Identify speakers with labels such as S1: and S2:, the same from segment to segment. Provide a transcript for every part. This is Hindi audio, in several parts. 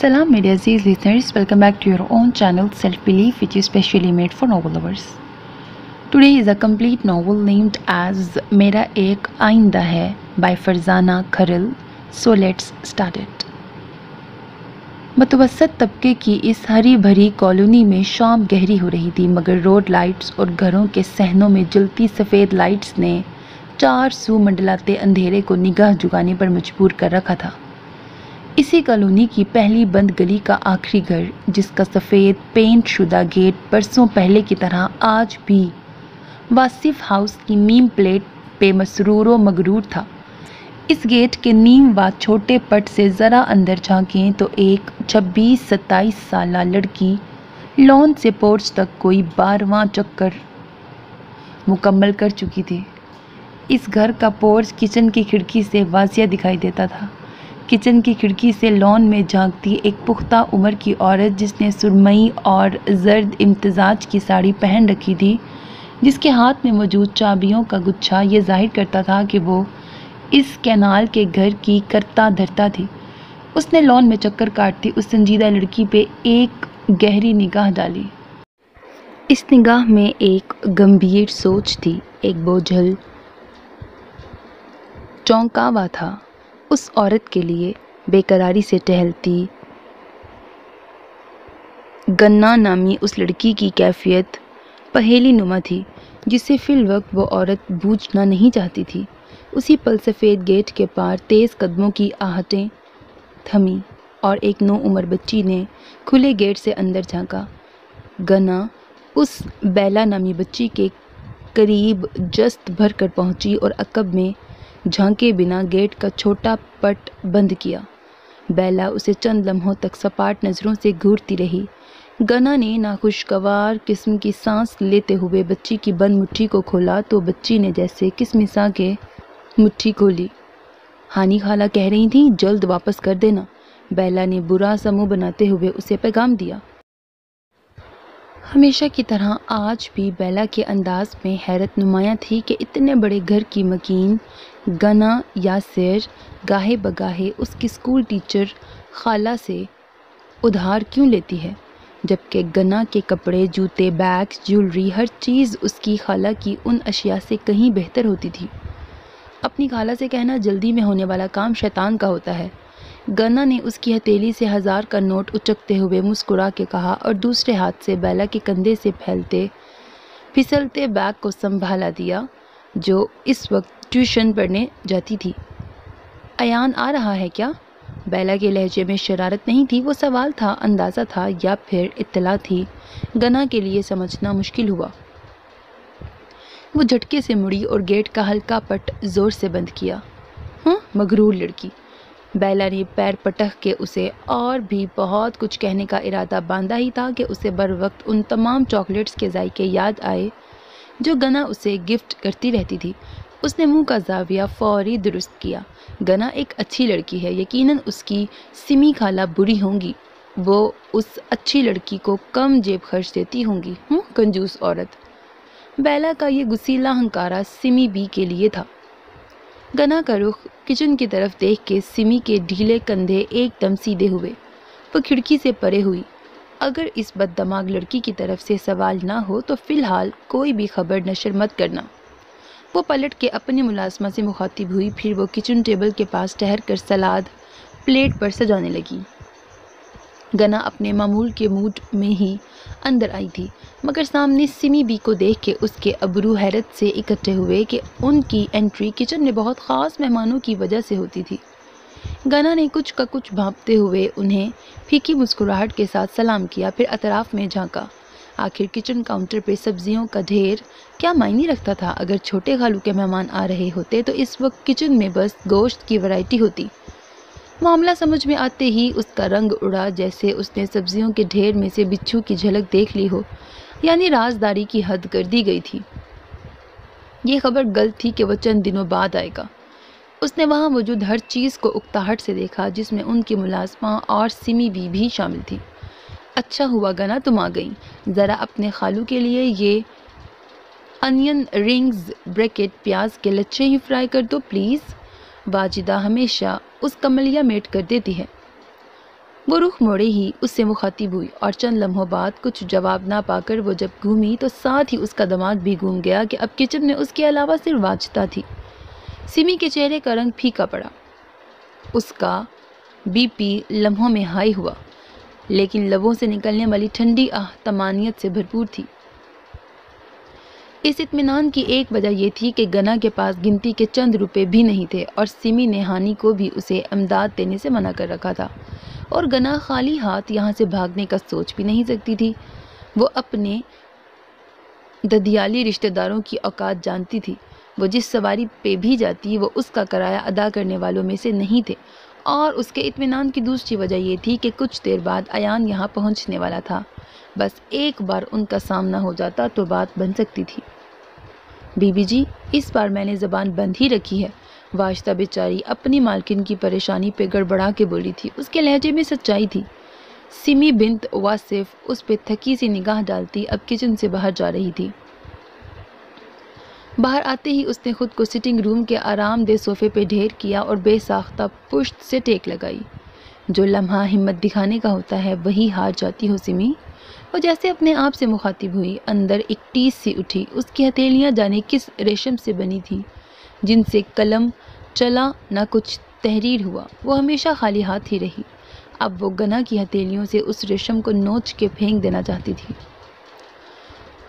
S1: सलाम मेरे अजीज़ listeners welcome back to your own channel self belief which is specially made for novel lovers today is a complete novel named as मेरा एक आइंदा है by Farzana Kharal so let's start it मतवसत तबके की इस हरी भरी कॉलोनी में शाम गहरी हो रही थी मगर रोड लाइट्स और घरों के सहनों में जलती सफ़ेद लाइट्स ने चार सू मंडलाते अंधेरे को निगाह जुगाने पर मजबूर कर रखा था इसी कॉलोनी की पहली बंद गली का आखिरी घर जिसका सफ़ेद पेंट शुदा गेट बरसों पहले की तरह आज भी वासिफ हाउस की मीम प्लेट पे मसरूर व मगरूर था इस गेट के नीम व छोटे पट से ज़रा अंदर झांकें तो एक छब्बीस सत्ताईस साल लड़की लॉन से पोर्च तक कोई बारवा चक्कर मुकम्मल कर चुकी थी इस घर का पोर्च किचन की खिड़की से वाजिया दिखाई देता था किचन की खिड़की से लॉन में झांकती एक पुख्ता उम्र की औरत जिसने सुरमई और जर्द इम्तजाज की साड़ी पहन रखी थी जिसके हाथ में मौजूद चाबियों का गुच्छा ये जाहिर करता था कि वो इस कैनाल के घर की करता धरता थी उसने लॉन में चक्कर काटती उस संजीदा लड़की पे एक गहरी निगाह डाली इस निगाह में एक गंभीर सोच थी एक बोझल चौंकावा था उस औरत के लिए बेकरारी से टहलती गन्ना नामी उस लड़की की कैफियत पहेली नुमा थी जिसे फिल वक्त वो औरत बूझना नहीं चाहती थी उसी पल सफ़ेद गेट के पार तेज़ कदमों की आहटें थमी और एक नौ उम्र बच्ची ने खुले गेट से अंदर झांका गना उस बेला नामी बच्ची के करीब जस्त भर कर पहुँची और अकब में झांके बिना गेट का छोटा पट बंद किया बेला उसे चंद लम्हों तक सपाट नज़रों से घूरती रही गना ने नाखुशगवार किस्म की सांस लेते हुए बच्ची की बंद मुट्ठी को खोला तो बच्ची ने जैसे किसमिसा के मुट्ठी खोली हानी खाला कह रही थी जल्द वापस कर देना बेला ने बुरा सा बनाते हुए उसे पैगाम दिया हमेशा की तरह आज भी बेला के अंदाज में हैरत नुमाया थी कि इतने बड़े घर की मकीन गना या सैर गाहे बगाहे उसकी स्कूल टीचर खाला से उधार क्यों लेती है जबकि गना के कपड़े जूते बैग्स ज्वेलरी हर चीज़ उसकी खाला की उन अशिया से कहीं बेहतर होती थी अपनी खाला से कहना जल्दी में होने वाला काम शैतान का होता है गना ने उसकी हथेली से हज़ार का नोट उचकते हुए मुस्कुरा के कहा और दूसरे हाथ से बैला के कंधे से फैलते फिसलते बैग को संभाला दिया जो इस वक्त ट्यूशन पढ़ने जाती थी अन आ रहा है क्या बैला के लहजे में शरारत नहीं थी वो सवाल था अंदाज़ा था या फिर इतला थी गना के लिए समझना मुश्किल हुआ वो झटके से मुड़ी और गेट का हल्का पट ज़ोर से बंद किया हाँ मगरूर लड़की बैला ने पैर पटक के उसे और भी बहुत कुछ कहने का इरादा बांधा ही था कि उसे बर वक्त उन तमाम चॉकलेट्स के जायके याद आए जो गना उसे गिफ्ट करती रहती थी उसने मुंह का जाविया फौरी दुरुस्त किया गना एक अच्छी लड़की है यकीनन उसकी सिमी खाला बुरी होंगी वो उस अच्छी लड़की को कम जेब खर्च देती होंगी हूँ कंजूस औरत बैला का ये गुसीला हंकारा सिमी बी के लिए था गना का रुख किचन की तरफ देख के सिमी के ढीले कंधे एकदम सीधे हुए वो खिड़की से परे हुई अगर इस बददमाग लड़की की तरफ से सवाल ना हो तो फ़िलहाल कोई भी खबर नशर मत करना वो पलट के अपनी मुलाजमा से मुखातिब हुई फिर वो किचन टेबल के पास ठहर कर सलाद प्लेट पर सजाने लगी गना अपने मामूल के मूड में ही अंदर आई थी मगर सामने सिमी बी को देख के उसके अबरू हैरत से इकट्ठे हुए कि उनकी एंट्री किचन में बहुत ख़ास मेहमानों की वजह से होती थी गना ने कुछ का कुछ भाँपते हुए उन्हें फीकी मुस्कुराहट के साथ सलाम किया फिर अतराफ़ में झांका आखिर किचन काउंटर पर सब्जियों का ढेर क्या मायने रखता था अगर छोटे खालू के मेहमान आ रहे होते तो इस वक्त किचन में बस गोश्त की वैरायटी होती मामला समझ में आते ही उसका रंग उड़ा जैसे उसने सब्जियों के ढेर में से बिच्छू की झलक देख ली हो यानी राजदारी की हद कर दी गई थी ये खबर गलत थी कि वह चंद दिनों बाद आएगा उसने वहाँ मौजूद हर चीज़ को उकताहट से देखा जिसमें उनकी मुलाजमा और सिमी भी, भी शामिल थी अच्छा हुआ गना तुम आ गई ज़रा अपने खालू के लिए ये अनियन रिंग्स ब्रैकेट प्याज के लच्छे ही फ्राई कर दो प्लीज़ बाजिदा हमेशा उस कमलिया मेट कर देती है वो रुख मोड़े ही उससे मुखातिब हुई और चंद लम्हों बाद कुछ जवाब ना पाकर वो जब घूमी तो साथ ही उसका दामाद भी घूम गया कि अब किचन में उसके अलावा सिर्फ वाजता थी सिमी के चेहरे का रंग फीका पड़ा उसका बीपी लम्हों में हाई हुआ लेकिन लबों से निकलने वाली ठंडी आह तमानियत से भरपूर थी इस इतमान की एक वजह यह थी कि गना के पास गिनती के चंद रुपए भी नहीं थे और सिमी ने हानि को भी उसे अमदाद देने से मना कर रखा था और गना खाली हाथ यहाँ से भागने का सोच भी नहीं सकती थी वो अपने ददियाली रिश्तेदारों की औकात जानती थी वो जिस सवारी पे भी जाती वो उसका किराया अदा करने वालों में से नहीं थे और उसके इतमान की दूसरी वजह यह थी कि कुछ देर बाद अन यहाँ पहुँचने वाला था बस एक बार उनका सामना हो जाता तो बात बन सकती थी बीबी जी इस बार मैंने ज़बान बंद ही रखी है वाश्ता बेचारी अपनी मालकिन की परेशानी पे गड़बड़ा के बोली थी उसके लहजे में सच्चाई थी सिमी बिंत वासिफ उस पर थकी सी निगाह डालती अब किचन से बाहर जा रही थी बाहर आते ही उसने खुद को सिटिंग रूम के आरामदेह सोफे पे ढेर किया और बेसाख्ता पुश्त से टेक लगाई जो लम्हा हिम्मत दिखाने का होता है वही हार जाती हो सिमी और जैसे अपने आप से मुखातिब हुई अंदर एक टीस सी उठी उसकी हथेलियाँ जाने किस रेशम से बनी थी जिनसे कलम चला ना कुछ तहरीर हुआ वो हमेशा खाली हाथ ही रही अब वो गना की हथेलियों से उस रेशम को नोच के फेंक देना चाहती थी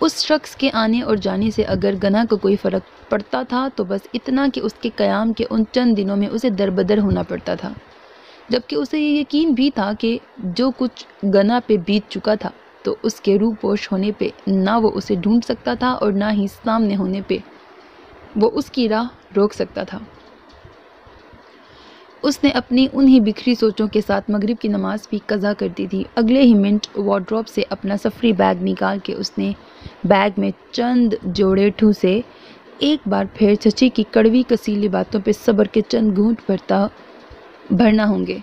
S1: उस शख्स के आने और जाने से अगर गना को कोई फ़र्क पड़ता था तो बस इतना कि उसके क़याम के उन चंद दिनों में उसे दरबदर होना पड़ता था जबकि उसे ये यकीन भी था कि जो कुछ गना पे बीत चुका था तो उसके रूपोश होने पे ना वो उसे ढूंढ सकता था और ना ही सामने होने पे वो उसकी राह रोक सकता था उसने अपनी उन्हीं बिखरी सोचों के साथ मगरिब की नमाज भी कज़ा कर दी थी अगले ही मिनट वार्ड्रॉप से अपना सफ़री बैग निकाल के उसने बैग में चंद जोड़े ठूसे एक बार फिर चची की कड़वी कसीली बातों पर सब्र के चंद घूंट भरता भरना होंगे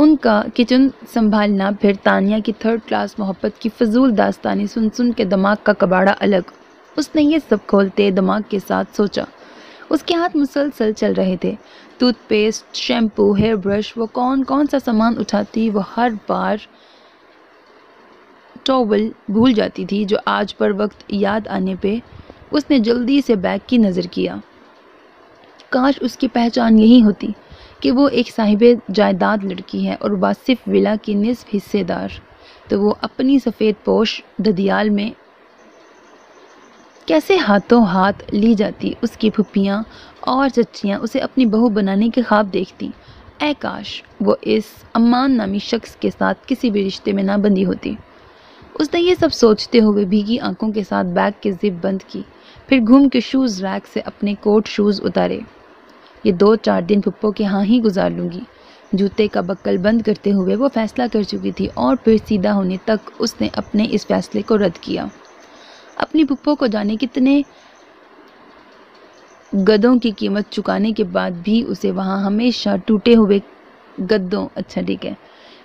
S1: उनका किचन संभालना तानिया की थर्ड क्लास मोहब्बत की फजूल दास्तानी सुन सुन के दिमाग का कबाड़ा अलग उसने ये सब खोलते दिमाग के साथ सोचा उसके हाथ मुसलसल चल रहे थे टूथपेस्ट शैम्पू हेयर ब्रश वो कौन कौन सा सामान उठाती वो हर बार टॉवल भूल जाती थी जो आज पर वक्त याद आने पे उसने जल्दी से बैग की नज़र किया काश उसकी पहचान यही होती कि वो एक साहिब जायदाद लड़की है और वासिफ विला की निसफ हिस्सेदार तो वो अपनी सफ़ेद पोश ददियाल में कैसे हाथों हाथ ली जाती उसकी भुपियाँ और चच्चियाँ उसे अपनी बहू बनाने के ख्वाब देखती ए काश वो इस अम्मान नामी शख्स के साथ किसी भी रिश्ते में ना बंधी होती उसने ये सब सोचते हुए भीगी आंखों के साथ बैग की जिप बंद की फिर घूम के शूज़ रैक से अपने कोट शूज़ उतारे ये दो चार दिन पप्पो के यहाँ ही गुजार लूँगी जूते का बक्कल बंद करते हुए वो फैसला कर चुकी थी और फिर सीधा होने तक उसने अपने इस फैसले को रद्द किया अपनी पप्पो को जाने कितने गदों की कीमत चुकाने के बाद भी उसे वहाँ हमेशा टूटे हुए गद्दों अच्छा ठीक है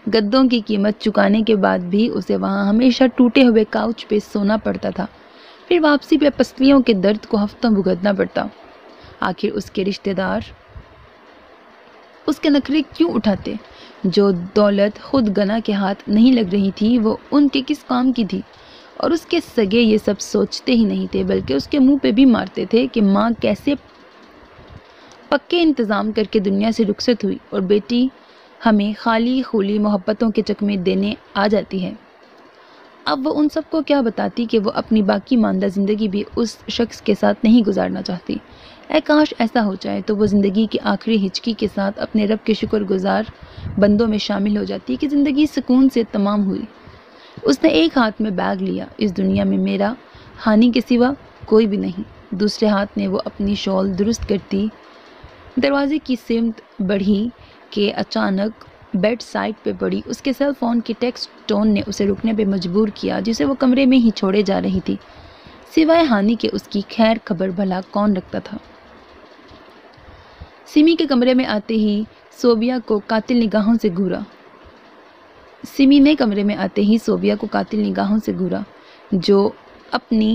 S1: गद्दों की कीमत चुकाने के बाद भी उसे वहाँ हमेशा टूटे हुए काउच पे सोना पड़ता था फिर वापसी पे पसलियों के दर्द को हफ्तों भुगतना पड़ता आखिर उसके रिश्तेदार उसके नखरे क्यों उठाते जो दौलत खुद गना के हाथ नहीं लग रही थी वो उनके किस काम की थी और उसके सगे ये सब सोचते ही नहीं थे बल्कि उसके मुंह पे भी मारते थे कि माँ कैसे पक्के इंतज़ाम करके दुनिया से रुखसत हुई और बेटी हमें खाली खुली मोहब्बतों के चकमे देने आ जाती है अब वो उन सबको क्या बताती कि वो अपनी बाकी मानदा ज़िंदगी भी उस शख्स के साथ नहीं गुजारना चाहती ए काश ऐसा हो जाए तो वो ज़िंदगी की आखिरी हिचकी के साथ अपने रब के शुक्रगुजार बंदों में शामिल हो जाती कि ज़िंदगी सुकून से तमाम हुई उसने एक हाथ में बैग लिया इस दुनिया में मेरा हानि के सिवा कोई भी नहीं दूसरे हाथ ने वो अपनी शॉल दुरुस्त करती दरवाजे की सिमत बढ़ी के अचानक बेड साइड पर पड़ी उसके सेल फोन की टेक्स टोन ने उसे रुकने पर मजबूर किया जिसे वो कमरे में ही छोड़े जा रही थी सिवाय हानि के उसकी खैर खबर भला कौन रखता था सिमी के कमरे में आते ही सोबिया को कातिल निगाहों से घूरा सिमी ने कमरे में आते ही सोबिया को कातिल निगाहों से घूरा जो अपनी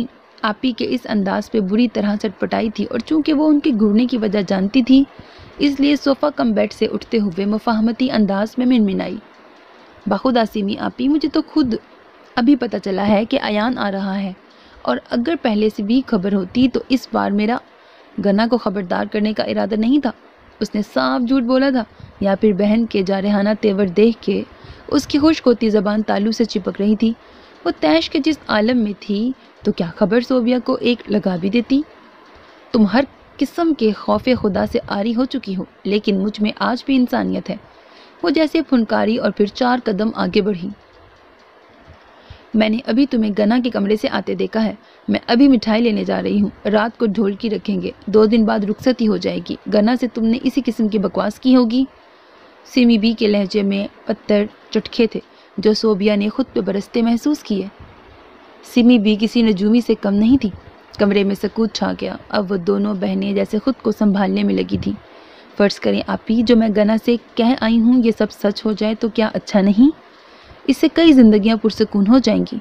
S1: आपी के इस अंदाज पे बुरी तरह चटपटाई थी और चूंकि वो उनके घूरने की वजह जानती थी इसलिए सोफ़ा कम बेड से उठते हुए मुफाहमती अंदाज में मिनमिनाई बाखुदा सिमी आपी मुझे तो खुद अभी पता चला है कि आयान आ रहा है और अगर पहले से भी खबर होती तो इस बार मेरा गना को खबरदार करने का इरादा नहीं था उसने साफ झूठ बोला था या फिर बहन के जारहाना तेवर देख के उसकी होती जबान तालू से चिपक रही थी वो तैश के जिस आलम में थी तो क्या खबर सोबिया को एक लगा भी देती तुम हर किस्म के खौफ खुदा से आरी हो चुकी हो लेकिन मुझ में आज भी इंसानियत है वो जैसे फुनकारी और फिर चार कदम आगे बढ़ी मैंने अभी तुम्हें गना के कमरे से आते देखा है मैं अभी मिठाई लेने जा रही हूँ रात को ढोल की रखेंगे दो दिन बाद रुखसती हो जाएगी गना से तुमने इसी किस्म की बकवास की होगी सिमी बी के लहजे में पत्थर चटके थे जो सोबिया ने खुद पे बरसते महसूस किए सिमी बी किसी नजूमी से कम नहीं थी कमरे में सकूत छा गया अब वो दोनों बहनें जैसे खुद को संभालने में लगी थी फ़र्ज़ करें आप ही जो मैं गना से कह आई हूँ ये सब सच हो जाए तो क्या अच्छा नहीं इससे कई जिंदगियां पुरसकून हो जाएंगी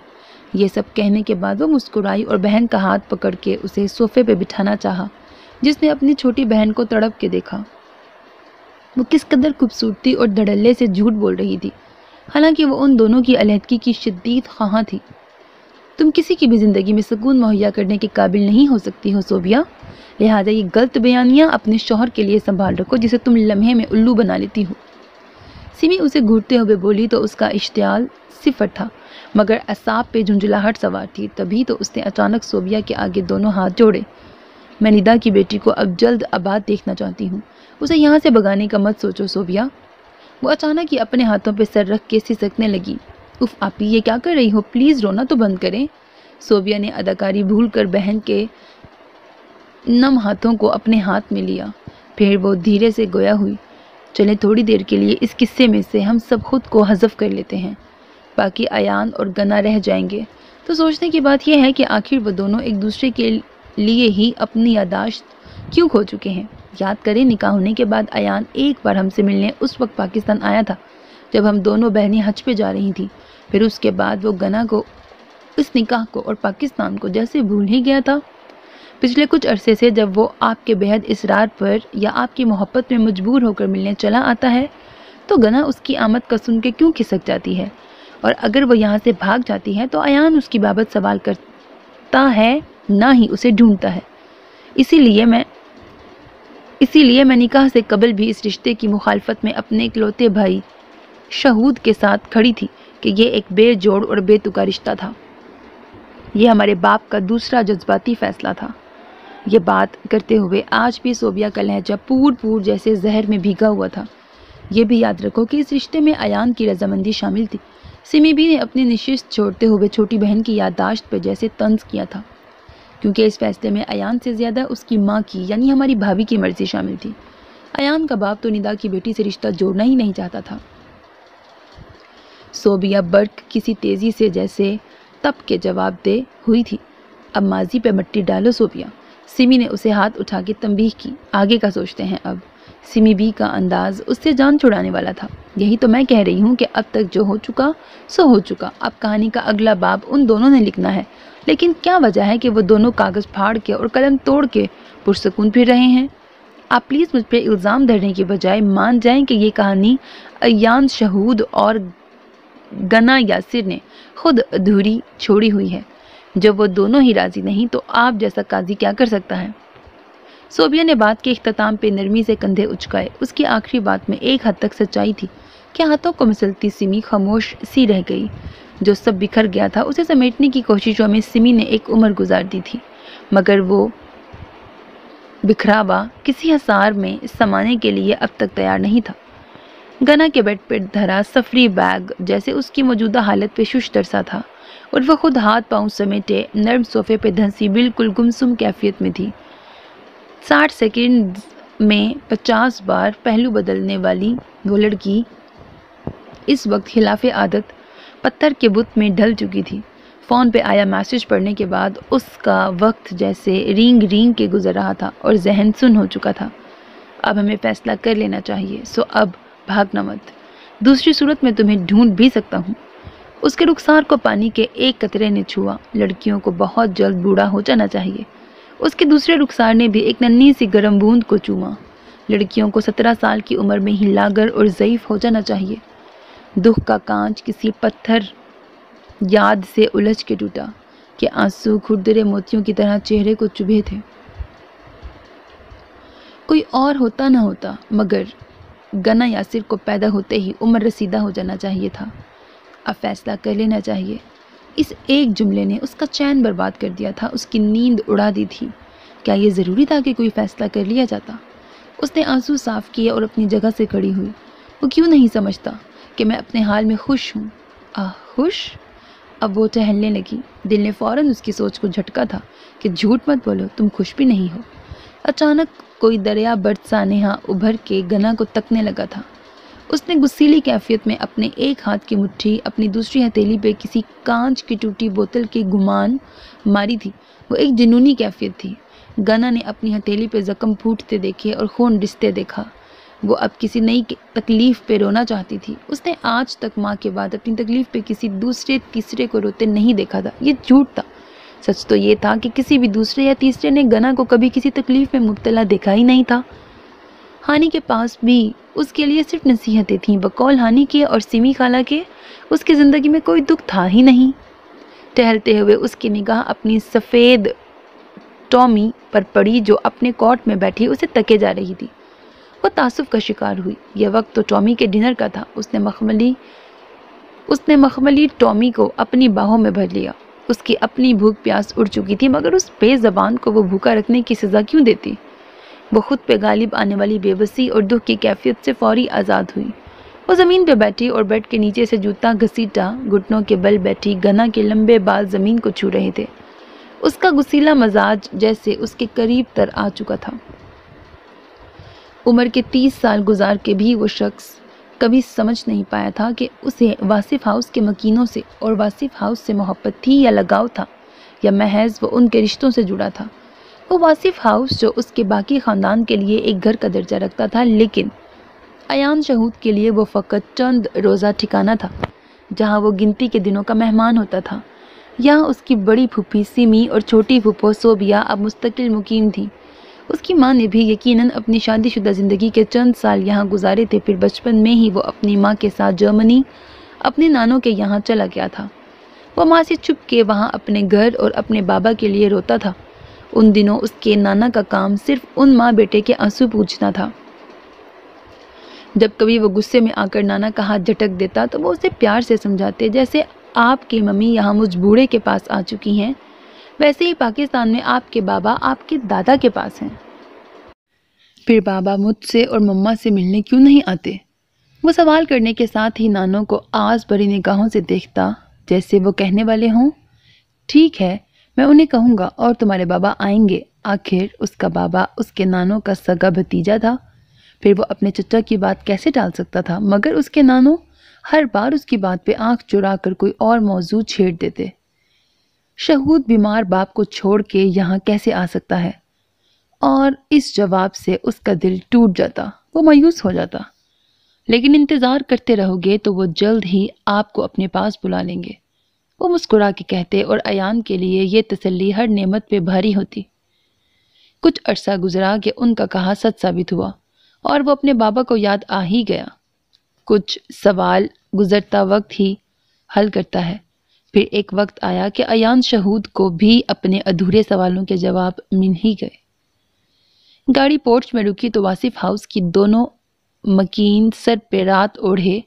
S1: ये सब कहने के बाद वो मुस्कुराई और बहन का हाथ पकड़ के उसे सोफे पर बिठाना चाहा जिसने अपनी छोटी बहन को तड़प के देखा वो किस कदर खूबसूरती और धड़ल्ले से झूठ बोल रही थी हालांकि वो उन दोनों की अलहदगी की शदीद खां थी तुम किसी की भी ज़िंदगी में सुकून मुहैया करने के काबिल नहीं हो सकती हो सोबिया लिहाजा ये गलत बयानियाँ अपने शोहर के लिए संभाल रखो जिसे तुम लम्हे में उल्लू बना लेती हो सिमी उसे घूरते हुए बोली तो उसका इश्तियाल सिफर था मगर असाब पे झुंझुलाहट सवार थी तभी तो उसने अचानक सोबिया के आगे दोनों हाथ जोड़े मैं निदा की बेटी को अब जल्द आबाद देखना चाहती हूँ उसे यहाँ से भगाने का मत सोचो सोबिया वो अचानक ही अपने हाथों पर सर रख के सिसकने लगी उफ आप ये क्या कर रही हो प्लीज़ रोना तो बंद करें सोबिया ने अदाकारी भूल कर बहन के नम हाथों को अपने हाथ में लिया फिर वो धीरे से गोया हुई चलें थोड़ी देर के लिए इस किस्से में से हम सब खुद को हजफ कर लेते हैं बाकी आयान और गना रह जाएंगे तो सोचने की बात यह है कि आखिर वो दोनों एक दूसरे के लिए ही अपनी यादाश्त क्यों खो चुके हैं याद करें निकाह होने के बाद अन एक बार हमसे मिलने उस वक्त पाकिस्तान आया था जब हम दोनों बहनें हज पे जा रही थीं फिर उसके बाद वो गना को इस निकाह को और पाकिस्तान को जैसे भूल ही गया था पिछले कुछ अरसे से जब वो आपके बेहद इसरार पर या आपकी मोहब्बत में मजबूर होकर मिलने चला आता है तो गना उसकी आमद का सुन के क्यों खिसक जाती है और अगर वो यहाँ से भाग जाती है तो अन उसकी बाबत सवाल करता है ना ही उसे ढूंढता है इसीलिए मैं इसीलिए मैं निकाह से कबल भी इस रिश्ते की मुखालफत में अपने इकलौते भाई शहूद के साथ खड़ी थी कि यह एक बेजोड़ और बेतुका रिश्ता था यह हमारे बाप का दूसरा जज्बाती फैसला था ये बात करते हुए आज भी सोबिया का लहजा पूर पूर जैसे जहर में भीगा हुआ था ये भी याद रखो कि इस रिश्ते में अयान की रजामंदी शामिल थी सिमी भी ने अपनी निशिस्त छोड़ते हुए छोटी बहन की याददाश्त पर जैसे तंज किया था क्योंकि इस फैसले में अयान से ज़्यादा उसकी माँ की यानी हमारी भाभी की मर्ज़ी शामिल थी अयान का बाप तो निदा की बेटी से रिश्ता जोड़ना ही नहीं चाहता था सोबिया बर्क किसी तेज़ी से जैसे तप के जवाब दे हुई थी अब माजी पे मट्टी डालो सोबिया सिमी ने उसे हाथ उठा के तंबीह की आगे का सोचते हैं अब सिमी बी का अंदाज उससे जान छुड़ाने वाला था यही तो मैं कह रही हूँ कि अब तक जो हो चुका सो हो चुका अब कहानी का अगला बाब उन दोनों ने लिखना है लेकिन क्या वजह है कि वो दोनों कागज़ फाड़ के और कलम तोड़ के पुरसकून फिर रहे हैं आप प्लीज़ मुझ पर इल्ज़ाम धरने के बजाय मान जाएं कि ये कहानी अयान शहूद और गना यासिर ने खुद अधूरी छोड़ी हुई है जब वो दोनों ही राज़ी नहीं तो आप जैसा काजी क्या कर सकता है सोबिया ने बात के अख्ताम पे नरमी से कंधे उचकाए उसकी आखिरी बात में एक हद तक सच्चाई थी क्या हाथों को मसलती सिमी खामोश सी रह गई जो सब बिखर गया था उसे समेटने की कोशिशों में सिमी ने एक उम्र गुजार दी थी मगर वो बिखरावा किसी हसार में समाने के लिए अब तक तैयार नहीं था गना के बेड पर धरा सफरी बैग जैसे उसकी मौजूदा हालत पे शुश दरसा था और वह खुद हाथ पांव समेटे नर्म सोफे पर धंसी बिल्कुल गुमसुम कैफियत में थी साठ सेकेंड में पचास बार पहलू बदलने वाली वो लड़की इस वक्त खिलाफ आदत पत्थर के बुत में ढल चुकी थी फ़ोन पे आया मैसेज पढ़ने के बाद उसका वक्त जैसे रिंग रिंग के गुजर रहा था और जहन सुन हो चुका था अब हमें फ़ैसला कर लेना चाहिए सो अब भागना मत दूसरी सूरत में तुम्हें ढूंढ भी सकता हूँ उसके रुखसार को पानी के एक कतरे ने छुआ लड़कियों को बहुत जल्द बूढ़ा हो जाना चाहिए उसके दूसरे रुखसार ने भी एक नन्ही सी गर्म बूंद को चूमा लड़कियों को सत्रह साल की उम्र में ही लागर और ज़यीफ़ हो जाना चाहिए दुख का कांच किसी पत्थर याद से उलझ के टूटा कि आंसू खुरदरे मोतियों की तरह चेहरे को चुभे थे कोई और होता ना होता मगर गना यासिर को पैदा होते ही उम्र रसीदा हो जाना चाहिए था अब फैसला कर लेना चाहिए इस एक जुमले ने उसका चैन बर्बाद कर दिया था उसकी नींद उड़ा दी थी क्या यह ज़रूरी था कि कोई फ़ैसला कर लिया जाता उसने आंसू साफ किए और अपनी जगह से खड़ी हुई वो क्यों नहीं समझता कि मैं अपने हाल में खुश हूँ आह खुश अब वो टहलने लगी दिल ने फौरन उसकी सोच को झटका था कि झूठ मत बोलो तुम खुश भी नहीं हो अचानक कोई दरिया बरसाने हाँ उभर के गना को तकने लगा था उसने गुस्सीली कैफियत में अपने एक हाथ की मुट्ठी अपनी दूसरी हथेली पे किसी कांच की टूटी बोतल की गुमान मारी थी वो एक जुनूनी कैफियत थी गना ने अपनी हथेली पे जख्म फूटते देखे और खून रिश्ते देखा वो अब किसी नई तकलीफ़ पे रोना चाहती थी उसने आज तक माँ के बाद अपनी तकलीफ़ पे किसी दूसरे तीसरे को रोते नहीं देखा था ये झूठ था सच तो ये था कि किसी भी दूसरे या तीसरे ने गना को कभी किसी तकलीफ़ में मुबतला देखा ही नहीं था हानि के पास भी उसके लिए सिर्फ नसीहतें थीं बकौल हानि के और सिमी खाला के उसकी ज़िंदगी में कोई दुख था ही नहीं टहलते हुए उसकी निगाह अपनी सफ़ेद टॉमी पर पड़ी जो अपने कॉट में बैठी उसे तके जा रही थी वो तासुब का शिकार हुई यह वक्त तो टॉमी के डिनर का था उसने मखमली उसने मखमली टॉमी को अपनी बाहों में भर लिया उसकी अपनी भूख प्यास उड़ चुकी थी मगर उस बेजबान को वो भूखा रखने की सज़ा क्यों देती वो खुद पे गालिब आने वाली बेबसी और दुख की कैफियत से फौरी आज़ाद हुई वो ज़मीन पे बैठी और बेड के नीचे से जूता घसीटा घुटनों के बल बैठी गना के लंबे बाल ज़मीन को छू रहे थे उसका गुसीला मजाज जैसे उसके करीब तर आ चुका था उम्र के तीस साल गुजार के भी वो शख्स कभी समझ नहीं पाया था कि उसे वासिफ हाउस के मकीनों से और वासिफ हाउस से मोहब्बत थी या लगाव था या महज वो उनके रिश्तों से जुड़ा था वो वासिफ़ हाउस जो उसके बाकी ख़ानदान के लिए एक घर का दर्जा रखता था लेकिन अन शहूद के लिए वो फ़कत चंद रोज़ा ठिकाना था जहाँ वो गिनती के दिनों का मेहमान होता था यहाँ उसकी बड़ी फूफी सिमी और छोटी फूफो सोबिया अब मुस्तकिल मुकीम थी उसकी माँ ने भी यकीनन अपनी शादीशुदा ज़िंदगी के चंद साल यहाँ गुजारे थे फिर बचपन में ही वो अपनी माँ के साथ जर्मनी अपने नानों के यहाँ चला गया था वो माँ से छुप के वहाँ अपने घर और अपने बाबा के लिए रोता था उन दिनों उसके नाना का काम सिर्फ उन माँ बेटे के आंसू पूछना था जब कभी वो गुस्से में आकर नाना का हाथ झटक देता तो वो उसे प्यार से समझाते जैसे आपकी मम्मी यहाँ मुझ बूढ़े के पास आ चुकी हैं वैसे ही पाकिस्तान में आपके बाबा आपके दादा के पास हैं फिर बाबा मुझसे और मम्मा से मिलने क्यों नहीं आते वो सवाल करने के साथ ही नानों को आस भरी निगाहों से देखता जैसे वो कहने वाले हों ठीक है मैं उन्हें कहूँगा और तुम्हारे बाबा आएंगे आखिर उसका बाबा उसके नानों का सगा भतीजा था फिर वो अपने चचा की बात कैसे टाल सकता था मगर उसके नानों हर बार उसकी बात पे आंख चुरा कर कोई और मौजू छेड़ देते शहूद बीमार बाप को छोड़ के यहाँ कैसे आ सकता है और इस जवाब से उसका दिल टूट जाता वो मायूस हो जाता लेकिन इंतज़ार करते रहोगे तो वो जल्द ही आपको अपने पास बुला लेंगे वो मुस्कुरा के कहते और अयान के लिए ये तसल्ली हर नेमत पे भारी होती कुछ अरसा गुजरा कि उनका कहा सच साबित हुआ और वो अपने बाबा को याद आ ही गया कुछ सवाल गुजरता वक्त ही हल करता है फिर एक वक्त आया कि अयान शहूद को भी अपने अधूरे सवालों के जवाब मिल ही गए गाड़ी पोर्च में रुकी तो वासिफ हाउस की दोनों मकीन सर पे रात ओढ़े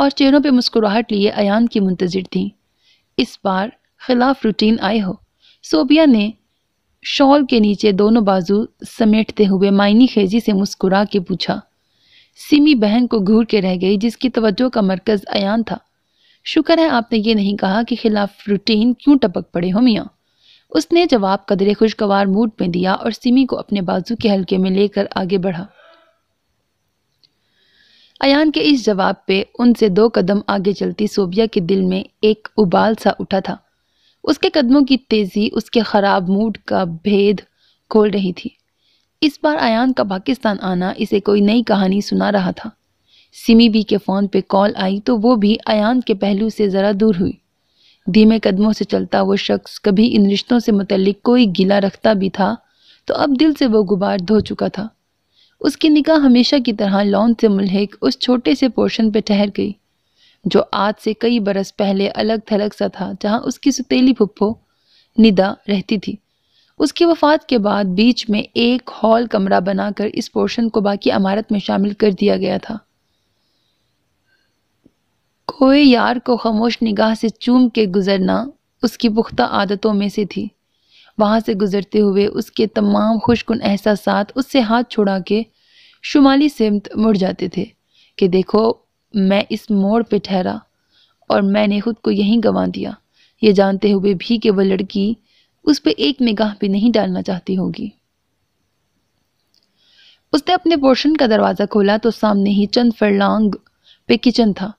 S1: और चेहरों पे मुस्कुराहट लिए अयान की मुंतजर थीं इस बार खिलाफ रूटीन आए हो सोबिया ने शॉल के नीचे दोनों बाजू समेटते हुए मायनी खेजी से मुस्कुरा के पूछा सिमी बहन को घूर के रह गई जिसकी तवज्जो का मरकज अयान था शुक्र है आपने ये नहीं कहा कि खिलाफ रूटीन क्यों टपक पड़े हो मियाँ उसने जवाब कदरे खुशगवार मूड में दिया और सिमी को अपने बाजू के हल्के में लेकर आगे बढ़ा अयान के इस जवाब पे उनसे दो कदम आगे चलती सोबिया के दिल में एक उबाल सा उठा था उसके कदमों की तेज़ी उसके ख़राब मूड का भेद खोल रही थी इस बार अयान का पाकिस्तान आना इसे कोई नई कहानी सुना रहा था सिमी बी के फ़ोन पे कॉल आई तो वो भी अयान के पहलू से ज़रा दूर हुई धीमे कदमों से चलता वो शख्स कभी इन रिश्तों से मुतल कोई गिला रखता भी था तो अब दिल से वो गुबार धो चुका था उसकी निगाह हमेशा की तरह लॉन से मुलहक उस छोटे से पोर्शन पर ठहर गई जो आज से कई बरस पहले अलग थलग सा था जहां उसकी सुतीली भुप्पो निदा रहती थी उसकी वफात के बाद बीच में एक हॉल कमरा बनाकर इस पोर्शन को बाकी अमारत में शामिल कर दिया गया था खोए यार को खामोश निगाह से चूम के गुजरना उसकी पुख्ता आदतों में से थी वहाँ से गुजरते हुए उसके तमाम खुशकुन एहसास उससे हाथ छुड़ा के शुमाली सिमत मुड़ जाते थे कि देखो मैं इस मोड़ पे ठहरा और मैंने खुद को यहीं गंवा दिया ये जानते हुए भी कि वह लड़की उस पर एक निगाह भी नहीं डालना चाहती होगी उसने अपने पोर्शन का दरवाज़ा खोला तो सामने ही चंद फरलांग पे किचन था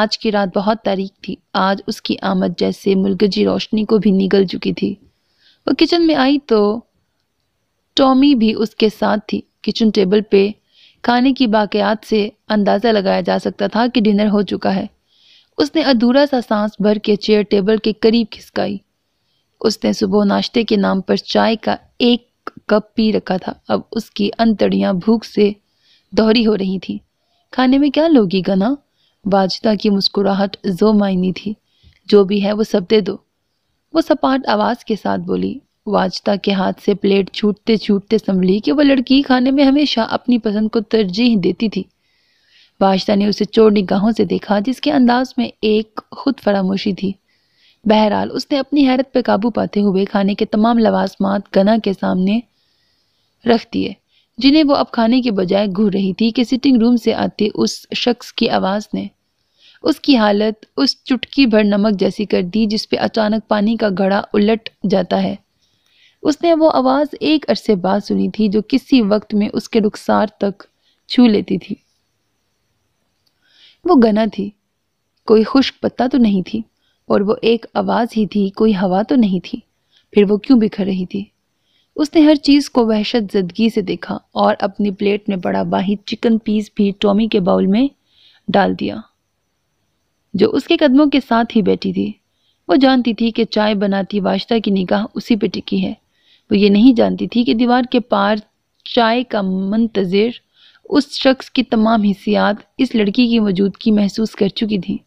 S1: आज की रात बहुत तारीख थी आज उसकी आमद जैसे मुलगजी रोशनी को भी निगल चुकी थी वो किचन में आई तो टॉमी भी उसके साथ थी किचन टेबल पे खाने की बाक़ियात से अंदाज़ा लगाया जा सकता था कि डिनर हो चुका है उसने अधूरा सा सांस भर के चेयर टेबल के करीब खिसकाई उसने सुबह नाश्ते के नाम पर चाय का एक कप पी रखा था अब उसकी अंतड़ियाँ भूख से दोहरी हो रही थी खाने में क्या लोगी गना वाजदा की मुस्कुराहट जो मायनी थी जो भी है वो सब दे दो वो सपाट आवाज़ के साथ बोली वाचता के हाथ से प्लेट छूटते छूटते संभली कि वह लड़की खाने में हमेशा अपनी पसंद को तरजीह देती थी वाचता ने उसे चोर निगाहों से देखा जिसके अंदाज में एक खुद फरामोशी थी बहरहाल उसने अपनी हैरत पर काबू पाते हुए खाने के तमाम लवासमात गना के सामने रख दिए जिन्हें वो अब खाने के बजाय घूर रही थी कि सिटिंग रूम से आते उस शख्स की आवाज़ ने उसकी हालत उस चुटकी भर नमक जैसी कर दी जिसपे अचानक पानी का घड़ा उलट जाता है उसने वो आवाज़ एक अरसे बाद सुनी थी जो किसी वक्त में उसके रुखसार तक छू लेती थी वो गना थी कोई खुश्क पत्ता तो नहीं थी और वो एक आवाज़ ही थी कोई हवा तो नहीं थी फिर वो क्यों बिखर रही थी उसने हर चीज़ को वहशत जदगी से देखा और अपनी प्लेट में पड़ा बाही चिकन पीस भी टॉमी के बाउल में डाल दिया जो उसके कदमों के साथ ही बैठी थी वो जानती थी कि चाय बनाती वाश्ता की निगाह उसी पे टिकी है वो ये नहीं जानती थी कि दीवार के पार चाय का मंतजर उस शख्स की तमाम हिस्सियात इस लड़की की मौजूदगी महसूस कर चुकी थी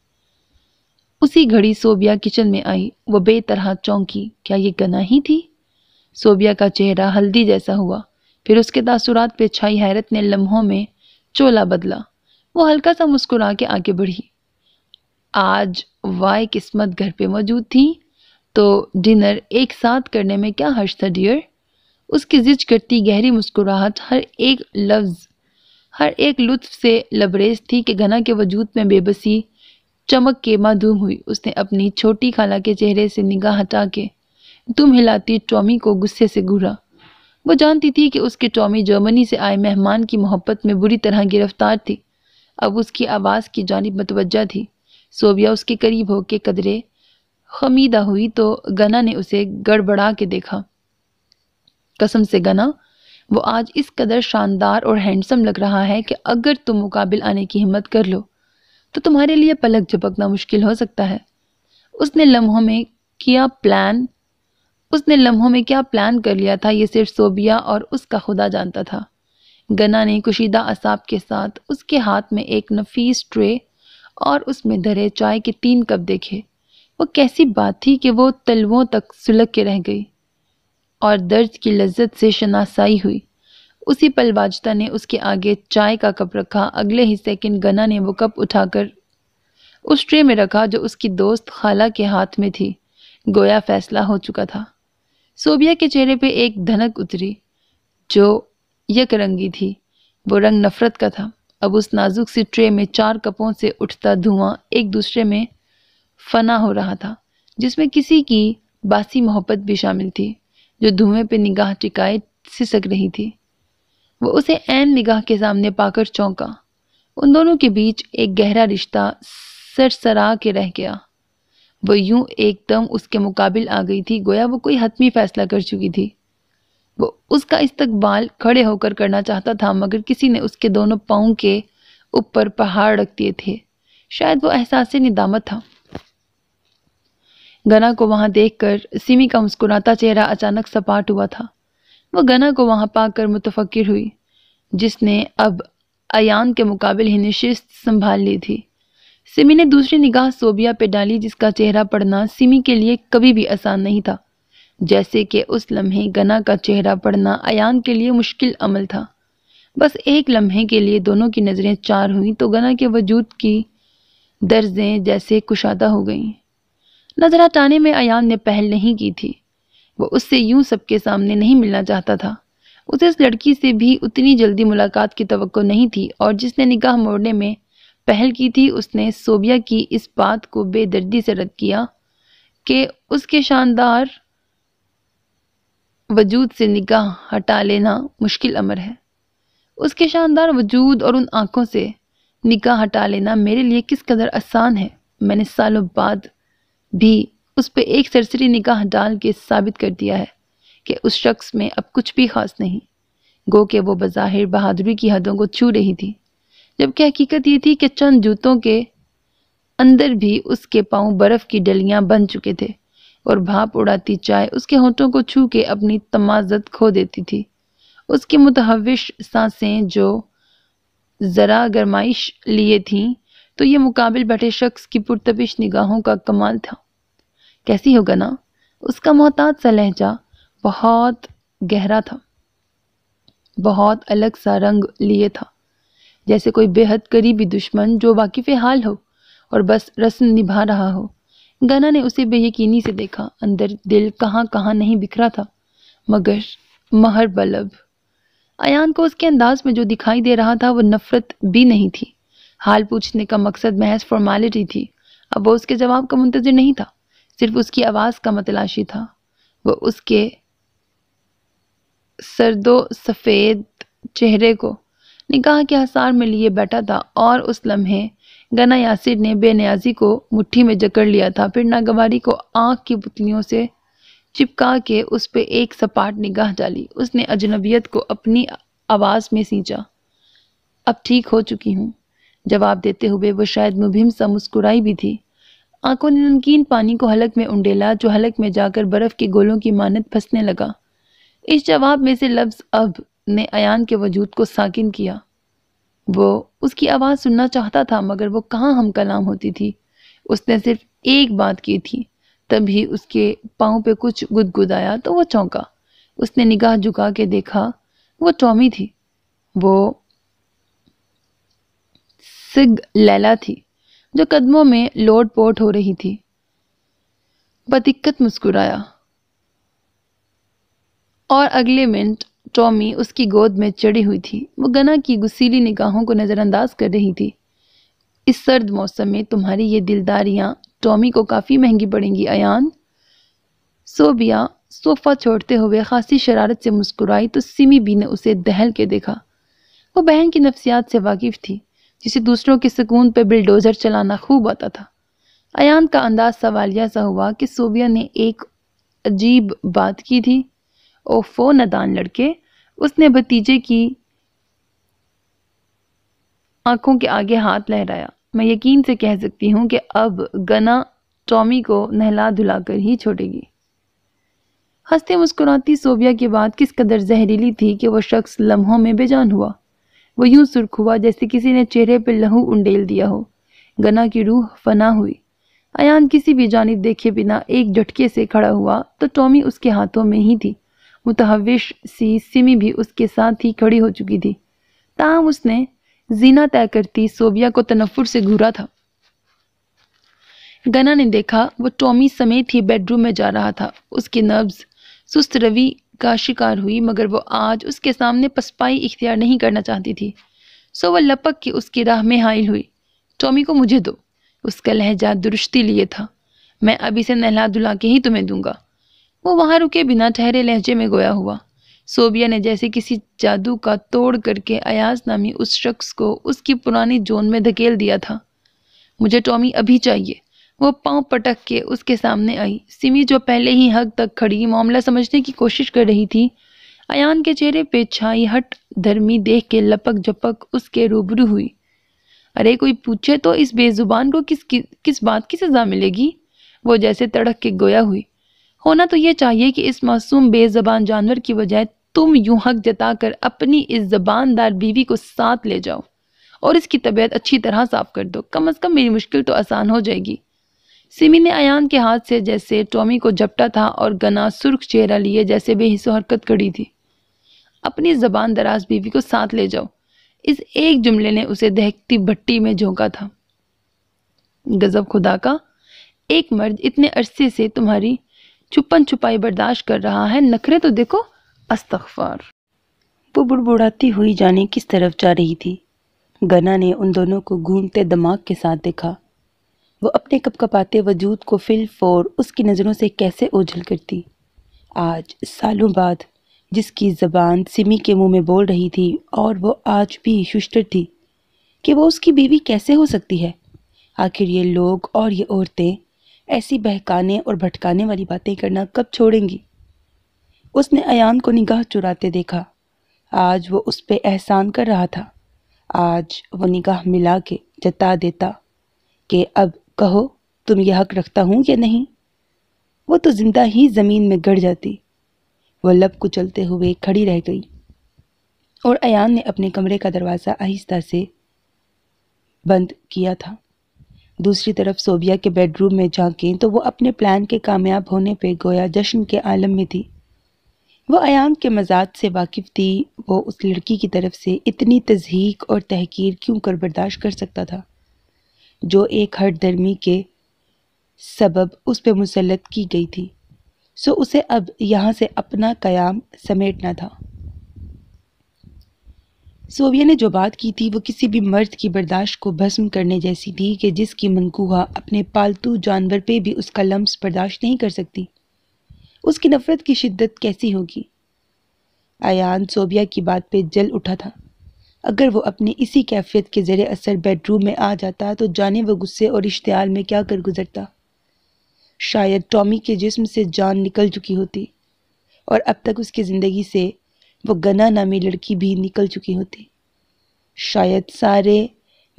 S1: उसी घड़ी सोबिया किचन में आई वह बेतरह चौंकी क्या ये गना ही थी सोबिया का चेहरा हल्दी जैसा हुआ फिर उसके तासुरात पे छाई हैरत ने लम्हों में चोला बदला वो हल्का सा मुस्कुरा के आगे बढ़ी आज वाय किस्मत घर पे मौजूद थी तो डिनर एक साथ करने में क्या हर्ष था डियर उसकी जिज करती गहरी मुस्कुराहट हर एक लफ्ज़ हर एक लुत्फ से लबरेज थी कि घना के वजूद में बेबसी चमक के माधूम हुई उसने अपनी छोटी खाला के चेहरे से निगाह हटा के तुम हिलाती टॉमी को गुस्से से घूरा वो जानती थी कि उसके टॉमी जर्मनी से आए मेहमान की मोहब्बत में बुरी तरह गिरफ्तार थी अब उसकी आवाज़ की जानब मतवजा थी सोबिया उसके करीब होके कदरे खमीदा हुई तो गना ने उसे गड़बड़ा के देखा कसम से गना वो आज इस कदर शानदार और हैंडसम लग रहा है कि अगर तुम मुकाबिल आने की हिम्मत कर लो तो तुम्हारे लिए पलक झपकना मुश्किल हो सकता है उसने लम्हों में किया प्लान उसने लम्हों में क्या प्लान कर लिया था ये सिर्फ सोबिया और उसका खुदा जानता था गना ने कुशीदा असाब के साथ उसके हाथ में एक नफीस ट्रे और उसमें धरे चाय के तीन कप देखे वो कैसी बात थी कि वो तलवों तक सुलग के रह गई और दर्द की लज्जत से शनासाई हुई उसी पल वाजता ने उसके आगे चाय का कप रखा अगले ही सेकंड गना ने वो कप उठाकर उस ट्रे में रखा जो उसकी दोस्त खाला के हाथ में थी गोया फैसला हो चुका था सोबिया के चेहरे पे एक धनक उतरी जो यक रंगी थी वो रंग नफरत का था अब उस नाजुक सी ट्रे में चार कपों से उठता धुआं एक दूसरे में फना हो रहा था जिसमें किसी की बासी मोहब्बत भी शामिल थी जो धुएं पर निगाह टिकाए सिसक रही थी वो उसे एन निगाह के सामने पाकर चौंका उन दोनों के बीच एक गहरा रिश्ता सरसरा के रह गया वो यूं एकदम उसके मुकाबिल आ गई थी गोया वो कोई हतमी फैसला कर चुकी थी वो उसका इस्तकबाल खड़े होकर करना चाहता था मगर किसी ने उसके दोनों पाँव के ऊपर पहाड़ रख दिए थे शायद वो एहसास निदामत था गना को वहां देखकर सिमी का मुस्कुराता चेहरा अचानक सपाट हुआ था वह गना को वहां पाकर मुतफक्र हुई जिसने अब अयान के मुकाबले ही निशिस्त संभाल ली थी सिमी ने दूसरी निगाह सोबिया पे डाली जिसका चेहरा पड़ना सिमी के लिए कभी भी आसान नहीं था जैसे कि उस लम्हे गना का चेहरा पढ़ना अयान के लिए मुश्किल अमल था बस एक लम्हे के लिए दोनों की नज़रें चार हुईं तो गना के वजूद की दर्जें जैसे कुशादा हो गईं नजर हटाने में अयान ने पहल नहीं की थी वो उससे यूं सबके सामने नहीं मिलना चाहता था उसे इस लड़की से भी उतनी जल्दी मुलाकात की तो नहीं थी और जिसने निगाह मोड़ने में पहल की थी उसने सोबिया की इस बात को बेदर्दी से रद्द किया कि उसके शानदार वजूद से निगाह हटा लेना मुश्किल अमर है उसके शानदार वजूद और उन आँखों से निगाह हटा लेना मेरे लिए किस कदर आसान है मैंने सालों बाद भी उस पर एक सरसरी निगाह डाल के साबित कर दिया है कि उस शख्स में अब कुछ भी खास नहीं गो के वो बज़ाहिर बहादुरी की हदों को छू रही थी जबकि हकीकत ये थी कि चंद जूतों के अंदर भी उसके पाँव बर्फ़ की डलियाँ बन चुके थे और भाप उड़ाती चाय उसके होठों को छू के अपनी तमाजत खो देती थी उसकी मुतहविश सांसें जो ज़रा गरमाइश लिए थीं तो ये मुकाबिल बैठे शख्स की पुरतबिश निगाहों का कमाल था कैसी होगा ना उसका मोहताज सा लहजा बहुत गहरा था बहुत अलग सा रंग लिए था जैसे कोई बेहद करीबी दुश्मन जो वाकिफ हाल हो और बस रस्म निभा रहा हो गना ने उसे बेयकीनी से देखा अंदर दिल कहाँ कहाँ नहीं बिखरा था मगर महर बलब अयान को उसके अंदाज में जो दिखाई दे रहा था वो नफ़रत भी नहीं थी हाल पूछने का मकसद महज फॉर्मेलिटी थी अब वो उसके जवाब का मुंतजर नहीं था सिर्फ उसकी आवाज़ का मतलाशी था वह उसके सरदो सफ़ेद चेहरे को निकाह के आसार में लिए बैठा था और उस लम्हे गना यासिर ने बेनियाजी को मुट्ठी में जकड़ लिया था फिर नागवारी को आँख की पुतलियों से चिपका के उस पर एक सपाट निगाह डाली उसने अजनबियत को अपनी आवाज़ में सींचा अब ठीक हो चुकी हूँ जवाब देते हुए वो शायद मुभिम सा मुस्कुराई भी थी आंखों ने नमकीन पानी को हलक में उंडेला जो हलक में जाकर बर्फ के गोलों की मानत फंसने लगा इस जवाब में से लफ्ज अब ने अन के वजूद को साकिन किया वो उसकी आवाज़ सुनना चाहता था मगर वो कहाँ हम कलाम होती थी उसने सिर्फ एक बात की थी तभी उसके पाँव पे कुछ गुदगुदाया तो वो चौंका उसने निगाह झुका के देखा वो टॉमी थी वो सिग लैला थी जो कदमों में लोट पोट हो रही थी बतिक्कत मुस्कुराया और अगले मिनट टॉमी उसकी गोद में चढ़ी हुई थी वो गना की गुसीली निगाहों को नज़रअंदाज कर रही थी इस सर्द मौसम में तुम्हारी ये दिलदारियाँ टॉमी को काफ़ी महंगी पड़ेंगी अयान सोबिया सोफ़ा छोड़ते हुए खासी शरारत से मुस्कुराई तो सिमी बी ने उसे दहल के देखा वो बहन की नफसियात से वाकिफ थी जिसे दूसरों के सुकून पर बिलडोजर चलाना खूब आता था अन का अंदाज सवालिया सा हुआ कि सोबिया ने एक अजीब बात की थी ओफो नदान लड़के उसने भतीजे की आंखों के आगे हाथ लहराया मैं यकीन से कह सकती हूँ कि अब गना टॉमी को नहला धुलाकर ही छोड़ेगी हंसते मुस्कुराती सोबिया की बात किस कदर जहरीली थी कि वह शख्स लम्हों में बेजान हुआ वो यूं सुर्ख हुआ जैसे किसी ने चेहरे पर लहू उंडेल दिया हो गना की रूह फना हुई अयान किसी भी जानब देखे बिना एक झटके से खड़ा हुआ तो टॉमी उसके हाथों में ही थी मुतहविश सी सिमी भी उसके साथ ही खड़ी हो चुकी थी ताहम उसने जीना तय करती सोबिया को तनफुर से घूरा था गना ने देखा वो टॉमी समेत ही बेडरूम में जा रहा था उसके नब्ज सुस्त रवि का शिकार हुई मगर वो आज उसके सामने पसपाई इख्तियार नहीं करना चाहती थी सो वह लपक के उसकी राह में हायल हुई टॉमी को मुझे दो उसका लहजा दुरुस्ती लिए था मैं अभी से नहला दुला के ही तुम्हें दूंगा वो वहाँ रुके बिना ठहरे लहजे में गोया हुआ सोबिया ने जैसे किसी जादू का तोड़ करके अयाज नामी उस शख्स को उसकी पुरानी जोन में धकेल दिया था मुझे टॉमी अभी चाहिए वो पांव पटक के उसके सामने आई सिमी जो पहले ही हक तक खड़ी मामला समझने की कोशिश कर रही थी अयान के चेहरे पे छाई हट धर्मी देख के लपक झपक उसके रूबरू हुई अरे कोई पूछे तो इस बेजुबान को किस कि, किस बात की सज़ा मिलेगी वो जैसे तड़क के गोया हुई होना तो ये चाहिए कि इस मासूम बेजबान जानवर की बजाय तुम यूं हक जताकर अपनी इस जबानदार बीवी को साथ ले जाओ और इसकी तबीयत अच्छी तरह साफ कर दो कम अज़ कम मेरी मुश्किल तो आसान हो जाएगी सिमी ने अयान के हाथ से जैसे टॉमी को झपटा था और गना सुर्ख चेहरा लिए जैसे बेहिस हरकत कड़ी थी अपनी जबान दराज बीवी को साथ ले जाओ इस एक जुमले ने उसे दहकती भट्टी में झोंका था गजब खुदा का एक मर्द इतने अरसे से तुम्हारी छुपन छुपाई बर्दाश्त कर रहा है नखरे तो देखो अस्तफार वो बुड़बुड़ाती हुई
S2: जाने किस तरफ जा रही थी गना ने उन दोनों को घूमते दिमाग के साथ देखा वो अपने कपकपाते वजूद को फिल फोर उसकी नज़रों से कैसे ओझल करती आज सालों बाद जिसकी ज़बान सिमी के मुंह में बोल रही थी और वो आज भी शुष्टर थी कि वो उसकी बीवी कैसे हो सकती है आखिर ये लोग और ये औरतें ऐसी बहकाने और भटकाने वाली बातें करना कब छोड़ेंगी उसने अयान को निगाह चुराते देखा आज वो उस पर एहसान कर रहा था आज वो निगाह मिला के जता देता कि अब कहो तुम यह हक रखता हूँ या नहीं वो तो जिंदा ही ज़मीन में गड़ जाती वह लब कुचलते हुए खड़ी रह गई और अयान ने अपने कमरे का दरवाज़ा आहिस्ता से बंद किया था दूसरी तरफ सोबिया के बेडरूम में जाके तो वो अपने प्लान के कामयाब होने पे गोया जश्न के आलम में थी वो अयान के मज़ाद से वाकिफ थी वो उस लड़की की तरफ से इतनी तजहीक और तहकीर क्यों कर बर्दाश्त कर सकता था जो एक हट दर्मी के सबब उस पर मुसलत की गई थी सो उसे अब यहाँ से अपना कयाम समेटना था सोविया ने जो बात की थी वो किसी भी मर्द की बर्दाश्त को भस्म करने जैसी थी कि जिसकी मनकूहा अपने पालतू जानवर पे भी उसका लम्स बर्दाश्त नहीं कर सकती उसकी नफ़रत की शिद्दत कैसी होगी आयान सोबिया की बात पे जल उठा था अगर वो अपनी इसी कैफियत के ज़र असर बेडरूम में आ जाता तो जाने व गुस्से और इश्तियाल में क्या कर गुज़रता शायद टॉमी के जिस्म से जान निकल चुकी होती और अब तक उसकी ज़िंदगी से वो गना नामी लड़की भी निकल चुकी होती शायद सारे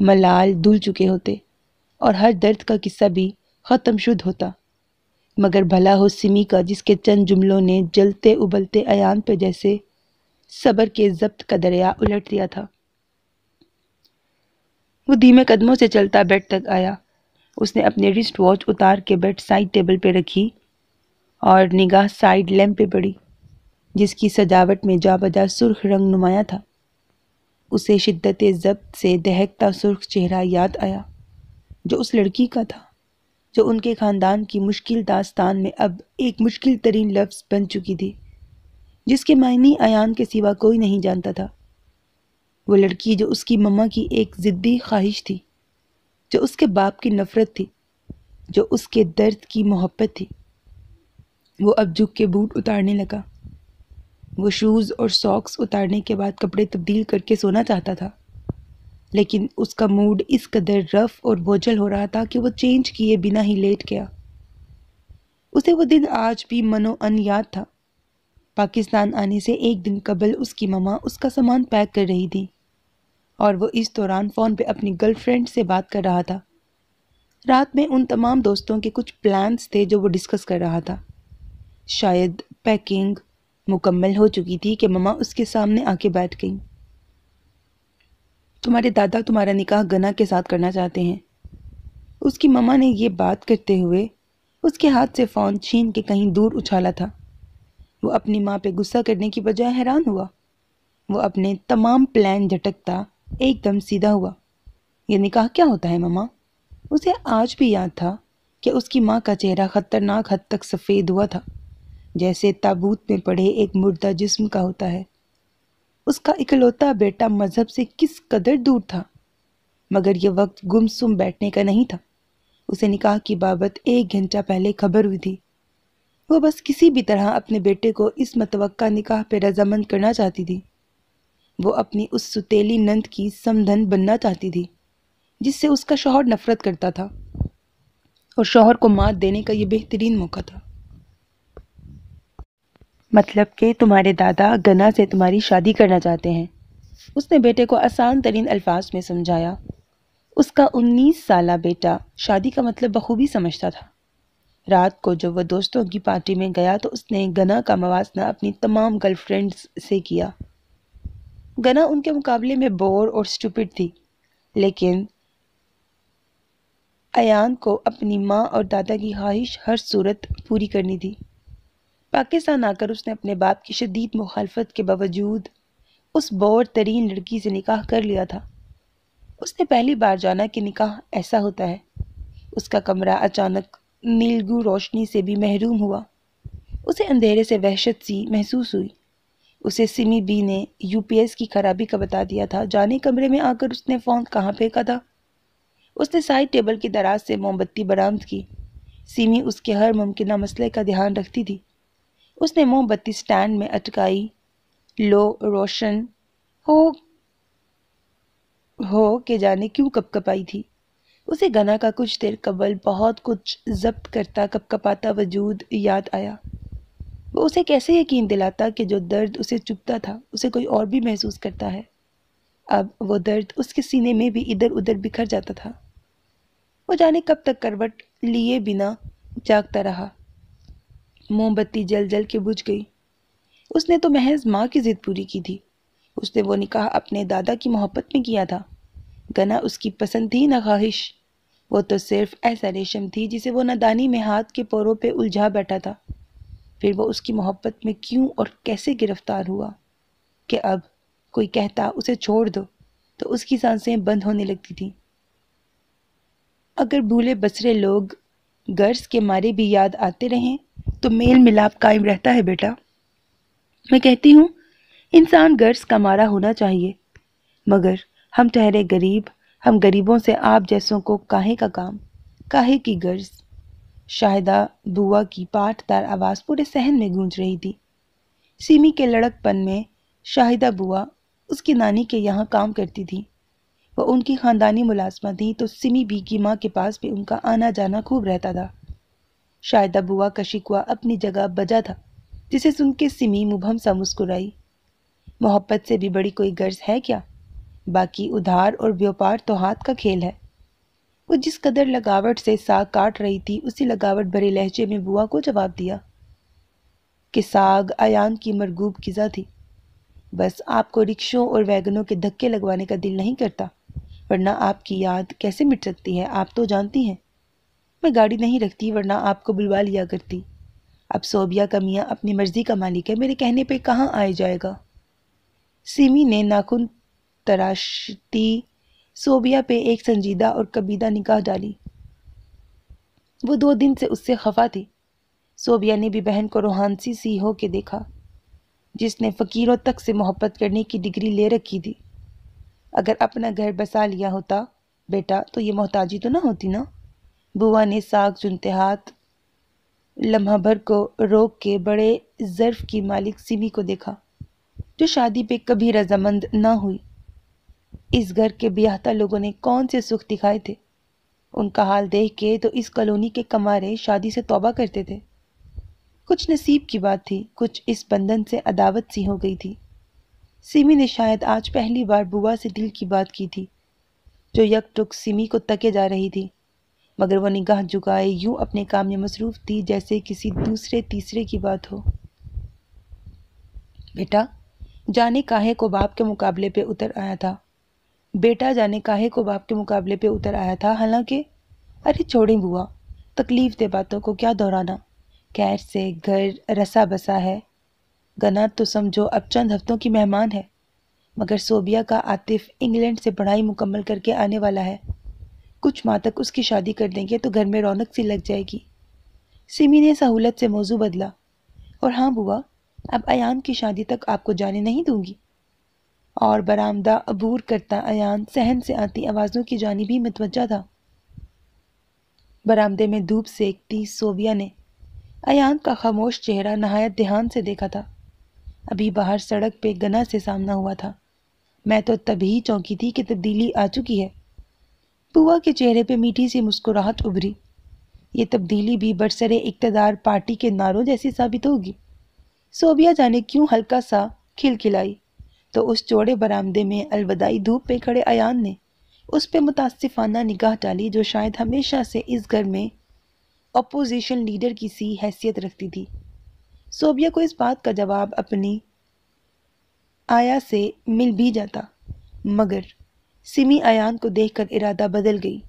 S2: मलाल धुल चुके होते और हर दर्द का किस्सा भी ख़त्म शुद्ध होता मगर भला हो सिमी का जिसके चंद जुमलों ने जलते उबलते अयान पर जैसे सबर के जब्त का दरिया उलट दिया था वो धीमे कदमों से चलता बेड तक आया उसने अपने रिस्ट वॉच उतार के बेड साइड टेबल पर रखी और निगाह साइड लैम्प पे पड़ी जिसकी सजावट में जा बजा सुर्ख रंग नुमाया था उसे शिद्दत जब्त से दहकता सुर्ख चेहरा याद आया जो उस लड़की का था जो उनके ख़ानदान की मुश्किल दास्तान में अब एक मुश्किल तरीन लफ्ज़ बन चुकी थी जिसके मायनी अयान के सिवा कोई नहीं जानता था वो लड़की जो उसकी मम्मा की एक ज़िद्दी ख्वाहिश थी जो उसके बाप की नफ़रत थी जो उसके दर्द की मोहब्बत थी वो अब झुक के बूट उतारने लगा वो शूज़ और सॉक्स उतारने के बाद कपड़े तब्दील करके सोना चाहता था लेकिन उसका मूड इस कदर रफ़ और बोझल हो रहा था कि वो चेंज किए बिना ही लेट गया उसे वो दिन आज भी मनोअन याद था पाकिस्तान आने से एक दिन कबल उसकी ममा उसका सामान पैक कर रही थी और वो इस दौरान फ़ोन पे अपनी गर्लफ्रेंड से बात कर रहा था रात में उन तमाम दोस्तों के कुछ प्लान्स थे जो वो डिस्कस कर रहा था शायद पैकिंग मुकम्मल हो चुकी थी कि ममा उसके सामने आके बैठ गई तुम्हारे दादा तुम्हारा निकाह गना के साथ करना चाहते हैं उसकी ममा ने ये बात करते हुए उसके हाथ से फ़ोन छीन के कहीं दूर उछाला था वो अपनी माँ पे गुस्सा करने की बजाय हैरान हुआ वो अपने तमाम प्लान झटकता एकदम सीधा हुआ ये निकाह क्या होता है ममा उसे आज भी याद था कि उसकी माँ का चेहरा खतरनाक हद तक सफ़ेद हुआ था जैसे ताबूत में पड़े एक मुर्दा जिस्म का होता है उसका इकलौता बेटा मज़हब से किस कदर दूर था मगर यह वक्त गुमसुम बैठने का नहीं था उसे निकाह की बाबत एक घंटा पहले खबर हुई थी वो बस किसी भी तरह अपने बेटे को इस मतवक़ा निकाह पर रजामंद करना चाहती थी वो अपनी उस सुतीली नंद की समधन बनना चाहती थी जिससे उसका शौहर नफरत करता था और शौहर को मात देने का ये बेहतरीन मौका था मतलब कि तुम्हारे दादा गना से तुम्हारी शादी करना चाहते हैं उसने बेटे को आसान तरीन अल्फाज में समझाया उसका उन्नीस साल बेटा शादी का मतलब बखूबी समझता था रात को जब वह दोस्तों की पार्टी में गया तो उसने गना का मवासना अपनी तमाम गर्लफ्रेंड्स से किया गना उनके मुकाबले में बोर और स्टूपिड थी लेकिन अन को अपनी माँ और दादा की ख्वाहिश हर सूरत पूरी करनी थी पाकिस्तान आकर उसने अपने बाप की शदीद मुखालफत के बावजूद उस बोर तरीन लड़की से निकाह कर लिया था उसने पहली बार जाना कि निकाह ऐसा होता है उसका कमरा अचानक नीलगू रोशनी से भी महरूम हुआ उसे अंधेरे से वहशत सी महसूस हुई उसे सिमी बी ने यूपीएस की खराबी का बता दिया था जाने कमरे में आकर उसने फ़ोन कहाँ फेंका था उसने साइड टेबल की दराज से मोमबत्ती बरामद की सिमी उसके हर मुमकिन मसले का ध्यान रखती थी उसने मोमबत्ती स्टैंड में अटकाई लो रोशन हो हो के जाने क्यों कपकपाई थी उसे गना का कुछ देर कबल बहुत कुछ जब्त करता कपकपाता वजूद याद आया वो उसे कैसे यकीन दिलाता कि जो दर्द उसे चुभता था उसे कोई और भी महसूस करता है अब वो दर्द उसके सीने में भी इधर उधर बिखर जाता था वो जाने कब तक करवट लिए बिना जागता रहा मोमबत्ती जल जल के बुझ गई उसने तो महज माँ की ज़िद पूरी की थी उसने वो निकाह अपने दादा की मोहब्बत में किया था गना उसकी पसंद थी ना ख्वाहिश वो तो सिर्फ ऐसा रेशम थी जिसे वो नदानी में हाथ के पोरों पे उलझा बैठा था फिर वो उसकी मोहब्बत में क्यों और कैसे गिरफ्तार हुआ कि अब कोई कहता उसे छोड़ दो तो उसकी सांसें बंद होने लगती थीं अगर भूले बसरे लोग गर्स के मारे भी याद आते रहें तो मेल मिलाप कायम रहता है बेटा मैं कहती हूँ इंसान गर्ज का मारा होना चाहिए मगर हम ठहरे गरीब हम गरीबों से आप जैसों को काहे का काम काहे की गर्ज शाहिदा दुआ की पाठदार आवाज़ पूरे सहन में गूंज रही थी सिमी के लड़कपन में शाहिदा बुआ उसकी नानी के यहाँ काम करती थी वह उनकी ख़ानदानी मुलाजमत थी तो सिमी भी की माँ के पास भी उनका आना जाना खूब रहता था शाहिदा बुआ का शिकवा अपनी जगह बजा था जिसे सुन के सिमी मुबहम सा मुस्कुराई मोहब्बत से भी बड़ी कोई गर्ज है क्या बाकी उधार और व्यापार तो हाथ का खेल है वो जिस कदर लगावट से साग काट रही थी उसी लगावट भरे लहजे में बुआ को जवाब दिया कि साग आयान की मरगूब किज़ा थी बस आपको रिक्शों और वैगनों के धक्के लगवाने का दिल नहीं करता वरना आपकी याद कैसे मिट सकती है आप तो जानती हैं मैं गाड़ी नहीं रखती वरना आपको बुलवा लिया करती अब सोबिया का मियाँ अपनी मर्ज़ी का मालिक है मेरे कहने पर कहाँ आए जाएगा सिमी ने नाखून तराशती सोबिया पे एक संजीदा और कबीदा निकाह डाली वो दो दिन से उससे खफा थी सोबिया ने भी बहन को रोहानसी सी हो के देखा जिसने फ़कीरों तक से मोहब्बत करने की डिग्री ले रखी थी अगर अपना घर बसा लिया होता बेटा तो ये मोहताजी तो ना होती ना बुआ ने साग चुनते हाथ लम्हा भर को रोक के बड़े ज़र्फ की मालिक सिमी को देखा जो शादी पे कभी रजामंद ना हुई इस घर के ब्याहता लोगों ने कौन से सुख दिखाए थे उनका हाल देख के तो इस कॉलोनी के कमारे शादी से तौबा करते थे कुछ नसीब की बात थी कुछ इस बंधन से अदावत सी हो गई थी सिमी ने शायद आज पहली बार बुआ से दिल की बात की थी जो यकटुक सिमी को तके जा रही थी मगर वह निगाह झुकाए यूं अपने काम में मसरूफ थी जैसे किसी दूसरे तीसरे की बात हो बेटा जाने काहे को बाप के मुकाबले पे उतर आया था बेटा जाने काहे को बाप के मुकाबले पे उतर आया था हालांकि अरे छोड़ें बुआ तकलीफ दे बातों को क्या दोहराना कैर से घर रसा बसा है गना तो समझो अब चंद हफ्तों की मेहमान है मगर सोबिया का आतिफ इंग्लैंड से पढ़ाई मुकम्मल करके आने वाला है कुछ माह तक उसकी शादी कर देंगे तो घर में रौनक सी लग जाएगी सिमी ने सहूलत से मौजू बदला और हाँ बुआ अब अयान की शादी तक आपको जाने नहीं दूंगी और बरामदा अबूर करता अयान सहन से आती आवाज़ों की जानी भी मतवजा था बरामदे में धूप सेकती सोविया ने अयान का खामोश चेहरा नहायत ध्यान से देखा था अभी बाहर सड़क पे गना से सामना हुआ था मैं तो तभी चौंकी थी कि तब्दीली आ चुकी है पुआ के चेहरे पे मीठी सी मुस्कुराहट उभरी ये तब्दीली भी बरसरे इकतदार पार्टी के नारों जैसी साबित होगी सोबिया जाने क्यों हल्का सा खिलखिलाई तो उस चौड़े बरामदे में अलविदाई धूप पे खड़े अयान ने उस पर मुतासफ़ाना निगाह डाली जो शायद हमेशा से इस घर में अपोजिशन लीडर की सी हैसियत रखती थी सोबिया को इस बात का जवाब अपनी आया से मिल भी जाता मगर सिमी अयान को देखकर इरादा बदल गई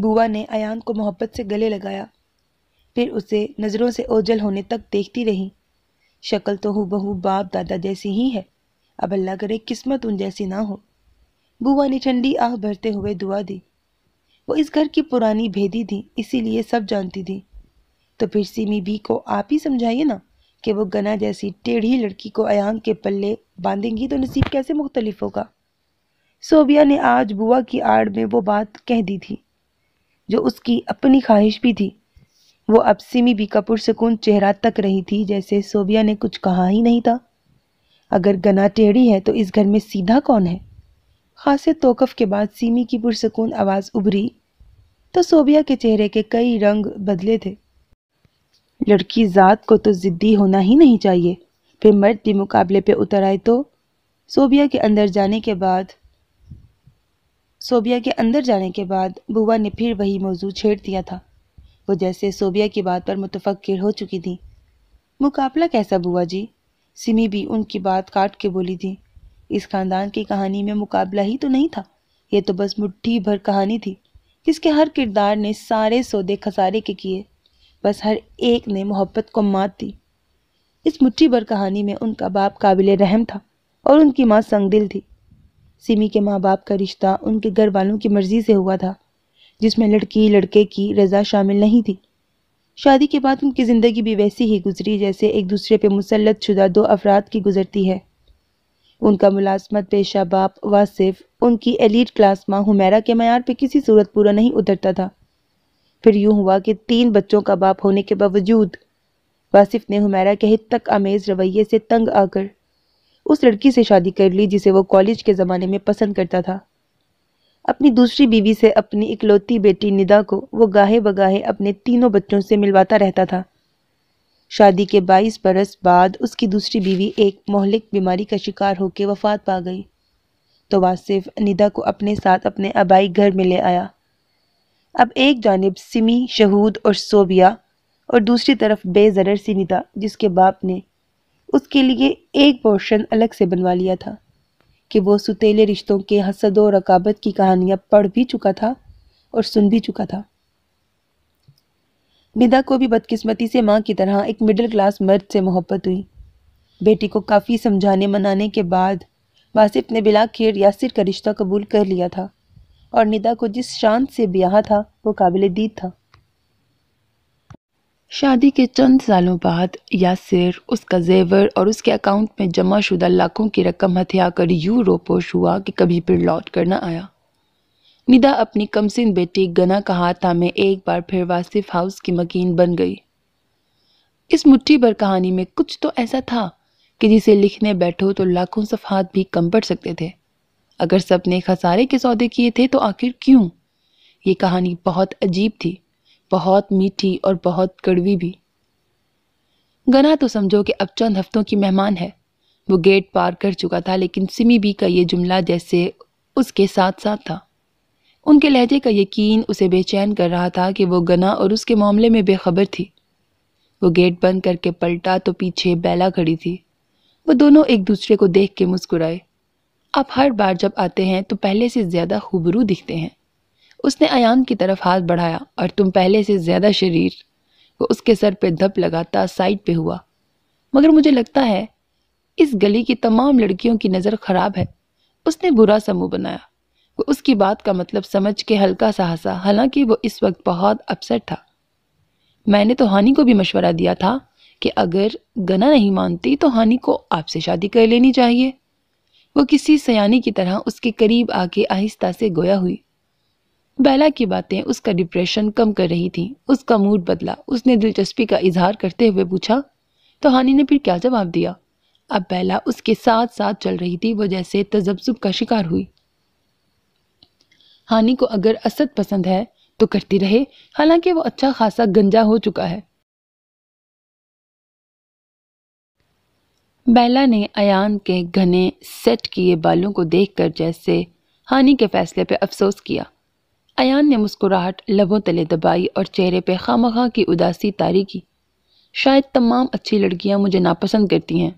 S2: बुआ ने अयान को मोहब्बत से गले लगाया फिर उसे नज़रों से ओझल होने तक देखती रही शक्ल तो हूबहू बाप दादा जैसी ही है अब अल्लाह करे किस्मत उन जैसी ना हो बुआ ने ठंडी आह भरते हुए दुआ दी वो इस घर की पुरानी भेदी थी इसीलिए सब जानती थी तो फिर सीमी बी को आप ही समझाइए ना कि वो गना जैसी टेढ़ी लड़की को अयांग के पल्ले बांधेंगी तो नसीब कैसे मुख्तलिफ होगा सोबिया ने आज बुआ की आड़ में वो बात कह दी थी जो उसकी अपनी ख्वाहिश भी थी वो अब सिमी बी का पुरसकून चेहरा तक रही थी जैसे सोबिया ने कुछ कहा ही नहीं था अगर गना टेढ़ी है तो इस घर में सीधा कौन है खासे तोकफ के बाद सीमी की पुरसकून आवाज़ उभरी तो सोबिया के चेहरे के कई रंग बदले थे लड़की ज़ात को तो ज़िद्दी होना ही नहीं चाहिए फिर मर्द भी मुकाबले पे उतर आए तो सोबिया के अंदर जाने के बाद सोबिया के अंदर जाने के बाद बुआ ने फिर वही मौजू छेड़ दिया था वो जैसे सोबिया की बात पर मुतफ़िर हो चुकी थी मुकाबला कैसा बुआ जी सिमी भी उनकी बात काट के बोली थी इस खानदान की कहानी में मुकाबला ही तो नहीं था यह तो बस मुट्ठी भर कहानी थी जिसके हर किरदार ने सारे सौदे खसारे के किए बस हर एक ने मोहब्बत को मात दी इस मुट्ठी भर कहानी में उनका बाप काबिल रहम था और उनकी माँ संगदिल थी सिमी के माँ बाप का रिश्ता उनके घर वालों की मर्ज़ी से हुआ था जिसमें लड़की लड़के की रजा शामिल नहीं थी शादी के बाद उनकी ज़िंदगी भी वैसी ही गुजरी जैसे एक दूसरे पर मुसलत शुदा दो अफराद की गुजरती है उनका मुलाजमत पेशा बाप वासिफ उनकी एलिट क्लास माँ हुमैरा के मैार पर किसी सूरत पूरा नहीं उतरता था फिर यूँ हुआ कि तीन बच्चों का बाप होने के बावजूद वासिफ ने हुमैरा के हित तक आमेज़ रवैये से तंग आकर उस लड़की से शादी कर ली जिसे वो कॉलेज के ज़माने में पसंद करता था अपनी दूसरी बीवी से अपनी इकलौती बेटी निदा को वो गाहे बगाहे अपने तीनों बच्चों से मिलवाता रहता था शादी के 22 बरस बाद उसकी दूसरी बीवी एक मोहलिक बीमारी का शिकार होकर वफात पा गई तो वासिफ निदा को अपने साथ अपने आबाई घर में ले आया अब एक जानब सिमी शहूद और सोबिया और दूसरी तरफ बेजर सी निदा जिसके बाप ने उसके लिए एक पोर्शन अलग से बनवा लिया था कि वो सुतीले रिश्तों के हसद और रकाबत की कहानियाँ पढ़ भी चुका था और सुन भी चुका था निदा को भी बदकिस्मती से माँ की तरह एक मिडिल क्लास मर्द से मोहब्बत हुई बेटी को काफ़ी समझाने मनाने के बाद वासिफ ने बिला खेर यासिर का रिश्ता कबूल कर लिया था और निदा को जिस शान से ब्याह था वो काबिल दीद था
S1: शादी के चंद सालों बाद यासिर उसका जेवर और उसके अकाउंट में जमा शुदा लाखों की रकम हथिया कर यूं रोपोश हुआ कि कभी फिर लौट कर ना आया निदा अपनी कमसिन बेटी गना का हाथ थामे एक बार फिर वासिफ हाउस की मकीन बन गई इस मुट्ठी भर कहानी में कुछ तो ऐसा था कि जिसे लिखने बैठो तो लाखों सफ़ात भी कम पड़ सकते थे अगर सबने खसारे के सौदे किए थे तो आखिर क्यों ये कहानी बहुत अजीब थी बहुत मीठी और बहुत कड़वी भी गना तो समझो कि अब चंद हफ्तों की मेहमान है वो गेट पार कर चुका था लेकिन सिमी बी का ये जुमला जैसे उसके साथ साथ था उनके लहजे का यकीन उसे बेचैन कर रहा था कि वो गना और उसके मामले में बेखबर थी वो गेट बंद करके पलटा तो पीछे बैला खड़ी थी वो दोनों एक दूसरे को देख के मुस्कुराए आप हर बार जब आते हैं तो पहले से ज़्यादा खूबरू दिखते हैं उसने अयान की तरफ हाथ बढ़ाया और तुम पहले से ज़्यादा शरीर वो उसके सर पे धप लगाता साइड पे हुआ मगर मुझे लगता है इस गली की तमाम लड़कियों की नज़र ख़राब है उसने बुरा सा मुँह बनाया वो उसकी बात का मतलब समझ के हल्का सा हंसा हालांकि वो इस वक्त बहुत अपसेट था मैंने तो हानि को भी मशवरा दिया था कि अगर गना नहीं मानती तो हानि को आपसे शादी कर लेनी चाहिए वो किसी सयानी की तरह उसके करीब आके आहिस्ता से गोया हुई बैला की बातें उसका डिप्रेशन कम कर रही थी उसका मूड बदला उसने दिलचस्पी का इजहार करते हुए पूछा तो हानि ने फिर क्या जवाब दिया अब बैला उसके साथ साथ चल रही थी वो जैसे तजब्जुब का शिकार हुई हानि को अगर असद पसंद है तो करती रहे हालांकि वो अच्छा खासा गंजा हो चुका है बैला ने अयान के घने सेट किए बालों को देखकर जैसे हानि के फैसले पर अफसोस किया अयान ने मुस्कुराहट लबों तले दबाई और चेहरे पे खामखा की उदासी तारी की शायद तमाम अच्छी लड़कियां मुझे नापसंद करती हैं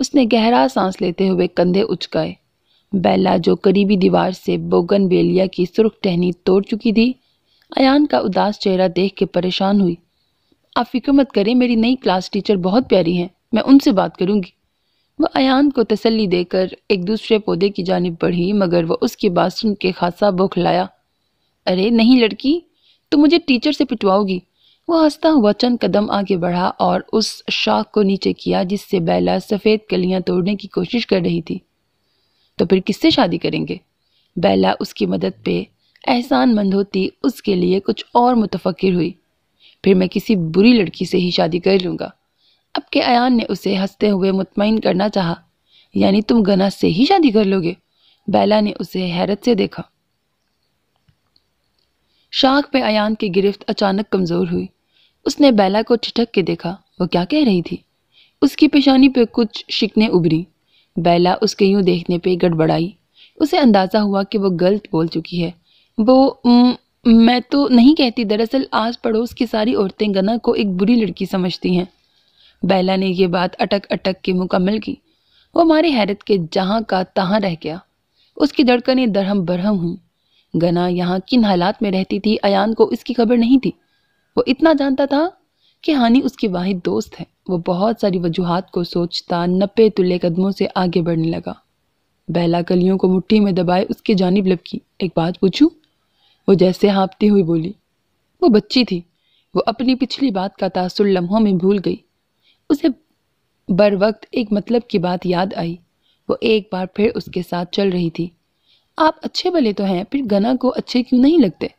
S1: उसने गहरा सांस लेते हुए कंधे उचकाए बैला जो करीबी दीवार से बोगन बेलिया की सुर्ख टहनी तोड़ चुकी थी अयान का उदास चेहरा देख के परेशान हुई आप फिक्र मत करें मेरी नई क्लास टीचर बहुत प्यारी हैं मैं उनसे बात करूंगी वह अयान को तसल्ली देकर एक दूसरे पौधे की जानब बढ़ी मगर वह उसकी बात सुन के खासा बौखलाया अरे नहीं लड़की तुम मुझे टीचर से पिटवाओगी वह हंसता हुआ चंद कदम आगे बढ़ा और उस शाख को नीचे किया जिससे बैला सफ़ेद कलियां तोड़ने की कोशिश कर रही थी तो फिर किससे शादी करेंगे बैला उसकी मदद पे एहसान मंद होती उसके लिए कुछ और मुतफिर हुई फिर मैं किसी बुरी लड़की से ही शादी कर लूँगा अब के अन ने उसे हंसते हुए मुतमिन करना चाहा यानी तुम गना से ही शादी कर लोगे बैला ने उसे हैरत से देखा शाख पे अयान की गिरफ्त अचानक कमज़ोर हुई उसने बैला को ठिठक के देखा वो क्या कह रही थी उसकी पेशानी पे कुछ शिकने उभरी बैला उसके यूं देखने पे गड़बड़ाई उसे अंदाज़ा हुआ कि वो गलत बोल चुकी है वो मैं तो नहीं कहती दरअसल आस पड़ोस की सारी औरतें गना को एक बुरी लड़की समझती हैं बैला ने यह बात अटक अटक के मुकम्मल की वो हमारे हैरत के जहाँ का तहाँ रह गया उसकी धड़कनें दरहम बरहम हुई गना यहाँ किन हालात में रहती थी अयान को इसकी खबर नहीं थी वो इतना जानता था कि हानि उसकी वाहिद दोस्त है वो बहुत सारी वजूहत को सोचता नपे तुले कदमों से आगे बढ़ने लगा बैला कलियों को मुट्ठी में दबाए उसकी जानब लपकी एक बात पूछू वो जैसे हाँपती हुई बोली वो बच्ची थी वो अपनी पिछली बात का तासुर लम्हों में भूल गई उसे बर वक्त एक मतलब की बात याद आई वो एक बार फिर उसके साथ चल रही थी आप अच्छे भले तो हैं फिर गना को अच्छे क्यों नहीं लगते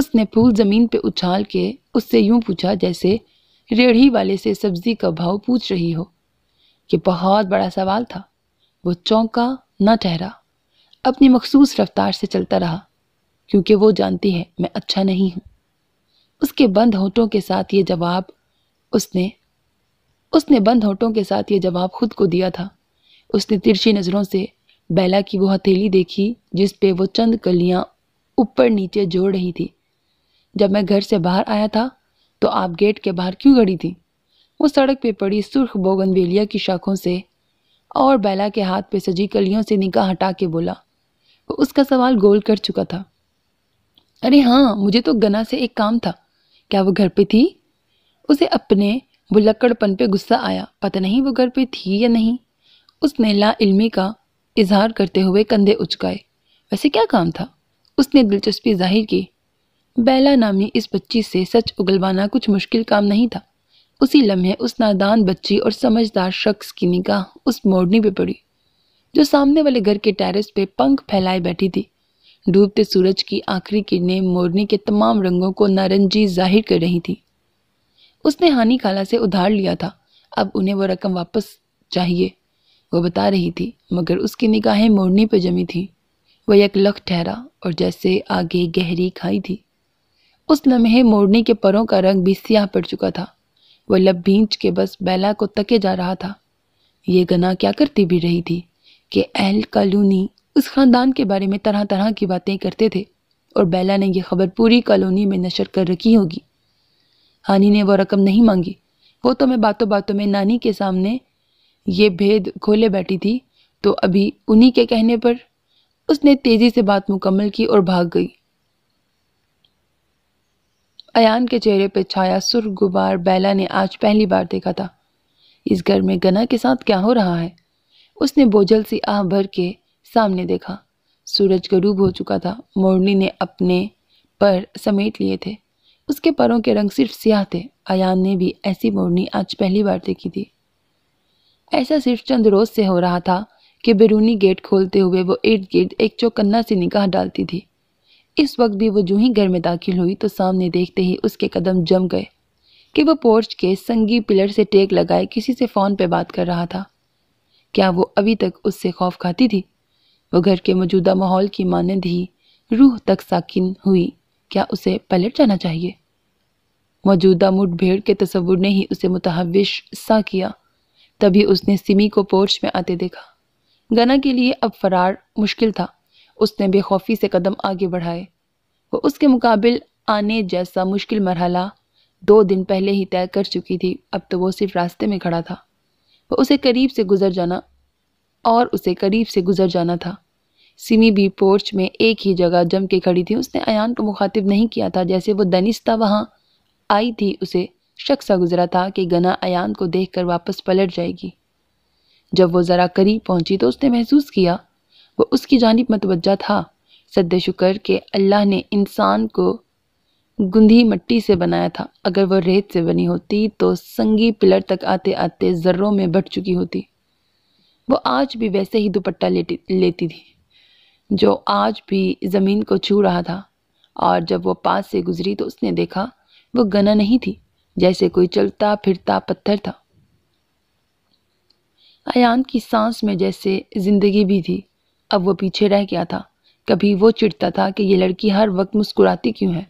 S1: उसने फूल जमीन पे उछाल के उससे यूं पूछा जैसे रेढ़ी वाले से सब्जी का भाव पूछ रही हो ये बहुत बड़ा सवाल था वो चौंका न ठहरा अपनी मखसूस रफ्तार से चलता रहा क्योंकि वो जानती है मैं अच्छा नहीं हूँ उसके बंद होठों के साथ ये जवाब उसने उसने बंद होठों के साथ ये जवाब खुद को दिया था उसने तिरछी नज़रों से बेला की वो हथेली देखी जिस पे वो चंद कलियां ऊपर नीचे जोड़ रही थी जब मैं घर से बाहर आया था तो आप गेट के बाहर क्यों खड़ी थी वो सड़क पे पड़ी सुर्ख बोगनवेलिया की शाखों से और बेला के हाथ पे सजी कलियों से निकाह हटा के बोला वो उसका सवाल गोल कर चुका था अरे हाँ मुझे तो गना से एक काम था क्या वो घर पे थी उसे अपने बुलक्कड़पन पे गुस्सा आया पता नहीं वो घर पे थी या नहीं उसने ला इलमी का इजहार करते हुए कंधे उचकाए वैसे क्या काम था उसने दिलचस्पी जाहिर की बैला नामी इस बच्ची से सच उगलवाना कुछ मुश्किल काम नहीं था उसी लम्हे उस नादान बच्ची और समझदार शख्स की निगाह उस मोड़नी पे पड़ी जो सामने वाले घर के टेरेस पे पंख फैलाए बैठी थी डूबते सूरज की आखिरी किरणें मोरनी के तमाम रंगों को नारंगी जाहिर कर रही थी उसने हानि खाला से उधार लिया था अब उन्हें वो रकम वापस चाहिए वह बता रही थी मगर उसकी निगाहें मोड़नी पर जमी थीं वह एक लख ठहरा और जैसे आगे गहरी खाई थी उस लम्हे मोड़नी के परों का रंग भी सियाह पड़ चुका था वह लब बींच के बस बैला को तके जा रहा था ये गना क्या करती भी रही थी कि अहल कॉलोनी उस खानदान के बारे में तरह तरह की बातें करते थे और बैला ने यह खबर पूरी कॉलोनी में नशर कर रखी होगी हानि ने वो रकम नहीं मांगी वो तो मैं बातों बातों में नानी के सामने ये भेद खोले बैठी थी तो अभी उन्हीं के कहने पर उसने तेजी से बात मुकम्मल की और भाग गई अयान के चेहरे पर छाया सुर्ख गुबार बैला ने आज पहली बार देखा था इस घर में गना के साथ क्या हो रहा है उसने बोझल सी आह भर के सामने देखा सूरज गरूब हो चुका था मोरनी ने अपने पर समेट लिए थे उसके परों के रंग सिर्फ सियाह थे अयान ने भी ऐसी मोरनी आज पहली बार देखी थी ऐसा सिर्फ चंद रोज से हो रहा था कि बैरूनी गेट खोलते हुए वो इर्द गिर्द एक चौकन्ना सी निगाह डालती थी इस वक्त भी वो जूँ ही घर में दाखिल हुई तो सामने देखते ही उसके कदम जम गए कि वो पोर्च के संगी पिलर से टेक लगाए किसी से फ़ोन पे बात कर रहा था क्या वो अभी तक उससे खौफ खाती थी वो घर के मौजूदा माहौल की मानंद ही रूह तक साकिन हुई क्या उसे पलट जाना चाहिए मौजूदा मुठभेड़ के तस्वुर ने ही उसे मुतहविश सा किया तभी उसने सिमी को पोर्च में आते देखा गना के लिए अब फरार मुश्किल था उसने बेखौफी से कदम आगे बढ़ाए वो उसके मुकाबले आने जैसा मुश्किल मरहला दो दिन पहले ही तय कर चुकी थी अब तो वो सिर्फ रास्ते में खड़ा था वो उसे करीब से गुजर जाना और उसे करीब से गुजर जाना था सिमी भी पोर्च में एक ही जगह जम के खड़ी थी उसने अयान को मुखातिब नहीं किया था जैसे वो दनिस्ता वहाँ आई थी उसे शक सा गुजरा था कि गना अयान को देखकर वापस पलट जाएगी जब वो ज़रा करीब पहुंची तो उसने महसूस किया वो उसकी जानब मतवजा था सद शुक्र के अल्लाह ने इंसान को गुंधी मट्टी से बनाया था अगर वह रेत से बनी होती तो संगी पिलर तक आते आते जर्रों में बढ़ चुकी होती वो आज भी वैसे ही दुपट्टा लेती लेती थी जो आज भी ज़मीन को छू रहा था और जब वो पास से गुजरी तो उसने देखा वो गना नहीं थी जैसे कोई चलता फिरता पत्थर था अयान की सांस में जैसे जिंदगी भी थी अब वो पीछे रह गया था कभी वो चिढ़ता था कि ये लड़की हर वक्त मुस्कुराती क्यों है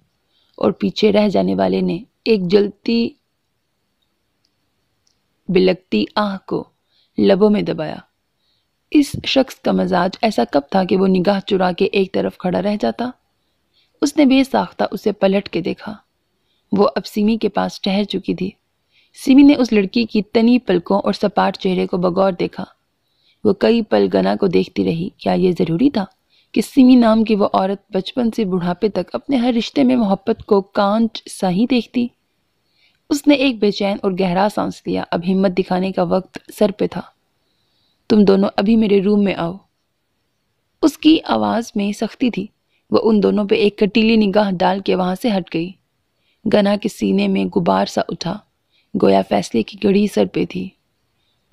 S1: और पीछे रह जाने वाले ने एक जलती बिलकती आह को लबों में दबाया इस शख्स का मजाज ऐसा कब था कि वो निगाह चुरा के एक तरफ खड़ा रह जाता उसने बेसाख्ता उसे पलट के देखा वो अब सिमी के पास ठहर चुकी थी सिमी ने उस लड़की की तनी पलकों और सपाट चेहरे को बगौर देखा वो कई पल गना को देखती रही क्या ये ज़रूरी था कि सिमी नाम की वो औरत बचपन से बुढ़ापे तक अपने हर रिश्ते में मोहब्बत को कांच सा ही देखती उसने एक बेचैन और गहरा सांस लिया अब हिम्मत दिखाने का वक्त सर पे था तुम दोनों अभी मेरे रूम में आओ उसकी आवाज़ में सख्ती थी वह उन दोनों पे एक कटीली निगाह डाल के वहाँ से हट गई गना के सीने में गुबार सा उठा गोया फैसले की घड़ी सर पे थी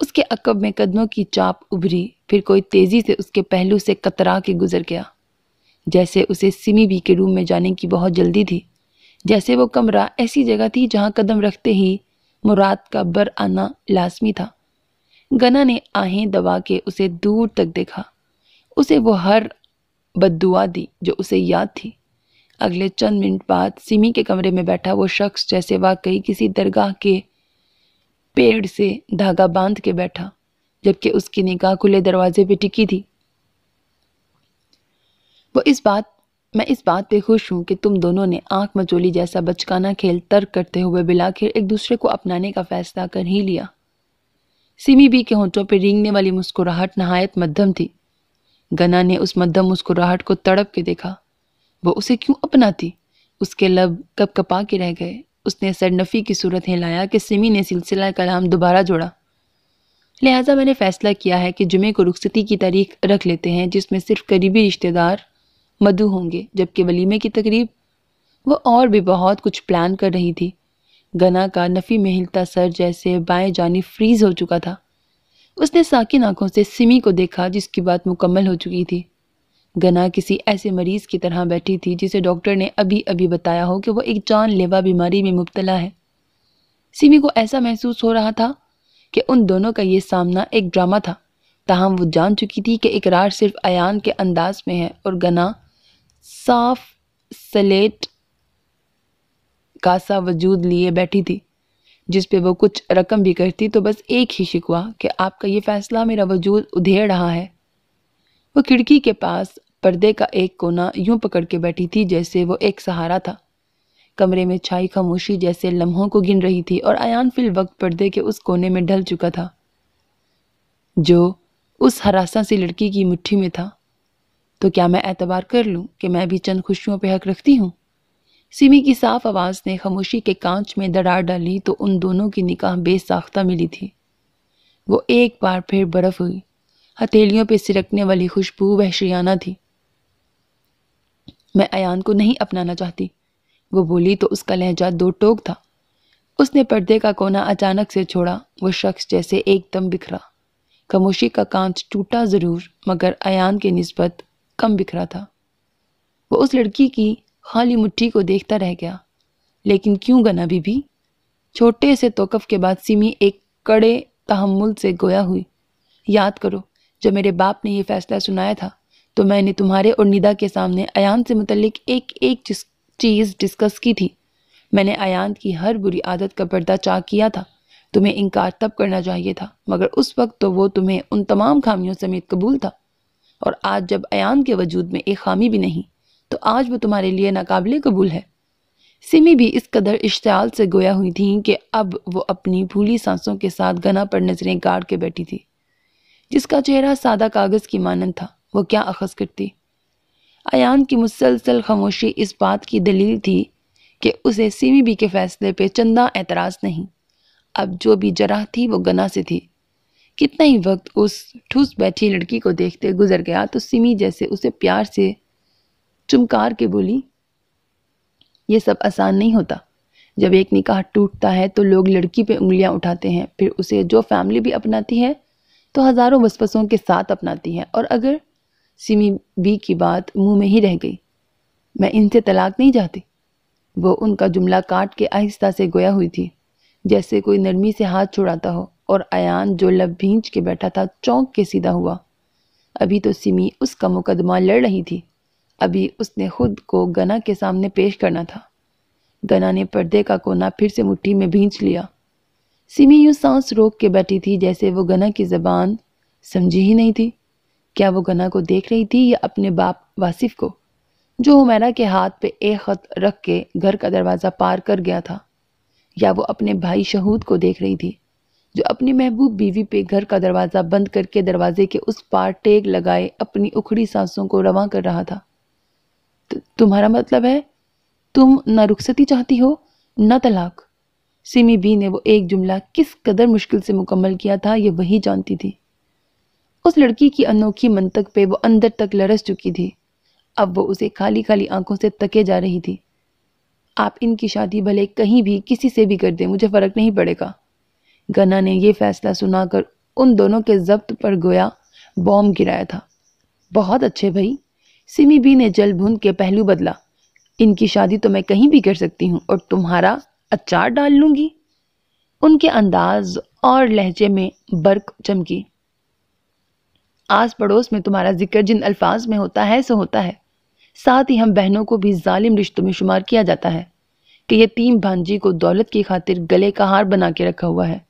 S1: उसके अकब में कदमों की चाप उभरी फिर कोई तेज़ी से उसके पहलू से कतरा के गुजर गया जैसे उसे सिमी भी के रूम में जाने की बहुत जल्दी थी जैसे वो कमरा ऐसी जगह थी जहाँ कदम रखते ही मुराद का बर आना लाजमी था गना ने आहें दबा के उसे दूर तक देखा उसे वो हर बदुआ दी जो उसे याद थी अगले चंद मिनट बाद सिमी के कमरे में बैठा वो शख्स जैसे वाकई किसी दरगाह के पेड़ से धागा बांध के बैठा जबकि उसकी निगाह खुले दरवाजे पे टिकी थी वो इस बात मैं इस बात पे खुश हूं कि तुम दोनों ने आंख मचोली जैसा बचकाना खेल तर्क करते हुए बिलाखिर एक दूसरे को अपनाने का फैसला कर ही लिया सिमी बी के होंठों पर रींगने वाली मुस्कुराहट नहायत मध्यम थी गना ने उस मध्यम मुस्कुराहट को तड़प के देखा वो उसे क्यों अपनाती उसके लब कप कपा के रह गए उसने सर नफ़ी की सूरत हिलाया कि सिमी ने सिलसिला कलाम दोबारा जोड़ा लिहाजा मैंने फ़ैसला किया है कि जुमे को रुखसती की तारीख रख लेते हैं जिसमें सिर्फ करीबी रिश्तेदार मधु होंगे जबकि वलीमे की तकरीब वह और भी बहुत कुछ प्लान कर रही थी गना का नफ़ी में हिलता सर जैसे बाएं जानी फ्रीज हो चुका था उसने साकिन आंखों से सिमी को देखा जिसकी बात मुकम्मल हो चुकी थी गना किसी ऐसे मरीज़ की तरह बैठी थी जिसे डॉक्टर ने अभी अभी बताया हो कि वो एक जानलेवा बीमारी में मुबतला है सिमी को ऐसा महसूस हो रहा था कि उन दोनों का ये सामना एक ड्रामा था ताहम वो जान चुकी थी कि इकरार सिर्फ अन के अंदाज में है और गना साफ सलेट कासा वजूद लिए बैठी थी जिस पे वो कुछ रकम भी करती तो बस एक ही शिकवा कि आपका ये फ़ैसला मेरा वजूद उधेड़ रहा है वह खिड़की के पास पर्दे का एक कोना यूं पकड़ के बैठी थी जैसे वो एक सहारा था कमरे में छाई खामोशी जैसे लम्हों को गिन रही थी और आयान फिल वक्त पर्दे के उस कोने में ढल चुका था जो उस हरासा सी लड़की की मुट्ठी में था तो क्या मैं एतबार कर लूं कि मैं भी चंद खुशियों पर हक रखती हूँ सिमी की साफ आवाज़ ने खामोशी के कांच में दरार डाली तो उन दोनों की निकाह बेसाख्ता मिली थी वो एक बार फिर बर्फ़ हुई हथेलियों पर सिरकने वाली खुशबू वहशियाना थी मैं अयान को नहीं अपनाना चाहती वो बोली तो उसका लहजा दो टोक था उसने पर्दे का कोना अचानक से छोड़ा वो शख्स जैसे एकदम बिखरा खामोशी का कांच टूटा ज़रूर मगर अयान के नस्बत कम बिखरा था वो उस लड़की की खाली मुट्ठी को देखता रह गया लेकिन क्यों गना भी छोटे से तोकफ के बाद सिमी एक कड़े तहमुल से गोया हुई याद करो जब मेरे बाप ने यह फैसला सुनाया था तो मैंने तुम्हारे और निदा के सामने अयान से मुतलिक एक एक चीज़ डिस्कस की थी मैंने अयान की हर बुरी आदत का पर्दा चाक किया था तुम्हें इनकार तब करना चाहिए था मगर उस वक्त तो वो तुम्हें उन तमाम खामियों समेत कबूल था और आज जब अयान के वजूद में एक खामी भी नहीं तो आज वो तुम्हारे लिए नाकबिल कबूल है सिमी भी इस कदर इश्तियाल से गोया हुई थी कि अब वो अपनी भूली सांसों के साथ गना पर नजरें गाड़ के बैठी थी जिसका चेहरा सादा कागज़ की मानंद था वो क्या अखज़ करती अन की मुसलसल खामोशी इस बात की दलील थी कि उसे बी के फैसले पे चंदा एतराज़ नहीं अब जो भी जरा थी वो गना से थी कितना ही वक्त उस ठूस बैठी लड़की को देखते गुजर गया तो सिमी जैसे उसे प्यार से चुमकार के बोली ये सब आसान नहीं होता जब एक निकाह टूटता है तो लोग लड़की पे उंगलियां उठाते हैं फिर उसे जो फैमिली भी अपनाती है तो हज़ारों वसपसों के साथ अपनाती है और अगर सिमी बी की बात मुंह में ही रह गई मैं इनसे तलाक नहीं चाहती वो उनका जुमला काट के आहिस्ता से गोया हुई थी जैसे कोई नरमी से हाथ छुड़ाता हो और अन जो लब भींच के बैठा था चौंक के सीधा हुआ अभी तो सिमी उसका मुकदमा लड़ रही थी अभी उसने खुद को गना के सामने पेश करना था गना ने पर्दे का कोना फिर से मुट्ठी में भींच लिया सिमी यूँ सांस रोक के बैठी थी जैसे वो गना की जबान समझी ही नहीं थी क्या वो गना को देख रही थी या अपने बाप वासिफ को जो हुमैरा के हाथ पे एक खत रख के घर का दरवाज़ा पार कर गया था या वो अपने भाई शहूद को देख रही थी जो अपनी महबूब बीवी पे घर का दरवाज़ा बंद करके दरवाजे के उस पार टेक लगाए अपनी उखड़ी सांसों को रवा कर रहा था तुम्हारा मतलब है तुम ना रुखसती चाहती हो ना तलाक सिमी बी ने वो एक जुमला किस कदर मुश्किल से मुकम्मल किया था ये वही जानती थी उस लड़की की अनोखी मंतक पे वो अंदर तक लरस चुकी थी अब वो उसे खाली खाली आंखों से तके जा रही थी आप इनकी शादी भले कहीं भी किसी से भी कर दें मुझे फ़र्क नहीं पड़ेगा गना ने यह फैसला सुनाकर उन दोनों के जब्त पर गोया बॉम्ब गिराया था बहुत अच्छे भाई सिमी बी ने जल भून के पहलू बदला इनकी शादी तो मैं कहीं भी कर सकती हूँ और तुम्हारा अचार डाल लूंगी उनके अंदाज और लहजे में बर्क चमकी आस पड़ोस में तुम्हारा जिक्र जिन अल्फाज में होता है सो होता है साथ ही हम बहनों को भी जालिम रिश्तों में शुमार किया जाता है कि यतीम भांजी को दौलत की खातिर गले का हार बना के रखा हुआ है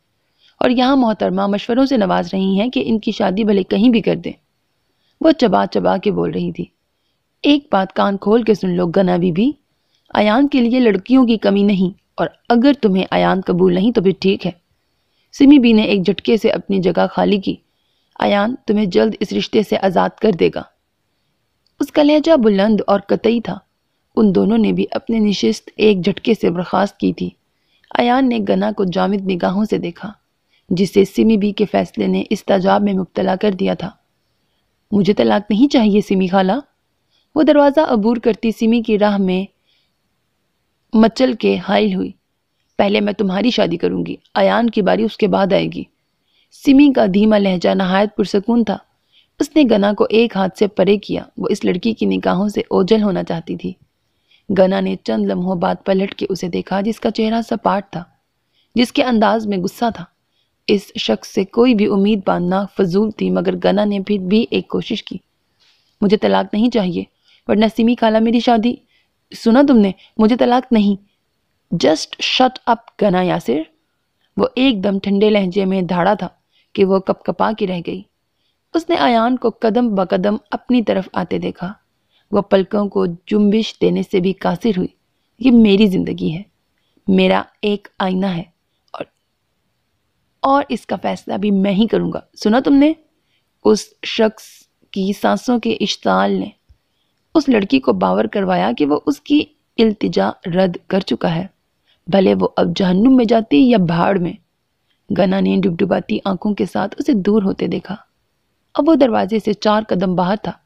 S1: और यहाँ मोहतरमा मशवरों से नवाज रही हैं कि इनकी शादी भले कहीं भी कर दें वो चबा चबा के बोल रही थी एक बात कान खोल के सुन लो गना बीबी आयान के लिए लड़कियों की कमी नहीं और अगर तुम्हें अयान कबूल नहीं तो भी ठीक है सिमी बी ने एक झटके से अपनी जगह खाली की अयान तुम्हें जल्द इस रिश्ते से आज़ाद कर देगा उसका लहजा बुलंद और कतई था उन दोनों ने भी अपनी नशस्त एक झटके से बर्खास्त की थी अयान ने गना को जामिद निगाहों से देखा जिसे सिमी बी के फैसले ने इस तजाब में मुबतला कर दिया था मुझे तलाक नहीं चाहिए सिमी खाला वो दरवाज़ा अबूर करती सिमी की राह में मचल के हाइल हुई पहले मैं तुम्हारी शादी करूंगी अयान की बारी उसके बाद आएगी सिमी का धीमा लहजा नहायत पुरसकून था उसने गना को एक हाथ से परे किया वो इस लड़की की निगाहों से ओझल होना चाहती थी गना ने चंद लम्हों बाद पलट के उसे देखा जिसका चेहरा सपाट था जिसके अंदाज में गुस्सा था इस शख्स से कोई भी उम्मीद बांधना फजूल थी मगर गना ने फिर भी एक कोशिश की मुझे तलाक नहीं चाहिए वरना सिमी खाला मेरी शादी सुना तुमने मुझे तलाक नहीं जस्ट शट अप गना यासिर वो एकदम ठंडे लहजे में धाड़ा था कि वो कपकपा के रह गई उसने आयान को कदम ब कदम अपनी तरफ आते देखा वह पलकों को जुम्बिश देने से भी कासिर हुई ये मेरी ज़िंदगी है मेरा एक आईना है और और इसका फैसला भी मैं ही करूँगा सुना तुमने उस शख्स की सांसों के इश्ताल ने उस लड़की को बावर करवाया कि वो उसकी इल्तिजा रद्द कर चुका है भले वो अब जहन्नुम में जाती या भाड़ में गना ने डुबडुबाती आंखों के साथ उसे दूर होते देखा अब वो दरवाजे से चार कदम बाहर था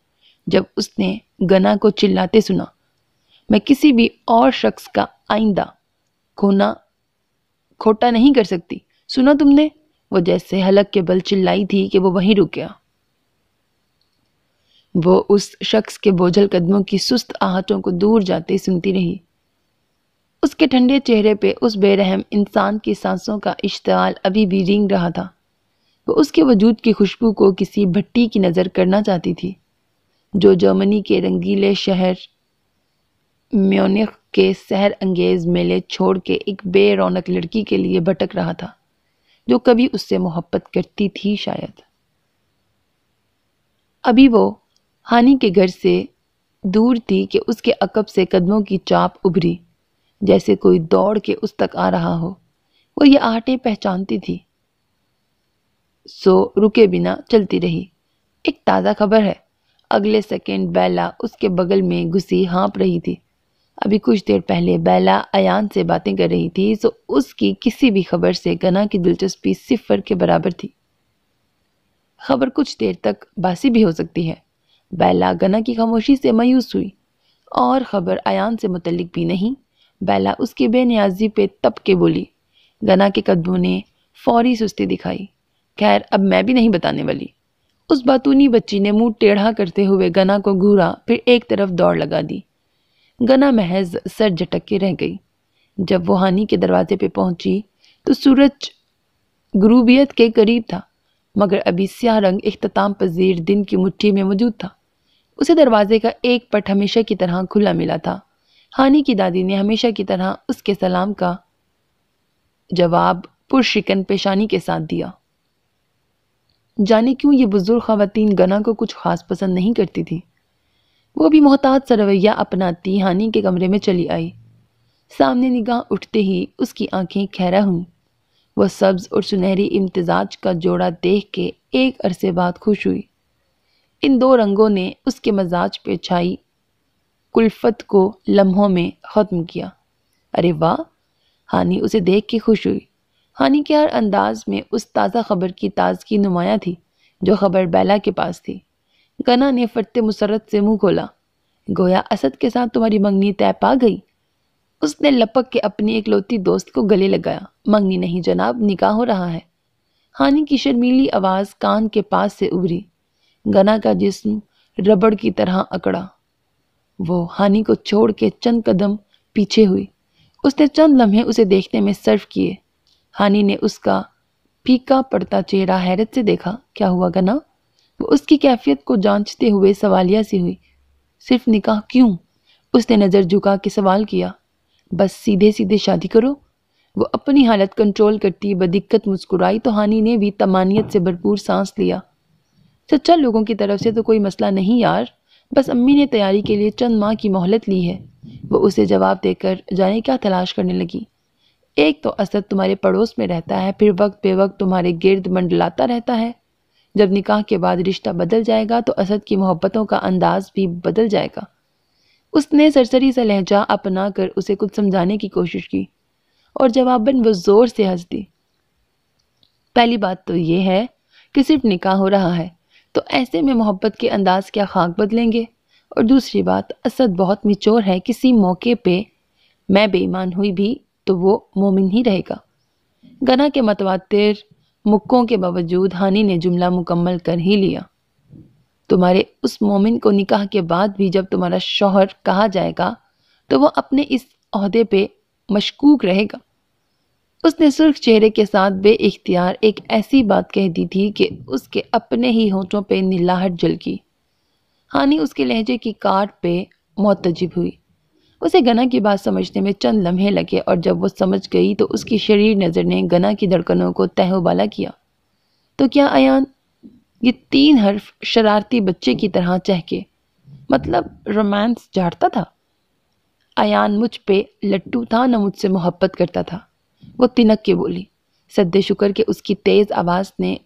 S1: जब उसने गना को चिल्लाते सुना मैं किसी भी और शख्स का आइंदा खोना खोटा नहीं कर सकती सुना तुमने वो जैसे हलक के बल चिल्लाई थी कि वो वहीं रुक गया वो उस शख्स के बोझल कदमों की सुस्त आहटों को दूर जाते सुनती रही उसके ठंडे चेहरे पे उस बेरहम इंसान की सांसों का इश्तेल अभी भी रिंग रहा था वो उसके वजूद की खुशबू को किसी भट्टी की नज़र करना चाहती थी जो जर्मनी के रंगीले शहर म्यूनिख के सहर अंगेज मेले छोड़ के एक रौनक लड़की के लिए भटक रहा था जो कभी उससे मोहब्बत करती थी शायद अभी वो हानि के घर से दूर थी कि उसके अकब से कदमों की चाप उभरी जैसे कोई दौड़ के उस तक आ रहा हो वो ये आटे पहचानती थी सो रुके बिना चलती रही एक ताज़ा खबर है अगले सेकेंड बैला उसके बगल में घुसी हाँप रही थी अभी कुछ देर पहले बैला अयान से बातें कर रही थी सो उसकी किसी भी खबर से गना की दिलचस्पी सिफर के बराबर थी खबर कुछ देर तक बासी भी हो सकती है बैला गना की खामोशी से मायूस हुई और ख़बर अन से मुतलिक भी नहीं बैला उसकी बेनियाजी पे तप के बोली गना के कदमों ने फौरी सुस्ती दिखाई खैर अब मैं भी नहीं बताने वाली उस बातूनी बच्ची ने मुंह टेढ़ा करते हुए गना को घूरा फिर एक तरफ दौड़ लगा दी गना महज सर झटक के रह गई जब वो हानि के दरवाजे पे पहुंची तो सूरज गुरूबियत के करीब था मगर अभी स्याह रंग अख्ताम पजीर दिन की मुट्ठी में मौजूद था उसे दरवाजे का एक पट हमेशा की तरह खुला मिला था हानि की दादी ने हमेशा की तरह उसके सलाम का जवाब पुरशिकन पेशानी के साथ दिया जाने क्यों ये बुजुर्ग खातन गना को कुछ खास पसंद नहीं करती थी वो भी मोहताज सा रवैया अपनाती हानि के कमरे में चली आई सामने निगाह उठते ही उसकी आंखें खैरा हूं वह सब्ज और सुनहरी इम्तजाज का जोड़ा देख के एक अरसे बाद खुश हुई इन दो रंगों ने उसके मजाज पे छाई कुल्फत को लम्हों में ख़त्म किया अरे वाह हानि उसे देख के खुश हुई हानि के हर अंदाज में उस ताज़ा खबर की ताजगी नुमाया थी जो खबर बैला के पास थी गना ने फटते मुसरत से मुंह खोला गोया असद के साथ तुम्हारी मंगनी तय पा गई उसने लपक के अपनी लौती दोस्त को गले लगाया मंगनी नहीं जनाब निकाह हो रहा है हानि की शर्मीली आवाज़ कान के पास से उभरी गना का जिस्म रबड़ की तरह अकड़ा वो हानि को छोड़ के चंद कदम पीछे हुई उसने चंद लम्हे उसे देखने में सर्व किए हानि ने उसका फीका पड़ता चेहरा हैरत से देखा क्या हुआ गना वो उसकी कैफियत को जांचते हुए सवालिया सी हुई सिर्फ निकाह क्यों उसने नज़र झुका के सवाल किया बस सीधे सीधे शादी करो वो अपनी हालत कंट्रोल करती बदिक्कत मुस्कुराई तो हानि ने भी तमानियत से भरपूर सांस लिया सच्चा लोगों की तरफ से तो कोई मसला नहीं यार बस अम्मी ने तैयारी के लिए चंद माह की मोहलत ली है वो उसे जवाब देकर जाने क्या तलाश करने लगी एक तो असद तुम्हारे पड़ोस में रहता है फिर वक्त बे वक्त तुम्हारे गिर्द मंडलाता रहता है जब निकाह के बाद रिश्ता बदल जाएगा तो असद की मोहब्बतों का अंदाज भी बदल जाएगा उसने सरसरी सा लहजा अपना कर उसे कुछ समझाने की कोशिश की और जवाबन वो ज़ोर से हंस दी पहली बात तो ये है कि सिर्फ निकाह हो रहा है तो ऐसे में मोहब्बत के अंदाज क्या खाक बदलेंगे और दूसरी बात असद बहुत मिचोर है किसी मौके पे मैं बेईमान हुई भी तो वो मोमिन ही रहेगा गना के मतवातर मुक्कों के बावजूद हानि ने जुमला मुकम्मल कर ही लिया तुम्हारे उस मोमिन को निकाह के बाद भी जब तुम्हारा शौहर कहा जाएगा तो वो अपने इस अहदे पे मशकूक रहेगा उसने सुर्ख चेहरे के साथ इख्तियार एक ऐसी बात कह दी थी कि उसके अपने ही होठों पे नीलाहट जलकी हानि उसके लहजे की काट पे मोतजब हुई उसे गना की बात समझने में चंद लम्हे लगे और जब वो समझ गई तो उसकी शरीर नज़र ने गना की धड़कनों को तहबाला किया तो क्या अयान ये तीन हर्फ शरारती बच्चे की तरह चहके मतलब रोमांस झाड़ता था अयान मुझ पे लट्टू था न मुझसे मोहब्बत करता था वो तिनक के बोली सद्दे शुक्र के उसकी तेज़ आवाज़ ने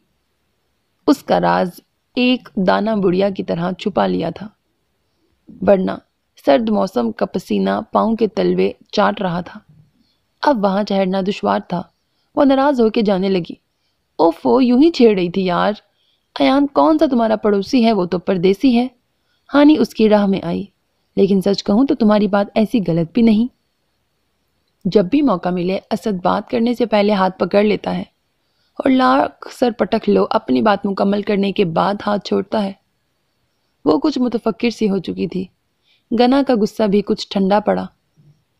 S1: उसका राज एक दाना बुढ़िया की तरह छुपा लिया था वरना सर्द मौसम का पसीना पाँव के तलवे चाट रहा था अब वहाँ चढ़ना दुशवार था वो नाराज़ होकर जाने लगी ओफो यूं ही छेड़ रही थी यार अयान कौन सा तुम्हारा पड़ोसी है वो तो परदेसी है हानि उसकी राह में आई लेकिन सच कहूं तो तुम्हारी बात ऐसी गलत भी नहीं जब भी मौका मिले असद बात करने से पहले हाथ पकड़ लेता है और लाख सर पटक लो अपनी बात मुकम्मल करने के बाद हाथ छोड़ता है वो कुछ मुतफक्र सी हो चुकी थी गना का गुस्सा भी कुछ ठंडा पड़ा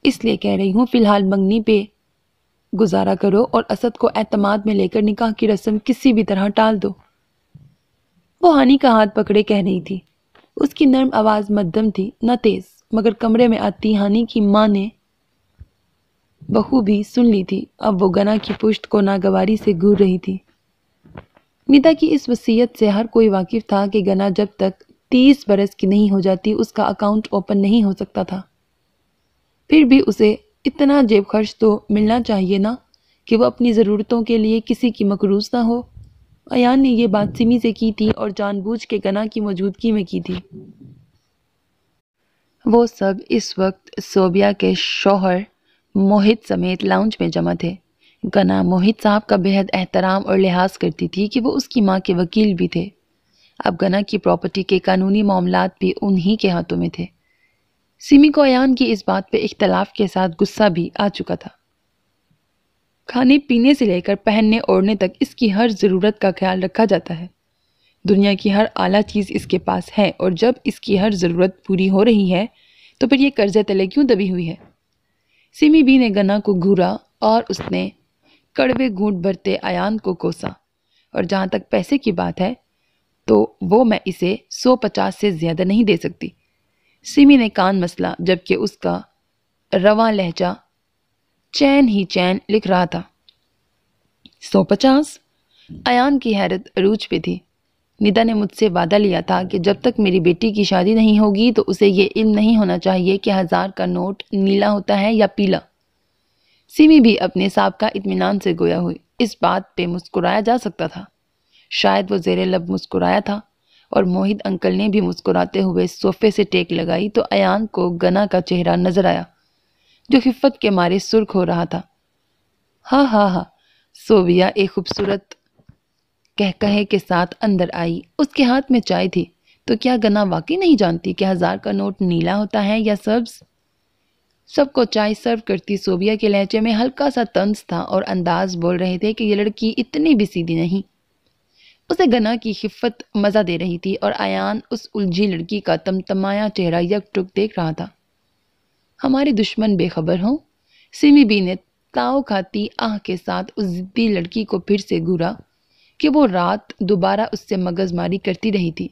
S1: इसलिए कह रही हूँ फ़िलहाल मंगनी पे गुजारा करो और असद को एतमाद में लेकर निकाह की रस्म किसी भी तरह टाल दो वो हानि का हाथ पकड़े कह रही थी उसकी नर्म आवाज़ मध्यम थी न तेज़ मगर कमरे में आती हानि की माँ ने बहू भी सुन ली थी अब वो गना की पुश्त को नागवारी से घूर रही थी मीता की इस वसीयत से हर कोई वाकिफ था कि गना जब तक तीस बरस की नहीं हो जाती उसका अकाउंट ओपन नहीं हो सकता था फिर भी उसे इतना जेब खर्च तो मिलना चाहिए ना कि वह अपनी ज़रूरतों के लिए किसी की मकरूज ना हो अन ने यह बात सिमी से की थी और जानबूझ के गना की मौजूदगी में की थी वो सब इस वक्त सोबिया के शोहर मोहित समेत लाउंज में जमा थे गना मोहित साहब का बेहद एहतराम और लिहाज करती थी कि वो उसकी माँ के वकील भी थे अब गना की प्रॉपर्टी के कानूनी मामला भी उन्हीं के हाथों में थे सिमी को अन की इस बात पे इख्तलाफ के साथ गुस्सा भी आ चुका था खाने पीने से लेकर पहनने ओढ़ने तक इसकी हर ज़रूरत का ख्याल रखा जाता है दुनिया की हर आला चीज़ इसके पास है और जब इसकी हर ज़रूरत पूरी हो रही है तो फिर ये कर्जे तले क्यों दबी हुई है सिमी बी ने गना को घूरा और उसने कड़वे घूट भरते आयान को कोसा और जहाँ तक पैसे की बात है तो वो मैं इसे सौ पचास से ज़्यादा नहीं दे सकती सिमी ने कान मसला जबकि उसका रवा लहजा चैन ही चैन लिख रहा था सौ पचास अन की हैरत अरूज पे थी निदा ने मुझसे वादा लिया था कि जब तक मेरी बेटी की शादी नहीं होगी तो उसे ये इल नहीं होना चाहिए कि हज़ार का नोट नीला होता है या पीला सिमी भी अपने साहब का इतमान से गोया हुई इस बात पे मुस्कुराया जा सकता था शायद वो जेर लब मुस्कुराया था और मोहित अंकल ने भी मुस्कुराते हुए सोफे से टेक लगाई तो अन को गना का चेहरा नजर आया जो हिफत के मारे सुर्ख हो रहा था हाँ हाँ हाँ सोविया एक खूबसूरत कह कहे के साथ अंदर आई उसके हाथ में चाय थी तो क्या गना वाकई नहीं जानती कि हज़ार का नोट नीला होता है या सब्ज सबको चाय सर्व करती सोबिया के लहजे में हल्का सा तंज था और अंदाज बोल रहे थे कि ये लड़की इतनी भी सीधी नहीं उसे गना की हिफत मज़ा दे रही थी और आयान उस उलझी लड़की का तमतमाया चेहरा यकटुक देख रहा था हमारे दुश्मन बेखबर हों सिमी बी ने ताव खाती आह के साथ उस जिद्दी लड़की को फिर से घूरा कि वो रात दोबारा उससे मगजमारी करती रही थी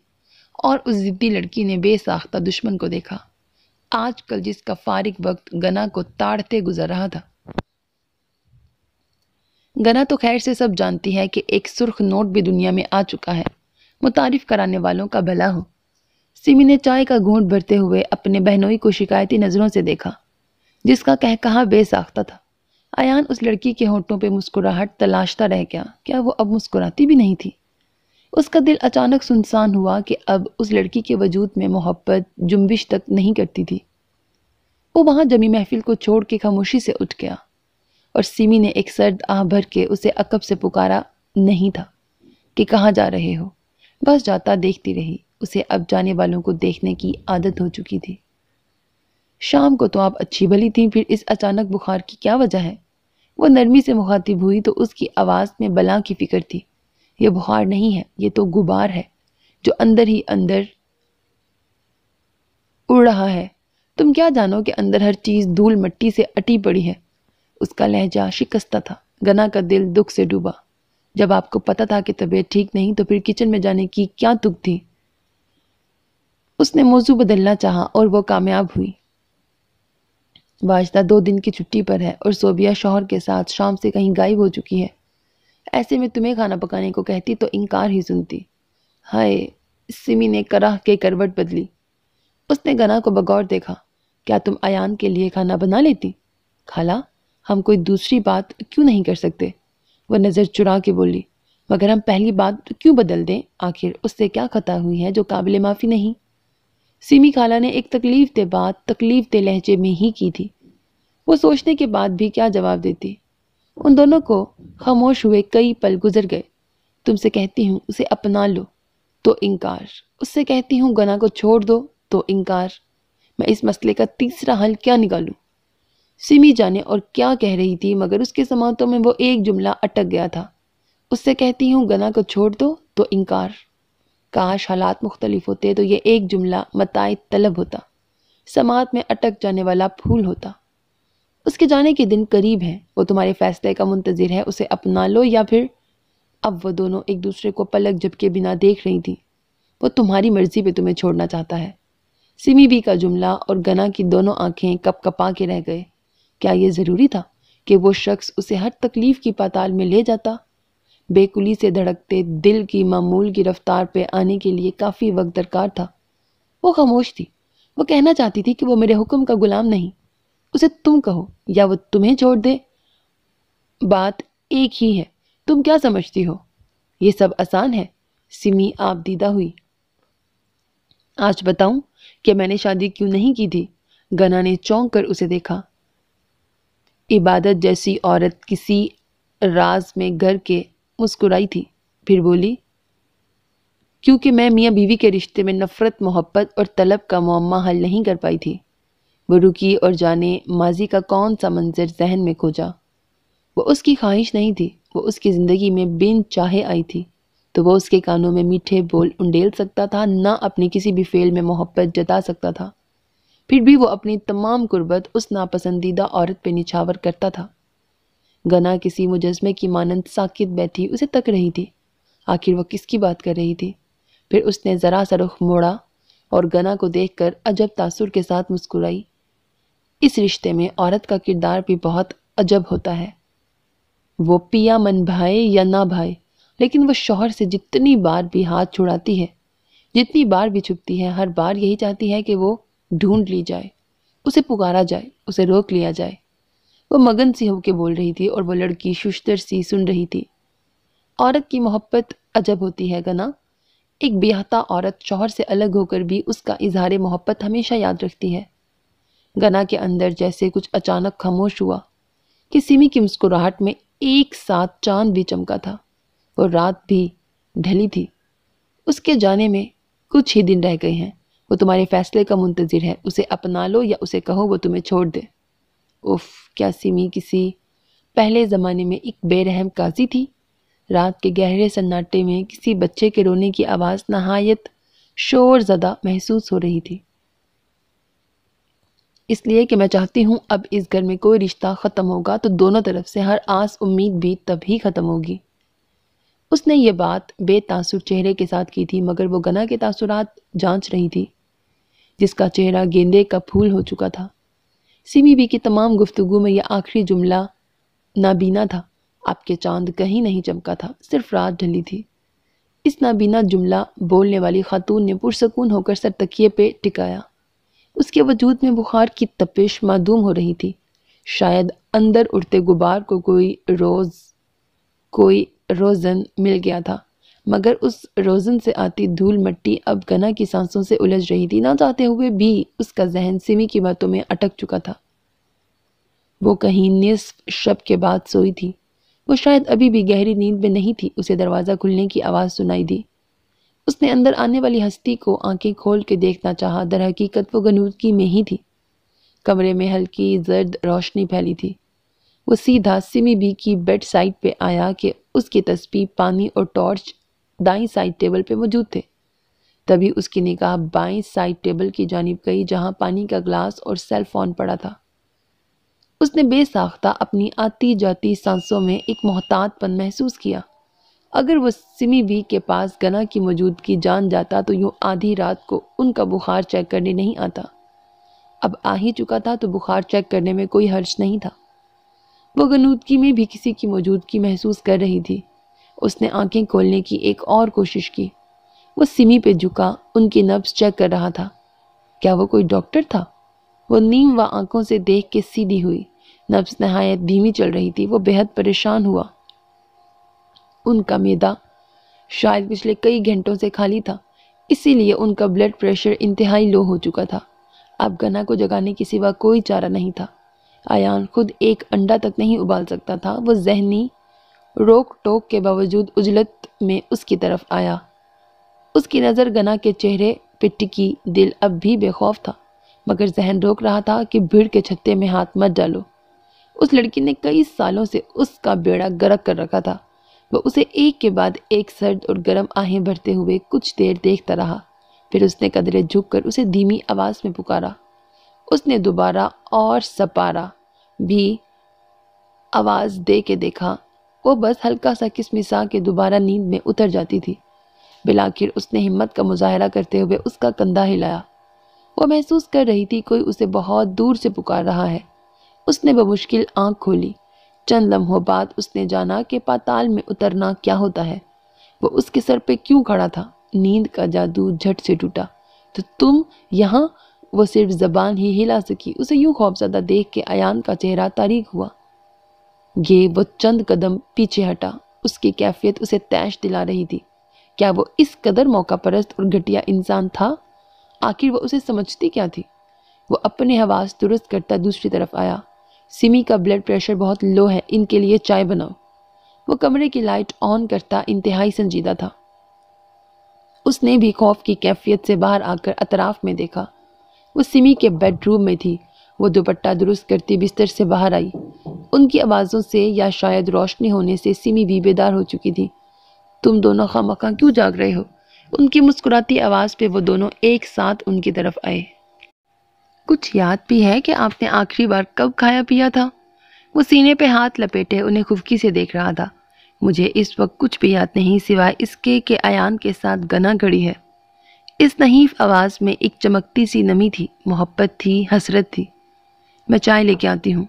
S1: और उस ज़िद्दी लड़की ने बेसाख्ता दुश्मन को देखा आजकल जिसका फारिग वक्त गना को ताड़ते गुजर रहा था गना तो खैर से सब जानती है कि एक सुर्ख नोट भी दुनिया में आ चुका है मुतारफ कराने वालों का भला हो सिमी ने चाय का घूंट भरते हुए अपने बहनोई को शिकायती नज़रों से देखा जिसका कह कहा बेसाख्ता था आयान उस लड़की के होठों पे मुस्कुराहट तलाशता रह गया क्या वो अब मुस्कुराती भी नहीं थी उसका दिल अचानक सुनसान हुआ कि अब उस लड़की के वजूद में मोहब्बत जुम्बिश तक नहीं करती थी वो वहाँ जमी महफिल को छोड़ के खामोशी से उठ गया और सीमी ने एक सर्द आह भर के उसे अकब से पुकारा नहीं था कि कहाँ जा रहे हो बस जाता देखती रही उसे अब जाने वालों को देखने की आदत हो चुकी थी शाम को तो आप अच्छी भली थी फिर इस अचानक बुखार की क्या वजह है वो नरमी से मुखातिब हुई तो उसकी आवाज़ में बला की फिक्र थी ये बुखार नहीं है ये तो गुबार है जो अंदर ही अंदर उड़ रहा है तुम क्या जानो कि अंदर हर चीज़ धूल मट्टी से अटी पड़ी है उसका लहजा शिकस्ता था गना का दिल दुख से डूबा जब आपको पता था कि तबीयत ठीक नहीं तो फिर किचन में जाने की क्या तुक थी उसने मौजू बदलना चाहा और वो कामयाब हुई वाजदा दो दिन की छुट्टी पर है और सोबिया शोहर के साथ शाम से कहीं गायब हो चुकी है ऐसे में तुम्हें खाना पकाने को कहती तो इनकार ही सुनती हाय सिमी ने कराह के करवट बदली उसने गना को बगौर देखा क्या तुम अन के लिए खाना बना लेती खाला हम कोई दूसरी बात क्यों नहीं कर सकते वह नज़र चुरा के बोली मगर हम पहली बात क्यों बदल दें आखिर उससे क्या खता हुई है जो काबिल माफ़ी नहीं सिमी खाला ने एक तकलीफ दे बात तकलीफ दे लहजे में ही की थी वो सोचने के बाद भी क्या जवाब देती उन दोनों को खामोश हुए कई पल गुजर गए तुमसे कहती हूँ उसे अपना लो तो इनकार उससे कहती हूँ गना को छोड़ दो तो इनकार मैं इस मसले का तीसरा हल क्या निकालू सिमी जाने और क्या कह रही थी मगर उसके समातों में वो एक जुमला अटक गया था उससे कहती हूँ गना को छोड़ दो तो इनकार काश हालात मुख्तलिफ होते तो ये एक जुमला मताए तलब होता समात में अटक जाने वाला फूल होता उसके जाने के दिन करीब हैं वो तुम्हारे फैसले का मुंतज़र है उसे अपना लो या फिर अब वो दोनों एक दूसरे को पलक झपके बिना देख रही थी वो तुम्हारी मर्जी पे तुम्हें छोड़ना चाहता है सिमी बी का जुमला और गना की दोनों आंखें कप कपा के रह गए क्या ये ज़रूरी था कि वो शख्स उसे हर तकलीफ़ की पाताल में ले जाता बेकुली से धड़कते दिल की मामूल की रफ्तार पे आने के लिए काफ़ी वक्त दरकार था वो खामोश थी वो कहना चाहती थी कि वो मेरे हुक्म का गुलाम नहीं उसे तुम कहो या वो तुम्हें छोड़ दे बात एक ही है तुम क्या समझती हो ये सब आसान है सिमी आप दीदा हुई आज बताऊं कि मैंने शादी क्यों नहीं की थी गना ने चौंक कर उसे देखा इबादत जैसी औरत किसी राज में घर के मुस्कुराई थी फिर बोली क्योंकि मैं मियाँ बीवी के रिश्ते में नफ़रत मोहब्बत और तलब का मामा हल नहीं कर पाई थी वो रुकी और जाने माजी का कौन सा मंजर जहन में खोजा वो उसकी ख्वाहिश नहीं थी वो उसकी ज़िंदगी में बिन चाहे आई थी तो वो उसके कानों में मीठे बोल उंडेल सकता था ना अपने किसी भी फेल में मोहब्बत जता सकता था फिर भी वो अपनी तमाम गुर्बत उस नापसंदीदा औरत पर निछावर करता था गना किसी मुजस्मे की मानंद साकित बैठी उसे तक रही थी आखिर वह किसकी बात कर रही थी फिर उसने ज़रा सा रुख मोड़ा और गना को देखकर अजब तासुर के साथ मुस्कुराई इस रिश्ते में औरत का किरदार भी बहुत अजब होता है वो पिया मन भाए या ना भाए लेकिन वह शोहर से जितनी बार भी हाथ छुड़ाती है जितनी बार भी छुपती है हर बार यही चाहती है कि वो ढूंढ ली जाए उसे पुकारा जाए उसे रोक लिया जाए वो मगन सी होके बोल रही थी और वो लड़की शुष्तर सी सुन रही थी औरत की मोहब्बत अजब होती है गना एक बेहता औरत शोहर से अलग होकर भी उसका इजहार मोहब्बत हमेशा याद रखती है गना के अंदर जैसे कुछ अचानक खामोश हुआ कि सिमी की मुस्कुराहट में एक साथ चांद भी चमका था वो रात भी ढली थी उसके जाने में कुछ ही दिन रह गए हैं वो तुम्हारे फैसले का मुंतजर है उसे अपना लो या उसे कहो वो तुम्हें छोड़ दे उफ क्या सिमी किसी पहले ज़माने में एक बेरहम काजी थी रात के गहरे सन्नाटे में किसी बच्चे के रोने की आवाज़ नहायत शोर ज़दा महसूस हो रही थी इसलिए कि मैं चाहती हूँ अब इस घर में कोई रिश्ता ख़त्म होगा तो दोनों तरफ से हर आस उम्मीद भी तभी ख़त्म होगी उसने ये बात बेतासुर चेहरे के साथ की थी मगर वो गना के तासुरात जांच रही थी जिसका चेहरा गेंदे का फूल हो चुका था सिमी बी की तमाम गुफ्तु में यह आखिरी जुमला नाबीना था आपके चांद कहीं नहीं चमका था सिर्फ रात ढली थी इस नाबीना जुमला बोलने वाली खातून ने पुरसकून होकर सर तकिए पे टिकाया उसके वजूद में बुखार की तपिश मादूम हो रही थी शायद अंदर उड़ते गुबार को कोई रोज़ कोई रोज़न मिल गया था मगर उस रोज़न से आती धूल मट्टी अब गना की सांसों से उलझ रही थी ना जाते हुए भी उसका जहन सिमी की बातों में अटक चुका था वो कहीं निसफ शब के बाद सोई थी वो शायद अभी भी गहरी नींद में नहीं थी उसे दरवाज़ा खुलने की आवाज़ सुनाई दी उसने अंदर आने वाली हस्ती को आंखें खोल के देखना चाह दर हकीकत वो गनूदगी में ही थी कमरे में हल्की जर्द रोशनी फैली थी वो सीधा सिमी बी की बेड साइड पे आया कि उसकी तस्वीर पानी और टॉर्च दाई साइड टेबल पे मौजूद थे तभी उसकी निगाह बाई साइड टेबल की जानब गई जहाँ पानी का ग्लास और सेल फोन पड़ा था उसने बेसाख्ता अपनी आती जाती सांसों में एक मोहतातपन महसूस किया अगर वह सिमी वी के पास गना की मौजूदगी जान जाता तो यूँ आधी रात को उनका बुखार चेक करने नहीं आता अब आ ही चुका था तो बुखार चेक करने में कोई हर्ज नहीं था वो गनूदगी में भी किसी की मौजूदगी महसूस कर रही थी उसने आंखें खोलने की एक और कोशिश की वो सिमी पे झुका उनकी नब्स चेक कर रहा था क्या वो कोई डॉक्टर था वो नीम व आंखों से देख के सीधी हुई नब्स नहायत धीमी चल रही थी वो बेहद परेशान हुआ उनका मैदा शायद पिछले कई घंटों से खाली था इसीलिए उनका ब्लड प्रेशर इंतहाई लो हो चुका था अब गना को जगाने के सिवा कोई चारा नहीं था आयान खुद एक अंडा तक नहीं उबाल सकता था वो जहनी रोक टोक के बावजूद उजलत में उसकी तरफ आया उसकी नज़र गना के चेहरे पिटकी टिकी दिल अब भी बेखौफ था मगर जहन रोक रहा था कि भीड़ के छत्ते में हाथ मत डालो उस लड़की ने कई सालों से उसका बेड़ा गरक कर रखा था वह उसे एक के बाद एक सर्द और गर्म आहें भरते हुए कुछ देर देखता रहा फिर उसने कदरे झुक कर उसे धीमी आवाज़ में पुकारा उसने दोबारा और सपारा भी आवाज़ दे के देखा वो बस हल्का सा किसमिसा के दोबारा नींद में उतर जाती थी बिलाखिर उसने हिम्मत का मुजाहरा करते हुए उसका कंधा हिलाया वो महसूस कर रही थी कोई उसे बहुत दूर से पुकार रहा है उसने बमुश्किल आंख खोली चंद लम्हों बाद उसने जाना कि पाताल में उतरना क्या होता है वो उसके सर पे क्यों खड़ा था नींद का जादू झट से टूटा तो तुम यहाँ वो सिर्फ जबान ही हिला सकी उसे यूं खौफजदा देख के अन का चेहरा तारीख हुआ ये वो चंद कदम पीछे हटा उसकी कैफियत उसे तैश दिला रही थी क्या वो इस कदर मौका परस्त और घटिया इंसान था आखिर वह उसे समझती क्या थी वो अपने हवास दुरुस्त करता दूसरी तरफ आया सिमी का ब्लड प्रेशर बहुत लो है इनके लिए चाय बनाओ वो कमरे की लाइट ऑन करता इंतहाई संजीदा था उसने भी खौफ की कैफियत से बाहर आकर अतराफ में देखा वो सिमी के बेडरूम में थी वो दुपट्टा दुरुस्त करती बिस्तर से बाहर आई उनकी आवाज़ों से या शायद रोशनी होने से सिमी भी बेदार हो चुकी थी तुम दोनों खामखा क्यों जाग रहे हो उनकी मुस्कुराती आवाज़ पे वो दोनों एक साथ उनकी तरफ आए कुछ याद भी है कि आपने आखिरी बार कब खाया पिया था वो सीने पे हाथ लपेटे उन्हें खुफकी से देख रहा था मुझे इस वक्त कुछ भी याद नहीं सिवाय इसके के आयान के साथ गना घड़ी है इस नहीफ आवाज़ में एक चमकती सी नमी थी मोहब्बत थी हसरत थी मैं चाय लेके आती हूँ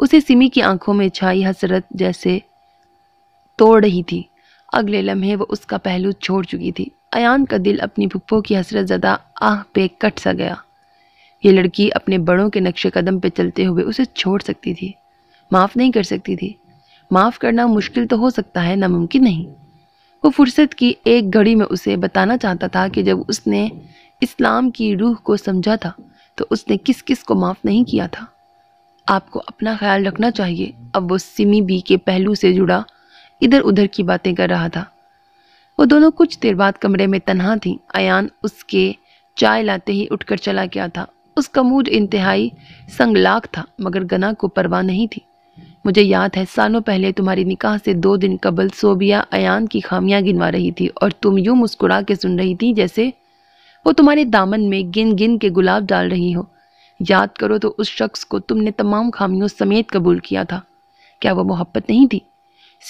S1: उसे सिमी की आंखों में छाई हसरत जैसे तोड़ रही थी अगले लम्हे वो उसका पहलू छोड़ चुकी थी अयान का दिल अपनी भुप्पो की हसरत ज़्यादा आह पे कट सा गया ये लड़की अपने बड़ों के नक्शे कदम पे चलते हुए उसे छोड़ सकती थी माफ़ नहीं कर सकती थी माफ़ करना मुश्किल तो हो सकता है नामुमकिन नहीं वो फुर्सत की एक घड़ी में उसे बताना चाहता था कि जब उसने इस्लाम की रूह को समझा था तो उसने किस किस को माफ़ नहीं किया था आपको अपना ख्याल रखना चाहिए अब वो सिमी बी के पहलू से जुड़ा इधर उधर की बातें कर रहा था वो दोनों कुछ देर बाद कमरे में तनहा थी अयान उसके चाय लाते ही उठकर चला गया था उसका मूड इंतहाई संगलाक था मगर गना को परवाह नहीं थी मुझे याद है सालों पहले तुम्हारी निकाह से दो दिन कबल सोबिया अयान की खामियां गिनवा रही थी और तुम यूं मुस्कुरा के सुन रही थी जैसे वो तुम्हारे दामन में गिन गिन के गुलाब डाल रही हो याद करो तो उस शख्स को तुमने तमाम खामियों समेत कबूल किया था क्या वो मोहब्बत नहीं थी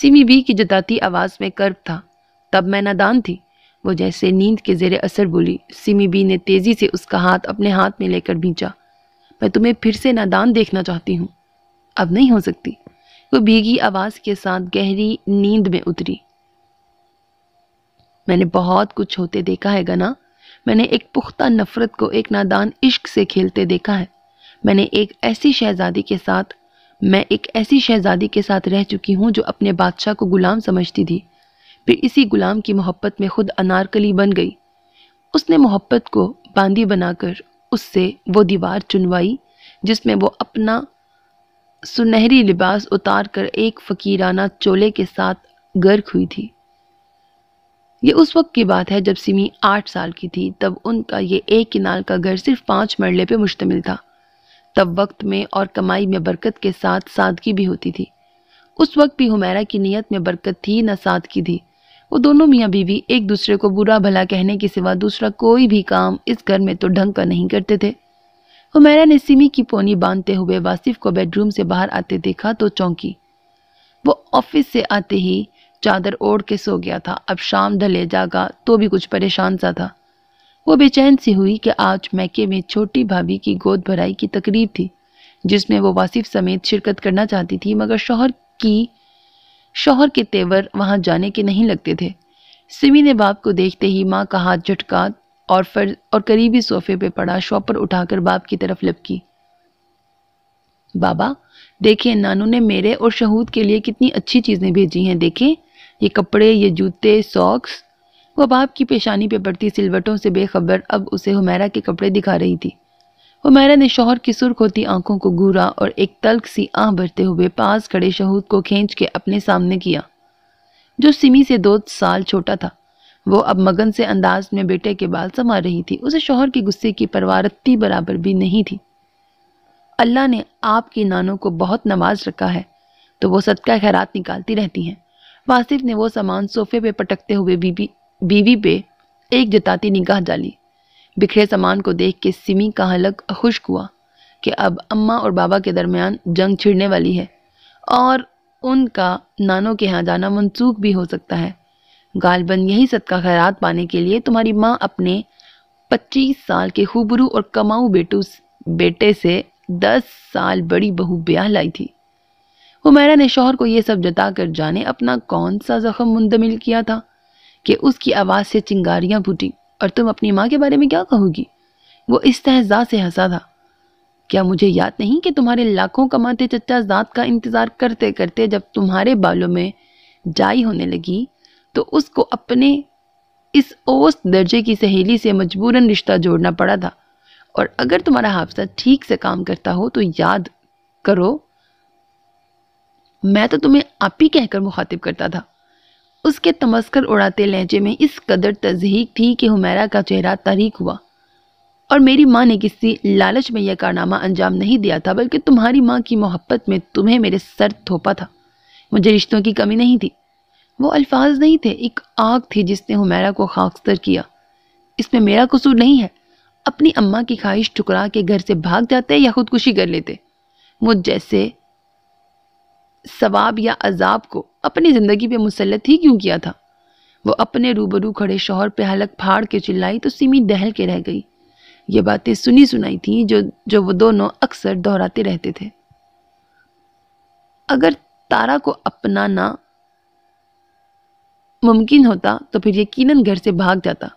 S1: सिमी बी की जताती आवाज़ में कर्ब था तब मैं नादान थी वो जैसे नींद के जेर असर बोली सिमी बी ने तेज़ी से उसका हाथ अपने हाथ में लेकर भींचा मैं तुम्हें फिर से नादान देखना चाहती हूँ अब नहीं हो सकती वो भीगी आवाज़ के साथ गहरी नींद में उतरी मैंने बहुत कुछ होते देखा है गना मैंने एक पुख्ता नफरत को एक नादान इश्क से खेलते देखा है मैंने एक ऐसी शहजादी के साथ मैं एक ऐसी शहजादी के साथ रह चुकी हूँ जो अपने बादशाह को गुलाम समझती थी फिर इसी गुलाम की मोहब्बत में खुद अनारकली बन गई उसने मोहब्बत को बांदी बनाकर उससे वो दीवार चुनवाई जिसमें वो अपना सुनहरी लिबास उतार कर एक फ़कीराना चोले के साथ गर्क हुई थी ये उस वक्त की बात है जब सिमी आठ साल की थी तब उनका ये एक किनाल का घर सिर्फ पाँच मरले पे मुश्तमिल था तब वक्त में और कमाई में बरकत के साथ सादगी भी होती थी उस वक्त भी हुमैरा की नीयत में बरकत थी न सादगी थी वो दोनों मियाँ बीवी एक दूसरे को बुरा भला कहने के सिवा दूसरा कोई भी काम इस घर में तो ढंग का नहीं करते थे हुमैरा ने सिमी की पोनी बांधते हुए वासिफ को बेडरूम से बाहर आते देखा तो चौंकी वो ऑफिस से आते ही चादर ओढ़ के सो गया था अब शाम ढले जागा तो भी कुछ परेशान सा था वो बेचैन सी हुई कि आज मैके में छोटी भाभी की गोद भराई की तकरीब थी जिसमें वो वासिफ समेत शिरकत करना चाहती थी मगर शोहर की शोहर के तेवर वहां जाने के नहीं लगते थे सिमी ने बाप को देखते ही माँ का हाथ झटका और फर और करीबी सोफे पे पड़ा शॉपर उठाकर बाप की तरफ लपकी बाबा देखें नानू ने मेरे और शहूद के लिए कितनी अच्छी चीज़ें भेजी हैं देखें ये कपड़े ये जूते सॉक्स वह बाप की पेशानी पे पड़ती सिलवटों से बेखबर अब उसे हुमैरा के कपड़े दिखा रही थी हुमैरा ने शोहर की सुर्ख होती आंखों को घूरा और एक तल्ख सी आह भरते हुए पास खड़े शहूद को खींच के अपने सामने किया जो सिमी से दो साल छोटा था वो अब मगन से अंदाज में बेटे के बाल संवार रही थी उसे शोहर के गुस्से की परवारती बराबर भी नहीं थी अल्लाह ने आपके नानों को बहुत नमाज रखा है तो वो सदका खैरात निकालती रहती हैं वासिफ ने वो सामान सोफे पे पटकते हुए बीबी बीवी पे एक जताती निगाह डाली बिखरे सामान को देख के सिमी का हलक खुश्क हुआ कि अब अम्मा और बाबा के दरमियान जंग छिड़ने वाली है और उनका नानों के यहाँ जाना मनसूख भी हो सकता है गालबन यही सदका खैरात पाने के लिए तुम्हारी माँ अपने 25 साल के खूबरू और कमाऊ बेटू बेटे से 10 साल बड़ी बहू ब्याह लाई थी हुमैरा ने शोहर को यह सब जताकर जाने अपना कौन सा जख्म मुंतमिल किया था कि उसकी आवाज़ से चिंगारियाँ फूटी और तुम अपनी माँ के बारे में क्या कहोगी वो इस तहजा से हंसा था क्या मुझे याद नहीं कि तुम्हारे लाखों कमाते चचा जात का इंतज़ार करते करते जब तुम्हारे बालों में जाई होने लगी तो उसको अपने इस औस्त दर्जे की सहेली से मजबूरन रिश्ता जोड़ना पड़ा था और अगर तुम्हारा हाफसा ठीक से काम करता हो तो याद करो मैं तो तुम्हें आप ही कहकर मुखातिब करता था उसके तमस्कर उड़ाते लहजे में इस कदर तजहीक थी कि हुमैरा का चेहरा तारीख हुआ और मेरी माँ ने किसी लालच में यह कारनामा अंजाम नहीं दिया था बल्कि तुम्हारी माँ की मोहब्बत में तुम्हें मेरे सर थोपा था मुझे रिश्तों की कमी नहीं थी वो अल्फाज नहीं थे एक आग थी जिसने हुमैरा को खाकसर किया इसमें मेरा कसूर नहीं है अपनी अम्मा की ख्वाहिश ठुकरा के घर से भाग जाते या खुदकुशी कर लेते मुझ जैसे सवाब या अजाब को अपनी ज़िंदगी पे मुसलत ही क्यों किया था वो अपने रूबरू खड़े शोहर पे हलक फाड़ के चिल्लाई तो सिमी दहल के रह गई ये बातें सुनी सुनाई थीं जो जो वो दोनों अक्सर दोहराते रहते थे अगर तारा को अपनाना मुमकिन होता तो फिर यकीन घर से भाग जाता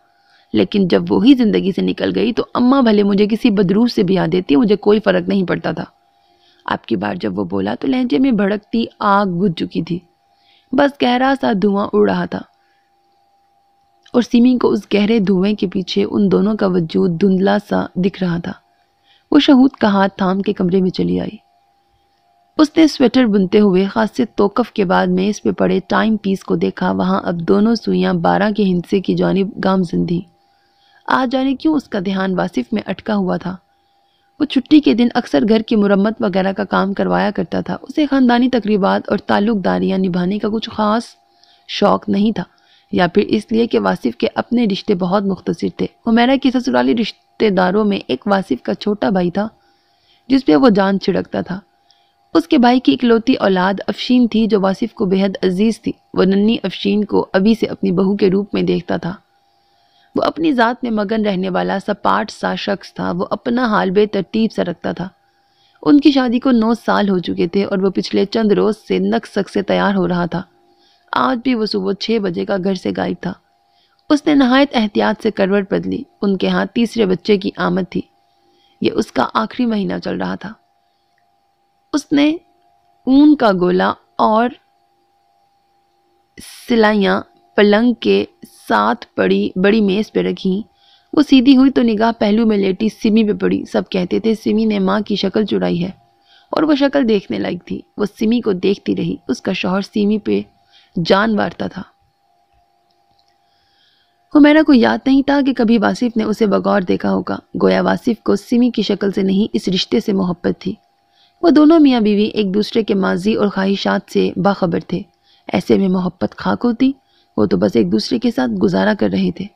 S1: लेकिन जब वो ही ज़िंदगी से निकल गई तो अम्मा भले मुझे किसी बदरूप से भी आ देती मुझे कोई फ़र्क नहीं पड़ता था आपकी बार जब वो बोला तो लहजे में भड़कती आग बुझ चुकी थी बस गहरा सा धुआं उड़ रहा था और सिमी को उस गहरे धुएं के पीछे उन दोनों का वजूद धुंधला सा दिख रहा था वो शहूद का हाथ थाम के कमरे में चली आई उसने स्वेटर बुनते हुए खासे तोकफ के बाद में इस पे पड़े टाइम पीस को देखा वहां अब दोनों सुइयां बारह के हिंसे की जानब गामजन थी आज जाने क्यों उसका ध्यान वासिफ में अटका हुआ था वो छुट्टी के दिन अक्सर घर की मुरम्मत वगैरह का काम करवाया करता था उसे ख़ानदानी तकरीबात और ताल्लुकदारियाँ निभाने का कुछ ख़ास शौक़ नहीं था या फिर इसलिए कि वासिफ के अपने रिश्ते बहुत मुख्तर थे हुमेरा की ससुराली रिश्तेदारों में एक वासिफ का छोटा भाई था जिस पर वो जान छिड़कता था उसके भाई की इकलौती औलाद अफशीन थी जो वासिफ को बेहद अजीज़ थी वो नन्नी अफशीन को अभी से अपनी बहू के रूप में देखता था वो अपनी ज़ात में मगन रहने वाला सपाट सा शख्स था वो अपना हाल बेतरतीब सा रखता था उनकी शादी को नौ साल हो चुके थे और वो पिछले चंद रोज़ से नक सक से तैयार हो रहा था आज भी वो सुबह छः बजे का घर से गायब था उसने नहायत एहतियात से करवट बदली उनके यहाँ तीसरे बच्चे की आमद थी ये उसका आखिरी महीना चल रहा था उसने ऊन का गोला और सिलाइयाँ पलंग के साथ पड़ी बड़ी मेज़ पर रखी वो सीधी हुई तो निगाह पहलू में लेटी सिमी पे पड़ी सब कहते थे सिमी ने माँ की शक्ल चुराई है और वो शक्ल देखने लायक थी वो सिमी को देखती रही उसका शोहर सिमी पे जान वारता था हुमैरा को याद नहीं था कि कभी वासिफ ने उसे बगौर देखा होगा गोया वासिफ को सिमी की शक्ल से नहीं इस रिश्ते से मोहब्बत थी वह दोनों मियाँ बीवी एक दूसरे के माजी और ख्वाहिशात से बाखबर थे ऐसे में मोहब्बत खाक होती वो तो बस एक दूसरे के साथ गुजारा कर रहे थे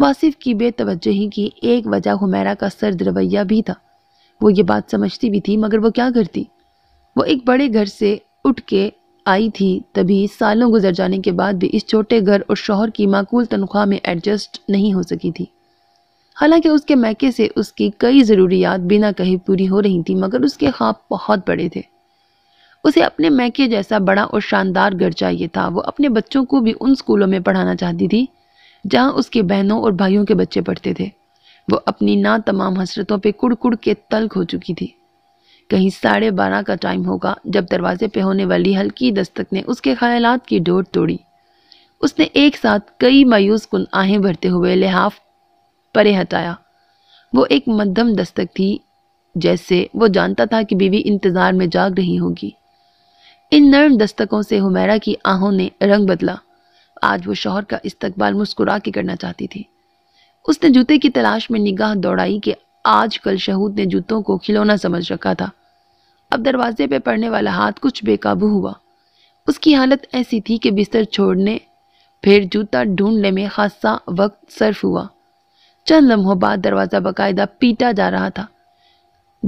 S1: वासिफ की बेतवजही की एक वजह हुमैरा का सर्द रवैया भी था वो ये बात समझती भी थी मगर वो क्या करती वो एक बड़े घर से उठ के आई थी तभी सालों गुजर जाने के बाद भी इस छोटे घर और शोहर की माकूल तनख्वाह में एडजस्ट नहीं हो सकी थी हालांकि उसके मैके से उसकी कई ज़रूरियात बिना कहे पूरी हो रही थी मगर उसके ख्वाब बहुत बड़े थे उसे अपने मैके जैसा बड़ा और शानदार घर चाहिए था वो अपने बच्चों को भी उन स्कूलों में पढ़ाना चाहती थी जहाँ उसके बहनों और भाइयों के बच्चे पढ़ते थे वो अपनी ना तमाम हसरतों पे कुड़ कुड़ के तल हो चुकी थी कहीं साढ़े बारह का टाइम होगा जब दरवाजे पे होने वाली हल्की दस्तक ने उसके ख्याल की डोर तोड़ी उसने एक साथ कई मायूस कन आहें भरते हुए लिहाफ परे हटाया वो एक मध्यम दस्तक थी जैसे वो जानता था कि बीवी इंतज़ार में जाग रही होगी इन नर्म दस्तकों से हुमैरा की आहों ने रंग बदला आज वो शोहर का इस्तकबाल मुस्कुरा के करना चाहती थी उसने जूते की तलाश में निगाह दौड़ाई कि आज कल शहूद ने जूतों को खिलौना समझ रखा था अब दरवाजे पे पड़ने वाला हाथ कुछ बेकाबू हुआ उसकी हालत ऐसी थी कि बिस्तर छोड़ने फिर जूता ढूंढने में खासा वक्त सर्फ हुआ चंद लम्हों बाद दरवाज़ा बाकायदा पीटा जा रहा था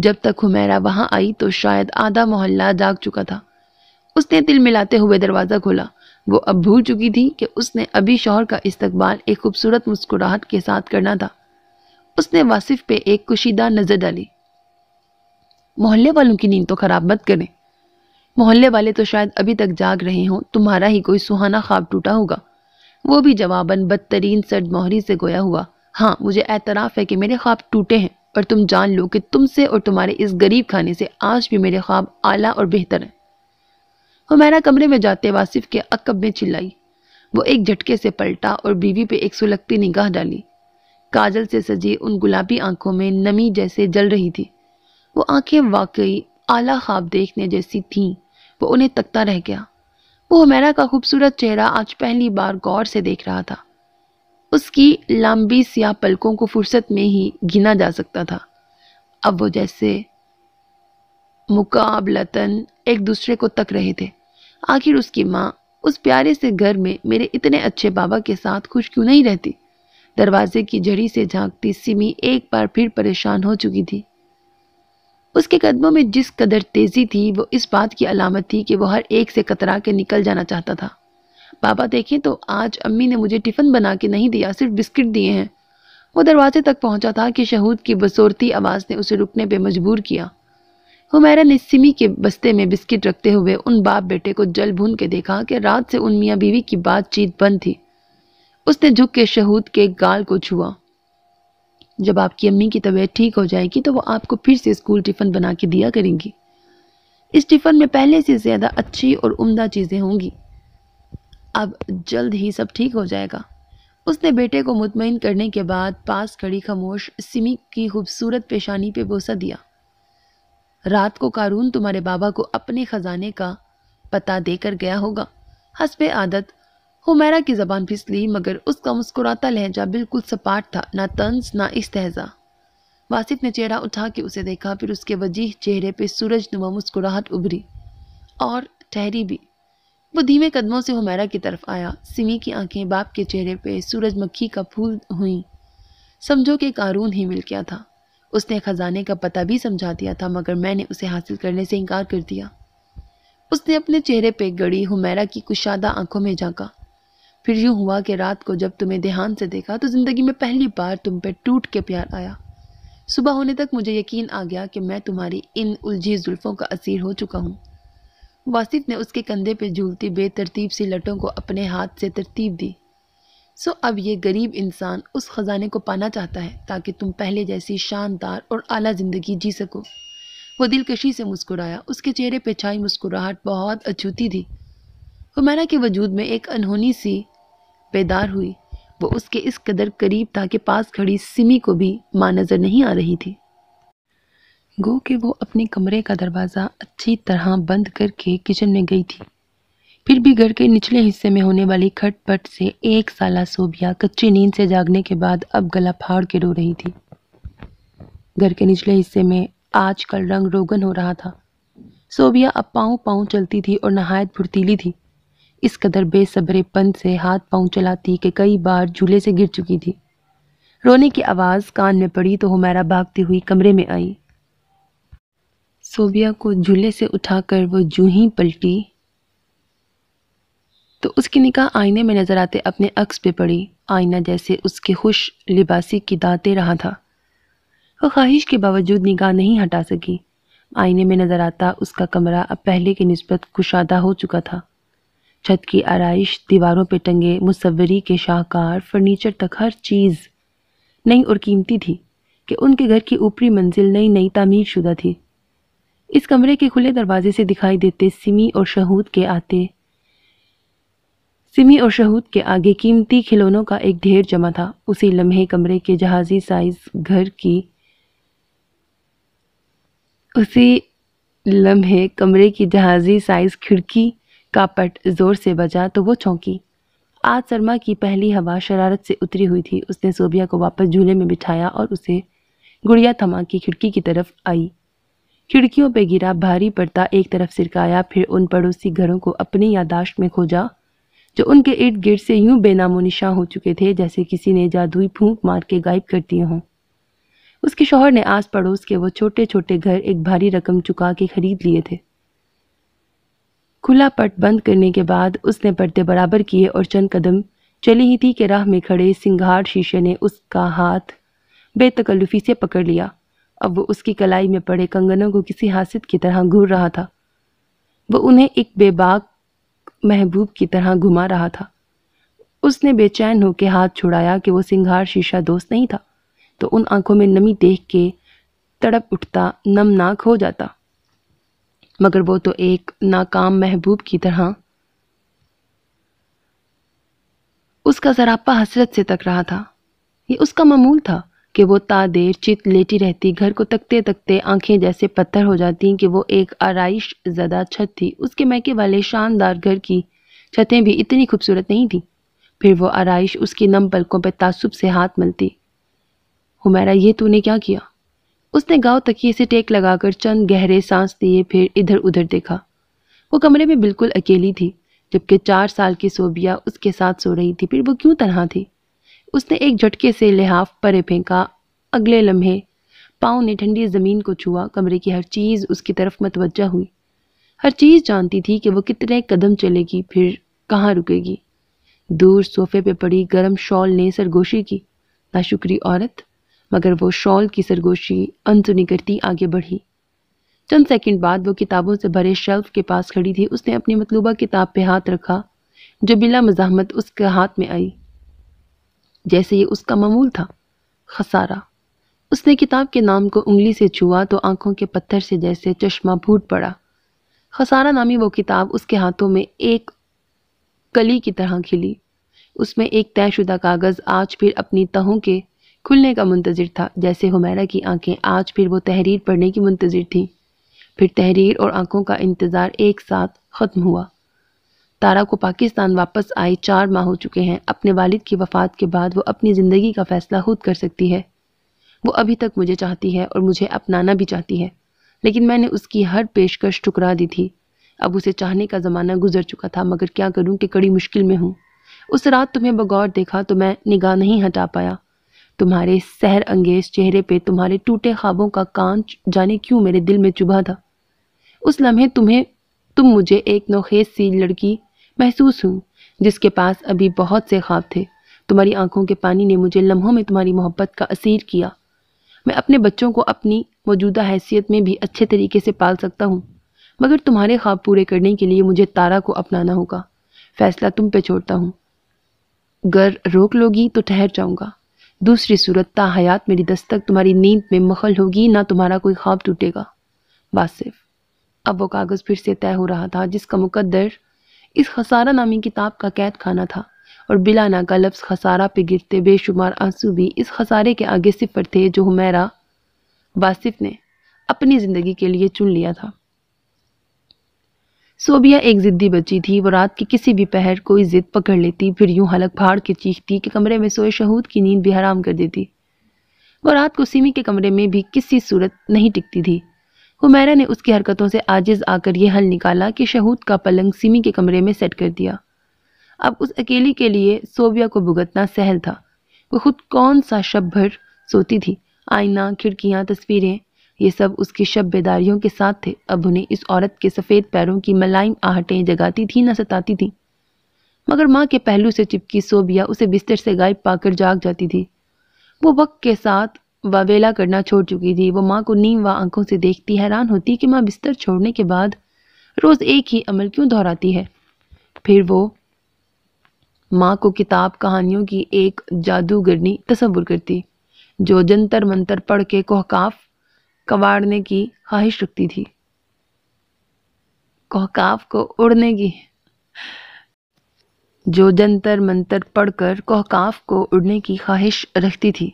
S1: जब तक हुमैरा वहां आई तो शायद आधा मोहल्ला जाग चुका था उसने दिल मिलाते हुए दरवाज़ा खोला वो अब भूल चुकी थी कि उसने अभी शोहर का इस्तकबाल एक खूबसूरत मुस्कुराहट के साथ करना था उसने वासिफ पे एक कुशीदा नज़र डाली मोहल्ले वालों की नींद तो ख़राब मत करें मोहल्ले वाले तो शायद अभी तक जाग रहे हों तुम्हारा ही कोई सुहाना ख्वाब टूटा होगा वो भी जवाबन बदतरीन सर्द मोहरी से गोया हुआ हाँ मुझे एतराफ़ है कि मेरे ख्वाब टूटे हैं और तुम जान लो कि तुमसे और तुम्हारे इस गरीब खाने से आज भी मेरे ख्वाब आला और बेहतर हैं हुमैरा कमरे में जाते वासिफ के अकब में चिल्लाई वो एक झटके से पलटा और बीवी पे एक सुलगती निगाह डाली काजल से सजी उन गुलाबी आंखों में नमी जैसे जल रही थी वो आंखें वाकई आला ख्वाब देखने जैसी थीं वो उन्हें तकता रह गया वो हुमैरा का खूबसूरत चेहरा आज पहली बार गौर से देख रहा था उसकी लंबी सियाह पलकों को फुर्सत में ही गिना जा सकता था अब वो जैसे मुकाबलतन एक दूसरे को तक रहे थे आखिर उसकी माँ उस प्यारे से घर में मेरे इतने अच्छे बाबा के साथ खुश क्यों नहीं रहती दरवाजे की जड़ी से झांकती सिमी एक बार फिर परेशान हो चुकी थी उसके कदमों में जिस कदर तेजी थी वो इस बात की अलामत थी कि वो हर एक से कतरा के निकल जाना चाहता था पापा देखें तो आज अम्मी ने मुझे टिफ़िन बना के नहीं दिया सिर्फ बिस्किट दिए हैं वो दरवाजे तक पहुंचा था कि शहूद की बसोरती आवाज़ ने उसे रुकने पे मजबूर किया हुमैरा ने सिमी के बस्ते में बिस्किट रखते हुए उन बाप बेटे को जल भून के देखा कि रात से उन मियाँ बीवी की बातचीत बंद थी उसने झुक के शहूद के गाल को छुआ जब आपकी अम्मी की तबीयत ठीक हो जाएगी तो वो आपको फिर से स्कूल टिफ़िन बना के दिया करेंगी इस टिफ़िन में पहले से ज़्यादा अच्छी और उम्दा चीज़ें होंगी अब जल्द ही सब ठीक हो जाएगा उसने बेटे को मुतमिन करने के बाद पास खड़ी खामोश सिमी की खूबसूरत पेशानी पे बोसा दिया रात को कारून तुम्हारे बाबा को अपने खजाने का पता देकर गया होगा हंस आदत हुमैरा की जबान फिसली मगर उसका मुस्कुराता लहजा बिल्कुल सपाट था ना तंज ना इस्तेजा वासिफ ने चेहरा उठा के उसे देखा फिर उसके वजीह चेहरे पे सूरज नुमा मुस्कुराहट उभरी और ठहरी भी वो धीमे कदमों से हुमैरा की तरफ आया सिमी की आंखें बाप के चेहरे पे मक्खी का फूल हुई समझो कि कारून ही मिल गया था उसने ख़जाने का पता भी समझा दिया था मगर मैंने उसे हासिल करने से इनकार कर दिया उसने अपने चेहरे पे गड़ी हुमैरा की कुशादा आंखों में झाँका फिर यूँ हुआ कि रात को जब तुम्हें ध्यान से देखा तो ज़िंदगी में पहली बार तुम पर टूट के प्यार आया सुबह होने तक मुझे यकीन आ गया कि मैं तुम्हारी इन उलझी जुल्फ़ों का असीर हो चुका हूँ वासिफ ने उसके कंधे पे झूलती बेतरतीब सी लटों को अपने हाथ से तरतीब दी सो अब ये गरीब इंसान उस ख़जाने को पाना चाहता है ताकि तुम पहले जैसी शानदार और आला ज़िंदगी जी सको वो दिलकशी से मुस्कुराया उसके चेहरे पर छाई मुस्कुराहट बहुत अछूती थी हुमैरा के वजूद में एक अनहोनी सी बेदार हुई वो उसके इस कदर करीब था कि पास खड़ी सिमी को भी माँ नज़र नहीं आ रही थी गो कि वो अपने कमरे का दरवाज़ा अच्छी तरह बंद करके किचन में गई थी फिर भी घर के निचले हिस्से में होने वाली खटपट से एक साल सोबिया कच्ची नींद से जागने के बाद अब गला फाड़ के रो रही थी घर के निचले हिस्से में आजकल रंग रोगन हो रहा था सोबिया अब पाँव पाँव चलती थी और नहायत फुर्तीली थी इस कदर बेसब्रेपन से हाथ पाँव चलाती कि कई बार झूले से गिर चुकी थी रोने की आवाज़ कान में पड़ी तो हमारा भागती हुई कमरे में आई सोबिया को झूले से उठाकर वो जूही पलटी तो उसकी निकाह आईने में नज़र आते अपने अक्स पे पड़ी आईना जैसे उसके खुश लिबासी की दाते रहा था वह ख्वाहिश के बावजूद निगाह नहीं हटा सकी आईने में नज़र आता उसका कमरा अब पहले की नस्बत कुशादा हो चुका था छत की आरइश दीवारों पर टंगे मुसवरी के शाहकार फर्नीचर तक हर चीज़ नई और कीमती थी कि उनके घर की ऊपरी मंजिल नई नई तामीर शुदा थी इस कमरे के खुले दरवाजे से दिखाई देते सिमी और शहूद के आते सिमी और शहूद के आगे कीमती खिलौनों का एक ढेर जमा था उसी लम्हे कमरे के जहाजी साइज घर की उसी लम्हे कमरे की जहाजी साइज खिड़की का पट जोर से बजा तो वो चौंकी आज शर्मा की पहली हवा शरारत से उतरी हुई थी उसने सोबिया को वापस झूले में बिठाया और उसे गुड़िया थमा की खिड़की की तरफ आई खिड़कियों पर गिरा भारी पड़ता एक तरफ सिरकाया फिर उन पड़ोसी घरों को अपनी यादाश्त में खोजा जो उनके इर्द गिर्द से यूं निशां हो चुके थे जैसे किसी ने जादुई फूंक मार के गायब कर दिए हों उसके शोहर ने आस पड़ोस के वो छोटे छोटे घर एक भारी रकम चुका के खरीद लिए थे खुला पट बंद करने के बाद उसने पर्दे बराबर किए और चंद कदम चली ही थी कि राह में खड़े सिंघार शीशे ने उसका हाथ बेतकल्लुफी से पकड़ लिया अब वो उसकी कलाई में पड़े कंगनों को किसी हासिद की तरह घूर रहा था वो उन्हें एक बेबाक महबूब की तरह घुमा रहा था उसने बेचैन होकर हाथ छुड़ाया कि वो सिंगार शीशा दोस्त नहीं था तो उन आंखों में नमी देख के तड़प उठता नमनाक हो जाता मगर वो तो एक नाकाम महबूब की तरह उसका जरापा हसरत से तक रहा था ये उसका मामूल था कि वो ता देर चित लेटी रहती घर को तकते तकते आंखें जैसे पत्थर हो जाती कि वो एक आरइश ज़दा छत थी उसके मैके वाले शानदार घर की छतें भी इतनी खूबसूरत नहीं थी फिर वो आरइश उसकी नम पलकों पर तासुब से हाथ मलती हुमैरा ये तूने क्या किया उसने गाँव तकिए से टेक लगाकर चंद गहरे सांस लिए फिर इधर उधर देखा वो कमरे में बिल्कुल अकेली थी जबकि चार साल की सोबिया उसके साथ सो रही थी फिर वो क्यों तरह थी उसने एक झटके से लिहाफ परे फेंका अगले लम्हे पाँव ने ठंडी ज़मीन को छुआ कमरे की हर चीज़ उसकी तरफ मतवजा हुई हर चीज़ जानती थी कि वो कितने कदम चलेगी फिर कहाँ रुकेगी दूर सोफे पे पड़ी गर्म शॉल ने सरगोशी की नाशुक्री औरत मगर वो शॉल की सरगोशी अनसुनी करती आगे बढ़ी चंद सेकंड बाद वो किताबों से भरे शेल्फ के पास खड़ी थी उसने अपनी मतलूबा किताब पे हाथ रखा जो बिला मजामत उसके हाथ में आई जैसे ये उसका मामूल था खसारा उसने किताब के नाम को उंगली से छुआ तो आंखों के पत्थर से जैसे चश्मा फूट पड़ा खसारा नामी वो किताब उसके हाथों में एक कली की तरह खिली उसमें एक तयशुदा कागज़ आज फिर अपनी तहों के खुलने का मुंतज़र था जैसे हुमैरा की आंखें आज फिर वो तहरीर पढ़ने की मुंतज़र थीं फिर तहरीर और आंखों का इंतज़ार एक साथ ख़त्म हुआ तारा को पाकिस्तान वापस आए चार माह हो चुके हैं अपने वालिद की वफ़ात के बाद वो अपनी ज़िंदगी का फ़ैसला खुद कर सकती है वो अभी तक मुझे चाहती है और मुझे अपनाना भी चाहती है लेकिन मैंने उसकी हर पेशकश ठुकरा दी थी अब उसे चाहने का ज़माना गुजर चुका था मगर क्या करूँ कि कड़ी मुश्किल में हूँ उस रात तुम्हें बगौर देखा तो मैं निगाह नहीं हटा पाया तुम्हारे सहर अंगेज चेहरे पे तुम्हारे टूटे ख्वाबों का कांच जाने क्यों मेरे दिल में चुभा था उस लम्हे तुम्हें तुम मुझे एक नोखेज सी लड़की महसूस हूँ जिसके पास अभी बहुत से ख्वाब थे तुम्हारी आंखों के पानी ने मुझे लम्हों में तुम्हारी मोहब्बत का असीर किया मैं अपने बच्चों को अपनी मौजूदा हैसियत में भी अच्छे तरीके से पाल सकता हूँ मगर तुम्हारे ख्वाब पूरे करने के लिए मुझे तारा को अपनाना होगा फैसला तुम पे छोड़ता हूँ अगर रोक लोगी तो ठहर जाऊँगा दूसरी सूरत ता हयात मेरी दस्तक तुम्हारी नींद में मखल होगी ना तुम्हारा कोई ख्वाब टूटेगा वासिफ अब वो कागज़ फिर से तय हो रहा था जिसका मुकद्दर इस खसारा नामी किताब का कैद खाना था और बिलाना का लफ्ज़ खसारा पे गिरते बेशुमार आंसू भी इस खसारे के आगे सिफर थे जो हमेरा वासिफ ने अपनी ज़िंदगी के लिए चुन लिया था सोबिया एक ज़िद्दी बच्ची थी वो रात की किसी भी पहर कोई ज़िद पकड़ लेती फिर यूं हलक फाड़ के चीखती कि कमरे में सोए शहूद की नींद भी हराम कर देती वो रात को सिमी के कमरे में भी किसी सूरत नहीं टिकती थी हुमैरा ने उसकी हरकतों से आजिज आकर यह हल निकाला कि शहूद का पलंग सिमी के कमरे में सेट कर दिया अब उस अकेली के लिए सोबिया को भुगतना सहल था वो खुद कौन सा शब भर सोती थी आईना खिड़कियाँ तस्वीरें ये सब उसकी शब बेदारियों के साथ थे अब उन्हें इस औरत के सफ़ेद पैरों की मलाइम आहटें जगाती थी न सताती थी मगर माँ के पहलू से चिपकी सोबिया उसे बिस्तर से गायब पाकर जाग जाती थी वो वक्त के साथ वेला करना छोड़ चुकी थी वो माँ को नीम व आंखों से देखती हैरान होती कि माँ बिस्तर छोड़ने के बाद रोज़ एक ही अमल क्यों दोहराती है फिर वो माँ को किताब कहानियों की एक जादूगरनी तस्वुर करती जो जंतर मंतर पढ़ के कोहकाफ कवाड़ने की ख्वाहिश रखती थी कोहकाफ को उड़ने की जो जंतर मंतर पढ़कर कोहकाफ को उड़ने की ख्वाहिश रखती थी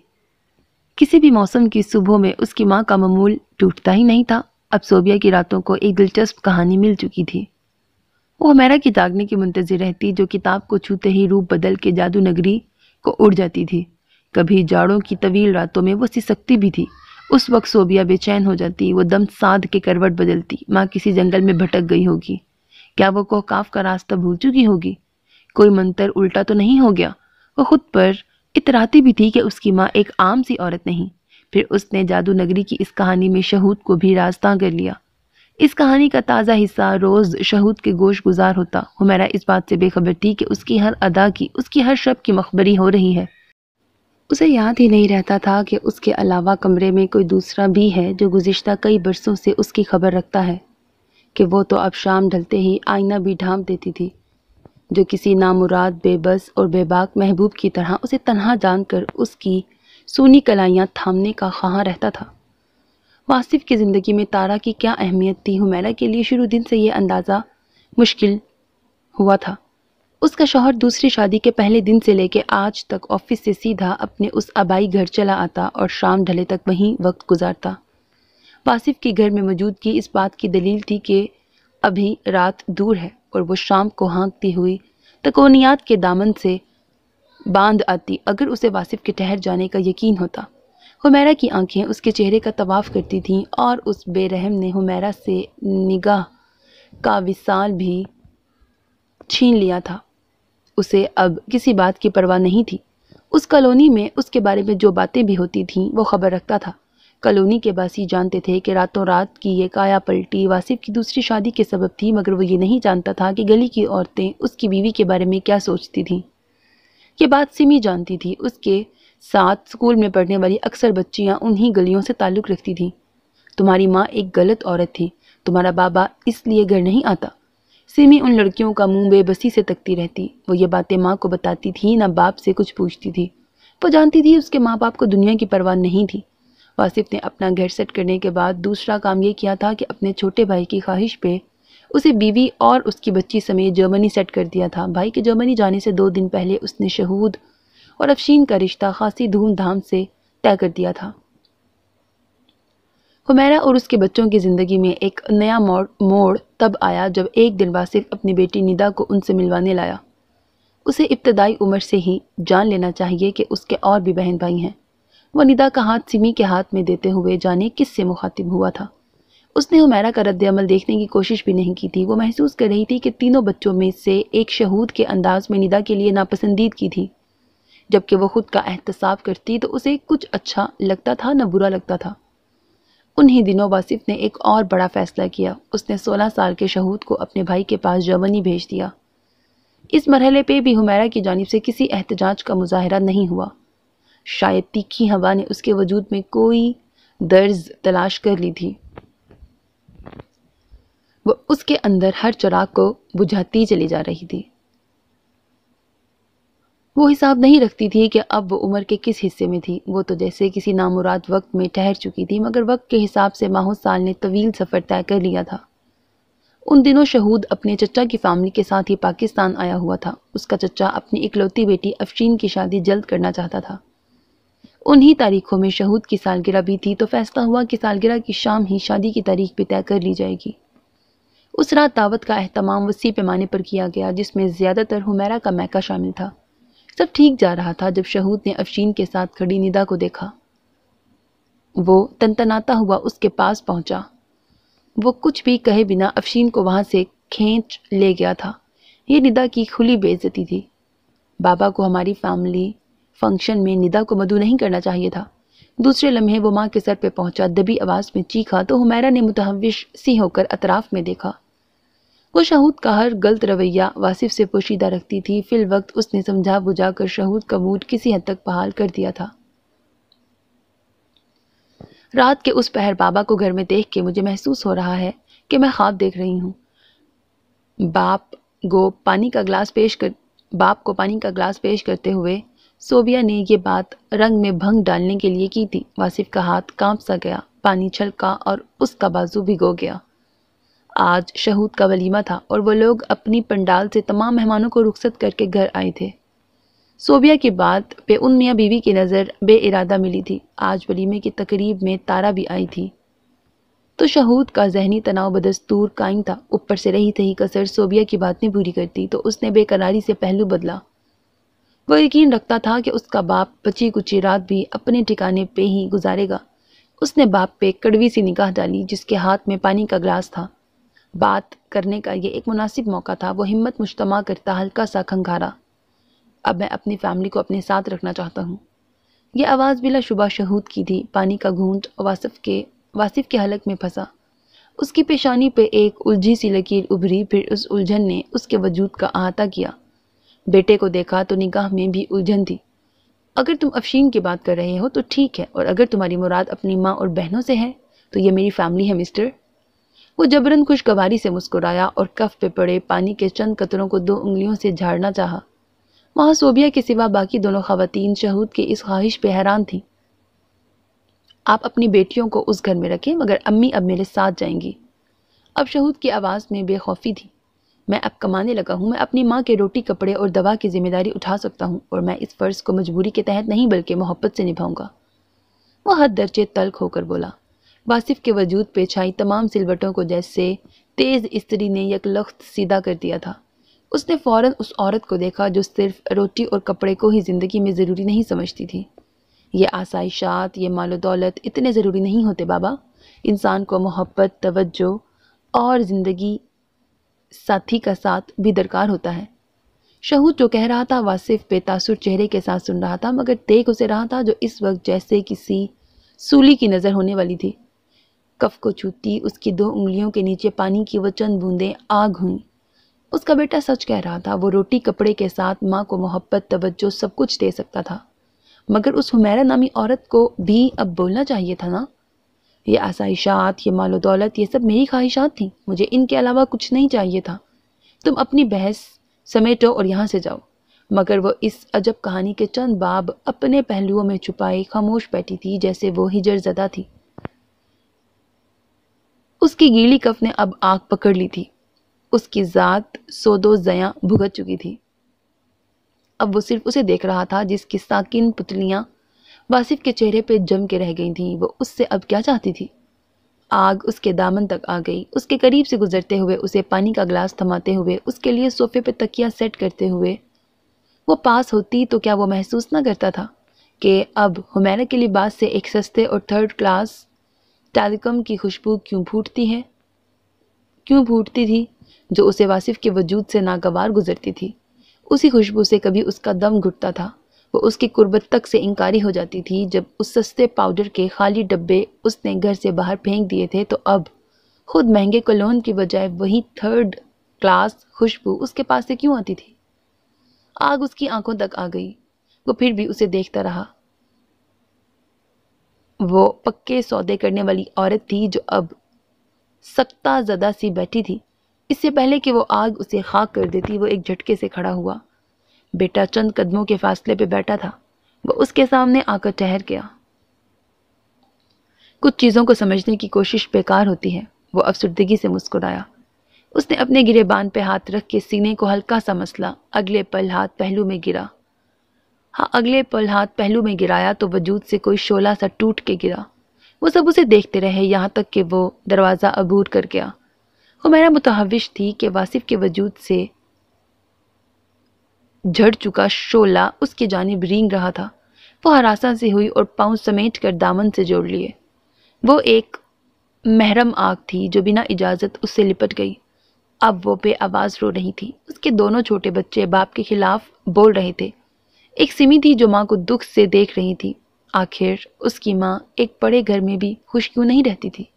S1: किसी भी मौसम की सुबह में उसकी माँ का मामूल टूटता ही नहीं था अब सोबिया की रातों को एक दिलचस्प कहानी मिल चुकी थी वो हमेरा की जागने की मुंतजर रहती जो किताब को छूते ही रूप बदल के जादू नगरी को उड़ जाती थी कभी जाड़ों की तवील रातों में वो सिसकती भी थी उस वक्त सोबिया बेचैन हो जाती वो दम साध के करवट बदलती माँ किसी जंगल में भटक गई होगी क्या वो कोहकाफ का रास्ता भूल चुकी होगी कोई मंतर उल्टा तो नहीं हो गया वो खुद पर इतराती भी थी कि उसकी माँ एक आम सी औरत नहीं फिर उसने जादू नगरी की इस कहानी में शहूद को भी रास्ता कर लिया इस कहानी का ताज़ा हिस्सा रोज़ शहूद के गोश गुजार होता हुमैरा इस बात से बेखबर थी कि उसकी हर अदा की उसकी हर शब की मखबरी हो रही है उसे याद ही नहीं रहता था कि उसके अलावा कमरे में कोई दूसरा भी है जो गुज्त कई बरसों से उसकी खबर रखता है कि वो तो अब शाम ढलते ही आईना भी ढांप देती थी जो किसी नामुराद बेबस और बेबाक महबूब की तरह उसे तनहा जानकर उसकी सूनी कलाइयाँ थामने का ख्वाह रहता था वासिफ की ज़िंदगी में तारा की क्या अहमियत थी हुमैला के लिए शुरू दिन से यह अंदाज़ा मुश्किल हुआ था उसका शोहर दूसरी शादी के पहले दिन से लेकर आज तक ऑफिस से सीधा अपने उस आबाई घर चला आता और शाम ढले तक वहीं वक्त गुजारता वासिफ के घर में मौजूदगी इस बात की दलील थी कि अभी रात दूर है और वो शाम को हाँकती हुई तकोनियात के दामन से बांध आती अगर उसे वासिफ के ठहर जाने का यकीन होता हुमेरा की आंखें उसके चेहरे का तवाफ़ करती थीं और उस बेरहम ने हुमैरा से निगाह का विसाल भी छीन लिया था उसे अब किसी बात की परवाह नहीं थी उस कॉलोनी में उसके बारे में जो बातें भी होती थीं वो खबर रखता था कॉलोनी के बासी जानते थे कि रातों रात की ये काया पलटी वासिफ की दूसरी शादी के सबब थी मगर वो ये नहीं जानता था कि गली की औरतें उसकी बीवी के बारे में क्या सोचती थीं ये बात सिमी जानती थी उसके साथ स्कूल में पढ़ने वाली अक्सर बच्चियाँ उन्हीं गलियों से ताल्लुक़ रखती थीं तुम्हारी माँ एक गलत औरत थी तुम्हारा बाबा इसलिए घर नहीं आता सिमी उन लड़कियों का मुँह बेबसी से तकती रहती वो ये बातें माँ को बताती थी ना बाप से कुछ पूछती थी वो जानती थी उसके माँ बाप को दुनिया की परवाह नहीं थी वासिफ ने अपना घर सेट करने के बाद दूसरा काम ये किया था कि अपने छोटे भाई की ख्वाहिश पे उसे बीवी और उसकी बच्ची समेत जर्मनी सेट कर दिया था भाई के जर्मनी जाने से दो दिन पहले उसने शहूद और अफशीन का रिश्ता खासी धूमधाम से तय कर दिया था हुमैरा और उसके बच्चों की ज़िंदगी में एक नया मोड़ मोड़ तब आया जब एक दिन वासिफ अपनी बेटी निदा को उनसे मिलवाने लाया उसे इब्तदाई उम्र से ही जान लेना चाहिए कि उसके और भी बहन भाई हैं निदा का हाथ सिमी के हाथ में देते हुए जाने किस से मुखातिब हुआ था उसने हुमैरा का रद्दमल देखने की कोशिश भी नहीं की थी वो महसूस कर रही थी कि तीनों बच्चों में से एक शहूद के अंदाज में निदा के लिए नापसंदीद की थी जबकि वो खुद का एहतसाब करती तो उसे कुछ अच्छा लगता था न बुरा लगता था उन्हीं दिनों वासिफ ने एक और बड़ा फैसला किया उसने 16 साल के शहूद को अपने भाई के पास जर्मनी भेज दिया इस मरहले पे भी हुमैरा की जानब से किसी एहतजाज का मुजाहरा नहीं हुआ शायद तीखी हवा ने उसके वजूद में कोई दर्ज तलाश कर ली थी वह उसके अंदर हर चराग को बुझाती चली जा रही थी वो हिसाब नहीं रखती थी कि अब वो उम्र के किस हिस्से में थी वो तो जैसे किसी नामुराद वक्त में ठहर चुकी थी मगर वक्त के हिसाब से माहो साल ने तवील सफ़र तय कर लिया था उन दिनों शहूद अपने चचा की फैमिली के साथ ही पाकिस्तान आया हुआ था उसका चचा अपनी इकलौती बेटी अफशीन की शादी जल्द करना चाहता था उन्हीं तारीखों में शहूद की सालगिरह भी थी तो फैसला हुआ कि सालगिरह की शाम ही शादी की तारीख भी तय कर ली जाएगी उस रात दावत का अहतमाम वसी पैमाने पर किया गया जिसमें ज़्यादातर हुमैरा का मैका शामिल था सब ठीक जा रहा था जब शहूद ने अफशीन के साथ खड़ी निदा को देखा वो तनतनाता हुआ उसके पास पहुंचा वो कुछ भी कहे बिना अफशीन को वहां से खींच ले गया था ये निदा की खुली बेइज्जती थी बाबा को हमारी फैमिली फंक्शन में निदा को मधु नहीं करना चाहिए था दूसरे लम्हे वो माँ के सर पे पहुंचा दबी आवाज़ में चीखा तो हुमैरा ने मुतहविश सी होकर अतराफ में देखा वो शहूद का हर गलत रवैया वासिफ से पोशीदा रखती थी फिल वक्त उसने समझा बुझा कर शहूद का मूड किसी हद तक बहाल कर दिया था रात के उस पहर बाबा को घर में देख के मुझे महसूस हो रहा है कि मैं ख्वाब देख रही हूँ बाप गो पानी का ग्लास पेश कर बाप को पानी का ग्लास पेश करते हुए सोबिया ने यह बात रंग में भंग डालने के लिए की थी वासिफ का हाथ कांप सा गया पानी छलका और उसका बाजू भिगो गया आज शहूद का वलीमा था और वो लोग अपनी पंडाल से तमाम मेहमानों को रुखसत करके घर आए थे सोबिया की बात पे उन मियाँ बीवी की नज़र बे इरादा मिली थी आज वलीमे की तकरीब में तारा भी आई थी तो शहूद का जहनी तनाव बदस्तूर कायम था ऊपर से रही थी कसर सोबिया की बात नहीं पूरी करती तो उसने बेकरारी से पहलू बदला वह यकीन रखता था कि उसका बाप बची कुची रात भी अपने ठिकाने पे ही गुजारेगा उसने बाप पे कड़वी सी निगाह डाली जिसके हाथ में पानी का ग्लास था बात करने का ये एक मुनासिब मौका था वो हिम्मत मुश्तमा करता हल्का सा खंगारा अब मैं अपनी फैमिली को अपने साथ रखना चाहता हूँ यह आवाज़ बिला शुबा शहूद की थी पानी का घूंट वासिफ के वासिफ के हलक में फंसा उसकी पेशानी पे एक उलझी सी लकीर उभरी फिर उस उलझन ने उसके वजूद का अहाता किया बेटे को देखा तो निगाह में भी उलझन थी अगर तुम अफशीन की बात कर रहे हो तो ठीक है और अगर तुम्हारी मुराद अपनी माँ और बहनों से है तो ये मेरी फैमिली है मिस्टर वो जबरन खुशगवारी से मुस्कुराया और कफ पे पड़े पानी के चंद कतरों को दो उंगलियों से झाड़ना चाहा वहाँ सोबिया के सिवा बाकी दोनों खातन शहूद की इस ख्वाहिश पे हैरान थी आप अपनी बेटियों को उस घर में रखें मगर अम्मी अब मेरे साथ जाएंगी अब शहूद की आवाज़ में बेखौफी थी मैं अब कमाने लगा हूँ मैं अपनी माँ के रोटी कपड़े और दवा की जिम्मेदारी उठा सकता हूँ और मैं इस फ़र्ज़ को मजबूरी के तहत नहीं बल्कि मोहब्बत से निभाऊंगा वह हद दर्जे तल्ख होकर बोला वासिफ के वजूद पे छाई तमाम सिलवटों को जैसे तेज़ स्त्री ने लख्त सीधा कर दिया था उसने फौरन उस औरत को देखा जो सिर्फ रोटी और कपड़े को ही ज़िंदगी में ज़रूरी नहीं समझती थी ये आसाइशात ये मालो दौलत इतने ज़रूरी नहीं होते बाबा इंसान को मोहब्बत तवज्जो और ज़िंदगी साथी का साथ भी दरकार होता है शहूद जो कह रहा था वासिफ बेतासुर चेहरे के साथ सुन रहा था मगर देख उसे रहा था जो इस वक्त जैसे किसी सूली की नज़र होने वाली थी कफ को छूती उसकी दो उंगलियों के नीचे पानी की वह चंद बूंदें आग हुई उसका बेटा सच कह रहा था वो रोटी कपड़े के साथ माँ को मोहब्बत तवज्जो सब कुछ दे सकता था मगर उस हुमैरा नामी औरत को भी अब बोलना चाहिए था ना ये आसाइशात ये मालो दौलत ये सब मेरी ख्वाहिशात थी मुझे इनके अलावा कुछ नहीं चाहिए था तुम अपनी बहस समेटो और यहाँ से जाओ मगर वो इस अजब कहानी के चंद बाब अपने पहलुओं में छुपाई खामोश बैठी थी जैसे वो हिजर जदा थी उसकी गीली कफ ने अब आग पकड़ ली थी उसकी ज़ात सोदो जया भुगत चुकी थी अब वो सिर्फ उसे देख रहा था जिसकी साकिन पुतलियां वासिफ के चेहरे पे जम के रह गई थी वो उससे अब क्या चाहती थी आग उसके दामन तक आ गई उसके करीब से गुजरते हुए उसे पानी का गिलास थमाते हुए उसके लिए सोफे पे तकिया सेट करते हुए वो पास होती तो क्या वो महसूस ना करता था कि अब हुमैरा के लिबास से एक सस्ते और थर्ड क्लास टेलीकॉम की खुशबू क्यों फूटती है क्यों फूटती थी जो उसे वासिफ के वजूद से नागवार गुजरती थी उसी खुशबू से कभी उसका दम घुटता था वो उसकी कुर्बत तक से इंकारी हो जाती थी जब उस सस्ते पाउडर के खाली डब्बे उसने घर से बाहर फेंक दिए थे तो अब खुद महंगे कलोन की बजाय वही थर्ड क्लास खुशबू उसके पास से क्यों आती थी आग उसकी आंखों तक आ गई वो फिर भी उसे देखता रहा वो पक्के सौदे करने वाली औरत थी जो अब सख्ता ज़दा सी बैठी थी इससे पहले कि वो आग उसे खाक कर देती वो एक झटके से खड़ा हुआ बेटा चंद कदमों के फासले पे बैठा था वो उसके सामने आकर ठहर गया कुछ चीज़ों को समझने की कोशिश बेकार होती है वो अफसरदगी से मुस्कुराया उसने अपने गिरे बांध पे हाथ रख के सीने को हल्का सा मसला अगले पल हाथ पहलू में गिरा हाँ अगले पल हाथ पहलू में गिराया तो वजूद से कोई शोला सा टूट के गिरा वो सब उसे देखते रहे यहाँ तक कि वो दरवाज़ा अबूर कर गया मेरा मुतहविश थी कि वासिफ के वजूद से झड़ चुका शोला उसकी जानब रींग रहा था वो हरासा से हुई और पाँव समेट कर दामन से जोड़ लिए वो एक महरम आग थी जो बिना इजाज़त उससे लिपट गई अब वो पे आवाज़ रो रही थी उसके दोनों छोटे बच्चे बाप के खिलाफ बोल रहे थे एक सिमी थी जो माँ को दुख से देख रही थी आखिर उसकी माँ एक बड़े घर में भी खुश क्यों नहीं रहती थी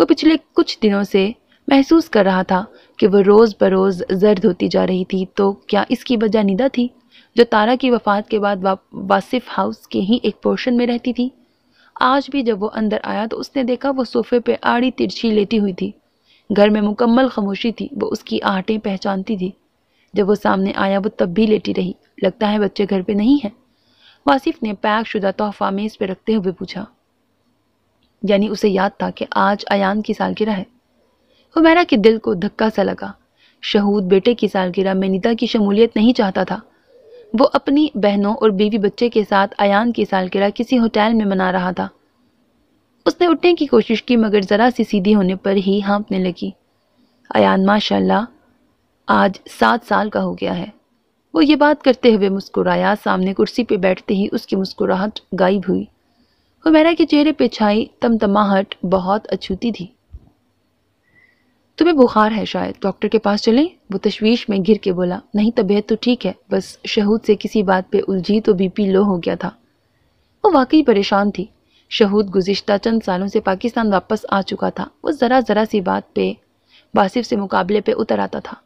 S1: वो पिछले कुछ दिनों से महसूस कर रहा था कि वह रोज़ बरोज़ जर्द होती जा रही थी तो क्या इसकी वजह निदा थी जो तारा की वफ़ात के बाद वा, वासिफ हाउस के ही एक पोर्शन में रहती थी आज भी जब वो अंदर आया तो उसने देखा वो सोफे पे आड़ी तिरछी लेटी हुई थी घर में मुकम्मल खामोशी थी वो उसकी आहटें पहचानती थी जब वो सामने आया वो तब भी लेटी रही लगता है बच्चे घर पे नहीं हैं वासिफ ने पैक शुदा तोहफा मेज़ पर रखते हुए पूछा यानी उसे याद था कि आज अन की सालगिरह है हुमैरा के दिल को धक्का सा लगा शहूद बेटे की सालगिरह में नीता की शमूलियत नहीं चाहता था वो अपनी बहनों और बीवी बच्चे के साथ अयान की सालगिरह किसी होटल में मना रहा था उसने उठने की कोशिश की मगर ज़रा सी सीधी होने पर ही हाँपने लगी अयान माशाल्लाह आज सात साल का हो गया है वो ये बात करते हुए मुस्कुराया सामने कुर्सी पे बैठते ही उसकी मुस्कुराहट गायब हुई हुमैरा के चेहरे पे छाई तमतमाहट बहुत अछूती थी तुम्हें बुखार है शायद डॉक्टर के पास चलें वो तशवीश में घिर के बोला नहीं तबीयत तो ठीक है बस शहूद से किसी बात पे उलझी तो बीपी लो हो गया था वो वाकई परेशान थी शहूद गुज्त चंद सालों से पाकिस्तान वापस आ चुका था वो ज़रा ज़रा सी बात पे बासिफ से मुकाबले पे उतर आता था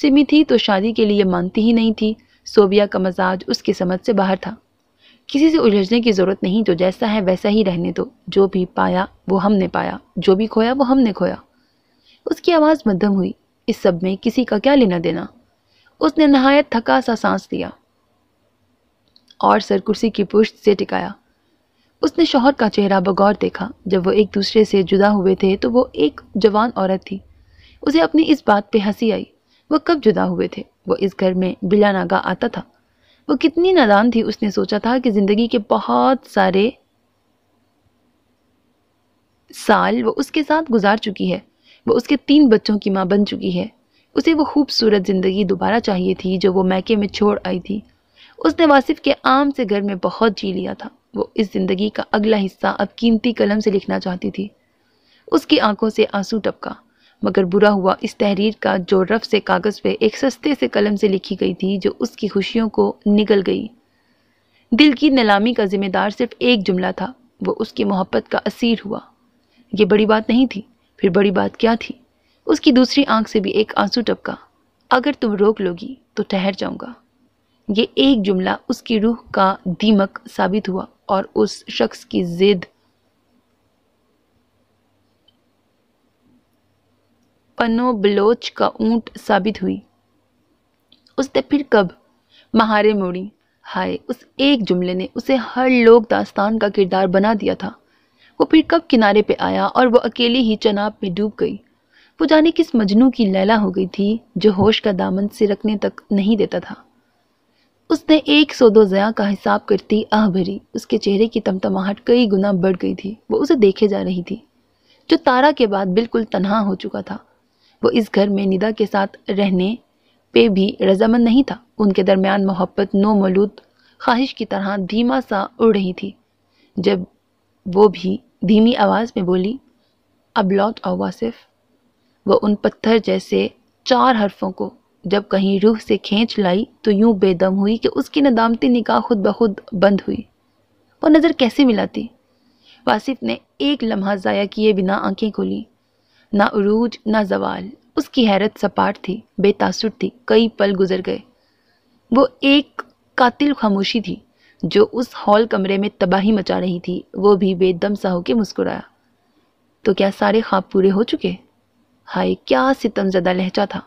S1: सिमी थी तो शादी के लिए मानती ही नहीं थी सोबिया का मजाज उसकी समझ से बाहर था किसी से उलझने की ज़रूरत नहीं जो जैसा है वैसा ही रहने दो जो भी पाया वो हमने पाया जो भी खोया वो हमने खोया उसकी आवाज़ मध्यम हुई इस सब में किसी का क्या लेना देना उसने नहायत थका सा सांस लिया और सर कुर्सी की पुष्ट से टिकाया उसने शोहर का चेहरा बगौर देखा जब वो एक दूसरे से जुदा हुए थे तो वो एक जवान औरत थी उसे अपनी इस बात पे हंसी आई वो कब जुदा हुए थे वो इस घर में बिला नागा आता था वो कितनी नादान थी उसने सोचा था कि ज़िंदगी के बहुत सारे साल वो उसके साथ गुजार चुकी है वो उसके तीन बच्चों की माँ बन चुकी है उसे वो खूबसूरत ज़िंदगी दोबारा चाहिए थी जो वो मैके में छोड़ आई थी उसने वासिफ के आम से घर में बहुत जी लिया था वो इस ज़िंदगी का अगला हिस्सा अब कीमती कलम से लिखना चाहती थी उसकी आंखों से आंसू टपका मगर बुरा हुआ इस तहरीर का जो रफ से कागज़ पे एक सस्ते से कलम से लिखी गई थी जो उसकी खुशियों को निगल गई दिल की नलामी का जिम्मेदार सिर्फ एक जुमला था वो उसकी मोहब्बत का असीर हुआ ये बड़ी बात नहीं थी फिर बड़ी बात क्या थी उसकी दूसरी आंख से भी एक आंसू टपका अगर तुम रोक लोगी तो ठहर जाऊंगा ये एक जुमला उसकी रूह का दीमक साबित हुआ और उस शख्स की जिद पनो बलोच का ऊंट साबित हुई उसने फिर कब महारे मोड़ी हाय उस एक जुमले ने उसे हर लोग दास्तान का किरदार बना दिया था वो फिर कब किनारे पे आया और वो अकेली ही चनाब में डूब गई वो जाने किस मजनू की लैला हो गई थी जो होश का दामन से रखने तक नहीं देता था उसने एक सौ दो जया का हिसाब करती आह भरी उसके चेहरे की तमतमाहट कई गुना बढ़ गई थी वो उसे देखे जा रही थी जो तारा के बाद बिल्कुल तनहा हो चुका था वो इस घर में निदा के साथ रहने पे भी रजामंद नहीं था उनके दरमियान मोहब्बत नो मलूद ख्वाहिश की तरह धीमा सा उड़ रही थी जब वो भी धीमी आवाज़ में बोली अब लौट आओ वासिफ वह उन पत्थर जैसे चार हरफों को जब कहीं रूह से खींच लाई तो यूं बेदम हुई कि उसकी नदामती निकाह खुद ब खुद बंद हुई वो नज़र कैसे मिलाती वासिफ ने एक लम्हा ज़ाया किए बिना आंखें खोली ना उरूज ना जवाल उसकी हैरत सपाट थी बेतासुर थी कई पल गुजर गए वो एक कातिल खामोशी थी जो उस हॉल कमरे में तबाही मचा रही थी वो भी बेदम सा होकर मुस्कुराया तो क्या सारे ख्वाब पूरे हो चुके हाय क्या सितम ज़्यादा लहजा था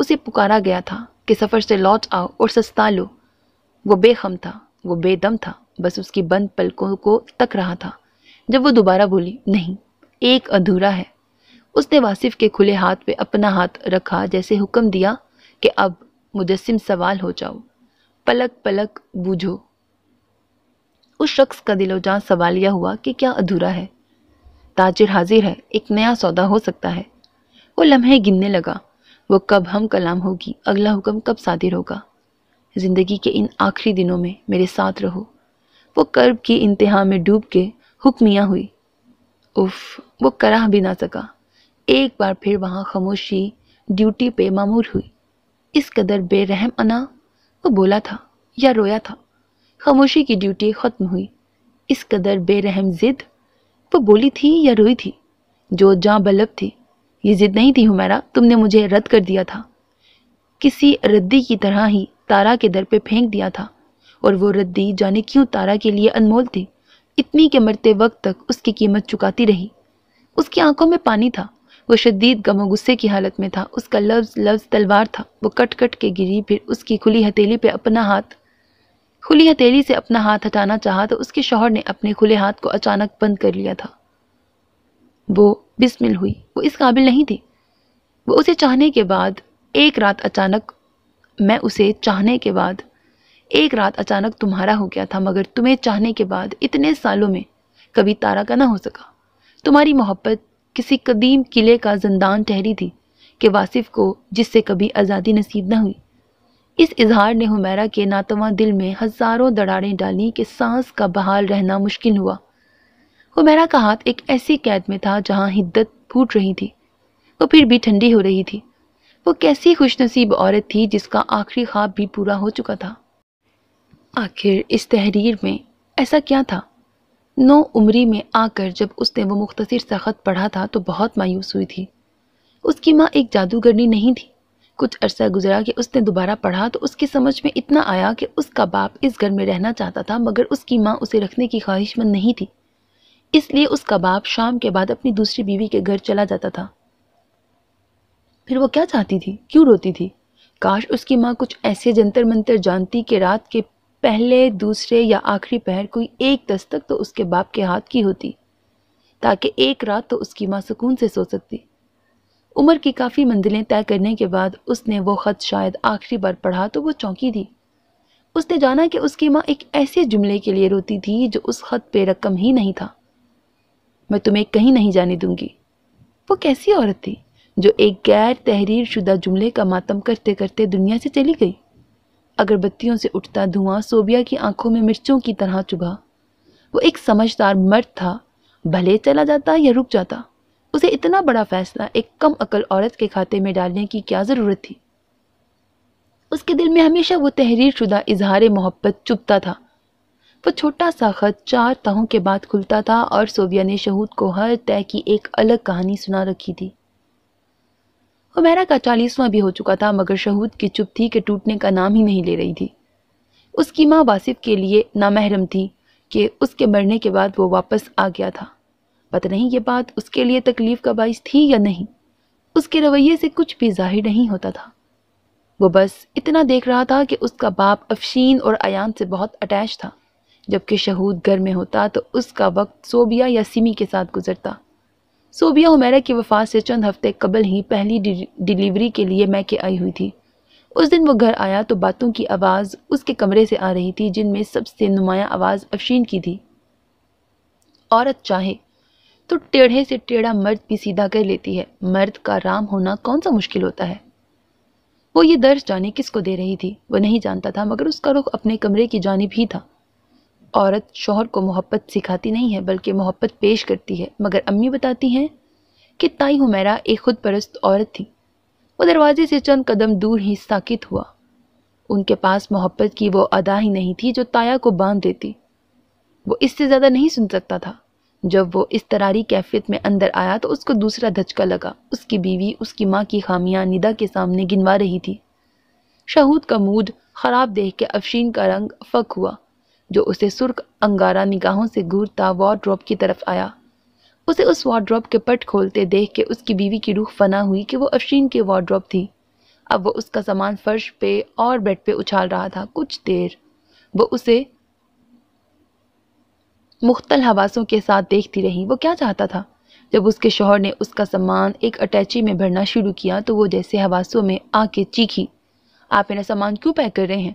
S1: उसे पुकारा गया था कि सफ़र से लौट आओ और सस्ता लो वो बेखम था वो बेदम था बस उसकी बंद पलकों को तक रहा था जब वो दोबारा बोली नहीं एक अधूरा है उसने वासिफ के खुले हाथ पे अपना हाथ रखा जैसे हुक्म दिया कि अब मुजस्म सवाल हो जाओ पलक पलक बूझो उस शख्स का दिलो जहाँ यह हुआ कि क्या अधूरा है ताजिर हाजिर है एक नया सौदा हो सकता है वो लम्हे गिनने लगा वो कब हम कलाम होगी अगला हुक्म कब सादिर होगा ज़िंदगी के इन आखिरी दिनों में मेरे साथ रहो वो कर्ब की इंतहा में डूब के हुक्मियाँ हुई उफ वो कराह भी ना सका एक बार फिर वहाँ खामोशी ड्यूटी पे मामूर हुई इस कदर बेरहम अना वो बोला था या रोया था खामोशी की ड्यूटी ख़त्म हुई इस कदर बेरहम जिद वो बोली थी या रोई थी जो जहाँ बल्लभ थी ये जिद नहीं थी हमारा तुमने मुझे रद्द कर दिया था किसी रद्दी की तरह ही तारा के दर पे फेंक दिया था और वो रद्दी जाने क्यों तारा के लिए अनमोल थी इतनी के मरते वक्त तक उसकी कीमत चुकाती रही उसकी आंखों में पानी था वो शदीद गम गुस्से की हालत में था उसका लफ्ज़ लफ्ज़ तलवार था वो कट कट के गिरी फिर उसकी खुली हथेली पे अपना हाथ खुली हथेली से अपना हाथ हटाना चाहा तो उसके शोहर ने अपने खुले हाथ को अचानक बंद कर लिया था वो बिस्मिल हुई वो इस काबिल नहीं थी वो उसे चाहने के बाद एक रात अचानक मैं उसे चाहने के बाद एक रात अचानक तुम्हारा हो गया था मगर तुम्हें चाहने के बाद इतने सालों में कभी तारा का ना हो सका तुम्हारी मोहब्बत किसी कदीम किले का जिंदान ठहरी थी कि वासिफ को जिससे कभी आज़ादी नसीब ना हुई इस इजहार ने हुमैरा के नातवा दिल में हजारों दड़ाड़ें डाली कि सांस का बहाल रहना मुश्किल हुआ हुमैरा का हाथ एक ऐसी कैद में था जहां हिद्दत फूट रही थी वो फिर भी ठंडी हो रही थी वो कैसी खुशनसीब औरत थी जिसका आखिरी ख्वाब भी पूरा हो चुका था आखिर इस तहरीर में ऐसा क्या था नौ उम्री में आकर जब उसने वो मुख्तर सख्त पढ़ा था तो बहुत मायूस हुई थी उसकी माँ एक जादूगरनी नहीं थी कुछ अरसा गुजरा कि उसने दोबारा पढ़ा तो उसकी समझ में इतना आया कि उसका बाप इस घर में रहना चाहता था मगर उसकी माँ उसे रखने की ख्वाहिशमंद नहीं थी इसलिए उसका बाप शाम के बाद अपनी दूसरी बीवी के घर चला जाता था फिर वो क्या चाहती थी क्यों रोती थी काश उसकी माँ कुछ ऐसे जंतर मंतर जानती कि रात के पहले दूसरे या आखिरी पहर कोई एक दस्तक तो उसके बाप के हाथ की होती ताकि एक रात तो उसकी माँ सुकून से सो सकती उमर की काफ़ी मंजिलें तय करने के बाद उसने वो ख़त शायद आखिरी बार पढ़ा तो वो चौंकी थी उसने जाना कि उसकी माँ एक ऐसे जुमले के लिए रोती थी जो उस ख़त पे रकम ही नहीं था मैं तुम्हें कहीं नहीं जाने दूंगी वो कैसी औरत थी जो एक गैर तहरीर शुदा जुमले का मातम करते करते दुनिया से चली गई अगरबत्तियों से उठता धुआं सोबिया की आंखों में मिर्चों की तरह चुभा वो एक समझदार मर्द था भले चला जाता या रुक जाता उसे इतना बड़ा फैसला एक कम अकल औरत के खाते में डालने की क्या ज़रूरत थी उसके दिल में हमेशा वो तहरीर शुदा इजहार मोहब्बत चुपता था वो छोटा सा खत चार ताहों के बाद खुलता था और सोविया ने शहूद को हर तय की एक अलग कहानी सुना रखी थी हुमैरा का चालीसवां भी हो चुका था मगर शहूद की चुप थी कि टूटने का नाम ही नहीं ले रही थी उसकी माँ वासिफ के लिए नामहरम थी कि उसके मरने के बाद वो वापस आ गया था पता नहीं ये बात उसके लिए तकलीफ का बाइस थी या नहीं उसके रवैये से कुछ भी जाहिर नहीं होता था वो बस इतना देख रहा था कि उसका बाप अफशीन और अयान से बहुत अटैच था जबकि शहूद घर में होता तो उसका वक्त सोबिया या सिमी के साथ गुजरता सोबिया उमेरा की वफात से चंद हफ्ते कबल ही पहली डिलीवरी के लिए मैके आई हुई थी उस दिन वो घर आया तो बातों की आवाज़ उसके कमरे से आ रही थी जिनमें सबसे नुमाया आवाज़ अफशीन की थी औरत चाहे तो टेढ़े से टेढ़ा मर्द भी सीधा कर लेती है मर्द का राम होना कौन सा मुश्किल होता है वो ये दर्ज जाने किसको दे रही थी वो नहीं जानता था मगर उसका रुख अपने कमरे की जानब ही था औरत शोहर को मोहब्बत सिखाती नहीं है बल्कि मोहब्बत पेश करती है मगर अम्मी बताती हैं कि ताई हुमैरा एक खुद परस्त औरत थी वो दरवाजे से चंद कदम दूर ही साकित हुआ उनके पास मोहब्बत की वो अदा ही नहीं थी जो ताया को बांध देती वो इससे ज़्यादा नहीं सुन सकता था जब वो इस तरारी कैफियत में अंदर आया तो उसको दूसरा धचका लगा उसकी बीवी उसकी माँ की खामियां निदा के सामने गिनवा रही थी शहूद का मूड ख़राब देख के अफशीन का रंग फक हुआ जो उसे सुर्ख अंगारा निगाहों से घूरता वार्ड्रॉप की तरफ आया उसे उस वार्ड्रॉप के पट खोलते देख के उसकी बीवी की रूह फना हुई कि वो अफशीन की वार्ड्रॉप थी अब वो उसका सामान फर्श पे और बेड पे उछाल रहा था कुछ देर वो उसे मुख्तल हवासों के साथ देखती रही वो क्या चाहता था जब उसके शोहर ने उसका सामान एक अटैची में भरना शुरू किया तो वो जैसे हवासों में आके चीखी आप इन्हें सामान क्यों पैक कर रहे हैं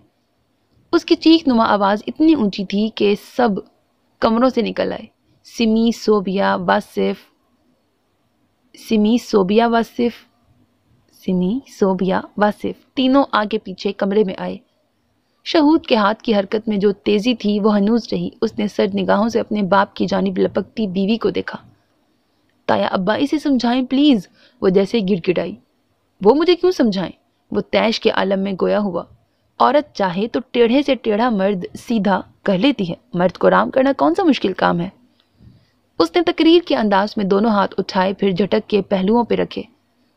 S1: उसकी चीख नुमा आवाज़ इतनी ऊंची थी कि सब कमरों से निकल आए सिमी सोबिया वासिफ सिमी सोबिया वासिफ सिमी सोबिया वासिफ तीनों आगे पीछे कमरे में आए शहूद के हाथ की हरकत में जो तेजी थी वह हनूज रही उसने सर निगाहों से अपने बाप की जानब लपकती बीवी को देखा ताया अब्बा इसे समझाएं प्लीज़ वो जैसे गिड़गिड़ाई वो मुझे क्यों समझाएं वो तैश के आलम में गोया हुआ औरत चाहे तो टेढ़े से टेढ़ा मर्द सीधा कह लेती है मर्द को आराम करना कौन सा मुश्किल काम है उसने तकरीर के अंदाज में दोनों हाथ उठाए फिर झटक के पहलुओं पर रखे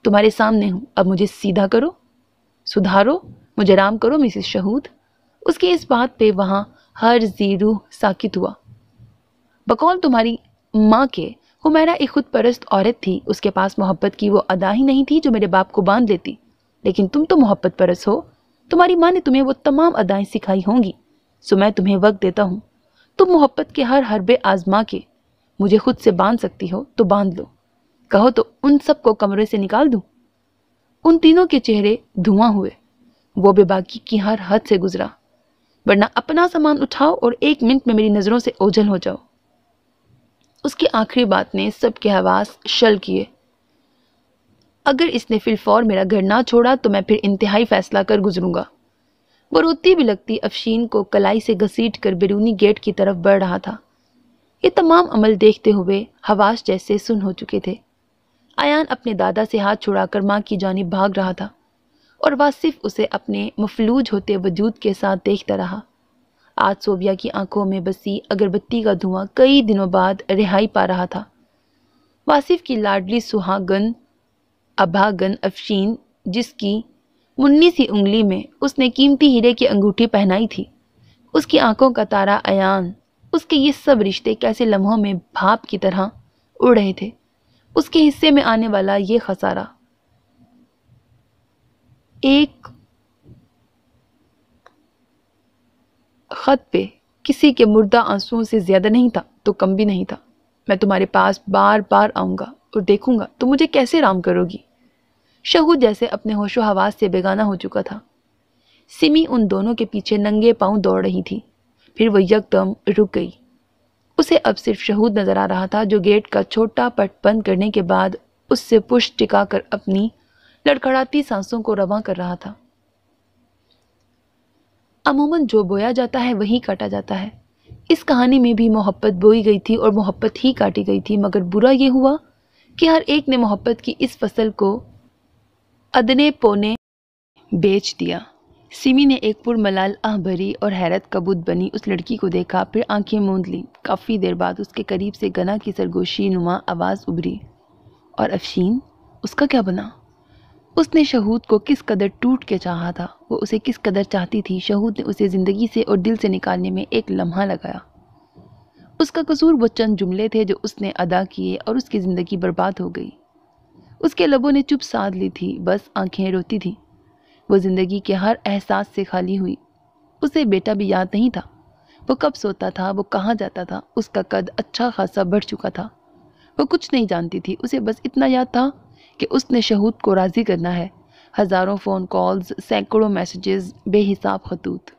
S1: तुम्हारे सामने हूँ अब मुझे सीधा करो सुधारो मुझे आराम करो मिसिस शहूद उसकी इस बात पे वहाँ हर जीरू साकित हुआ बकौल तुम्हारी माँ के हुमैरा एक खुद परस्त औरत थी उसके पास मोहब्बत की वो अदा ही नहीं थी जो मेरे बाप को बांध लेती लेकिन तुम तो मोहब्बत परस हो तुम्हारी माँ ने तुम्हें वो तमाम अदाएं सिखाई होंगी सो मैं तुम्हें वक्त देता हूँ तुम मोहब्बत के हर हरबे आजमा के मुझे खुद से बांध सकती हो तो बांध लो कहो तो उन सब को कमरे से निकाल दूँ उन तीनों के चेहरे धुआं हुए वो बेबाकी की हर हद से गुजरा वरना अपना सामान उठाओ और एक मिनट में मेरी नज़रों से ओझल हो जाओ उसकी आखिरी बात ने सबके हवास शल किए अगर इसने फिलफौर मेरा घर ना छोड़ा तो मैं फिर इंतहाई फैसला कर गुजरूंगा वो रोती भी लगती अफशीन को कलाई से घसीट कर बैरूनी गेट की तरफ बढ़ रहा था ये तमाम अमल देखते हुए हवास जैसे सुन हो चुके थे आयान अपने दादा से हाथ छुड़ाकर माँ की जानी भाग रहा था और वासिफ उसे अपने मफलूज होते वजूद के साथ देखता रहा आज सोबिया की आंखों में बसी अगरबत्ती का धुआं कई दिनों बाद रिहाई पा रहा था वासिफ की लाडली सुहागन अभागन अफशीन जिसकी मुन्नी सी उंगली में उसने कीमती हीरे की अंगूठी पहनाई थी उसकी आंखों का तारा अयान उसके ये सब रिश्ते कैसे लम्हों में भाप की तरह उड़ रहे थे उसके हिस्से में आने वाला ये खसारा एक ख़त पे किसी के मुर्दा आंसुओं से ज़्यादा नहीं था तो कम भी नहीं था मैं तुम्हारे पास बार बार आऊँगा और देखूंगा तुम तो मुझे कैसे राम करोगी शहू जैसे अपने होशो हवास से बेगाना हो चुका था सिमी उन दोनों के पीछे नंगे पांव दौड़ रही थी फिर वह यकदम रुक गई उसे अब सिर्फ शहूद नज़र आ रहा था जो गेट का छोटा पट बंद करने के बाद उससे पुष्ट टिका कर अपनी लड़खड़ाती सांसों को रवा कर रहा था अमूमन जो बोया जाता है वही काटा जाता है इस कहानी में भी मोहब्बत बोई गई थी और मोहब्बत ही काटी गई थी मगर बुरा ये हुआ कि हर एक ने मोहब्बत की इस फसल को अदने पोने बेच दिया सिमी ने एक पुरमलाल आह भरी और हैरत कबूत बनी उस लड़की को देखा फिर आंखें मूंद ली काफ़ी देर बाद उसके करीब से गना की सरगोशी नुमा आवाज़ उभरी और अफशीन उसका क्या बना उसने शहूद को किस कदर टूट के चाहा था वो उसे किस कदर चाहती थी शहूद ने उसे ज़िंदगी से और दिल से निकालने में एक लम्हा लगाया उसका कसूर वो चंद जुमले थे जो उसने अदा किए और उसकी ज़िंदगी बर्बाद हो गई उसके लबों ने चुप साध ली थी बस आंखें रोती थी वो ज़िंदगी के हर एहसास से खाली हुई उसे बेटा भी याद नहीं था वो कब सोता था वो कहाँ जाता था उसका कद अच्छा खासा बढ़ चुका था वो कुछ नहीं जानती थी उसे बस इतना याद था कि उसने शहूद को राज़ी करना है हज़ारों फ़ोन कॉल्स सैकड़ों मैसेजेस बेहिसाब खतूत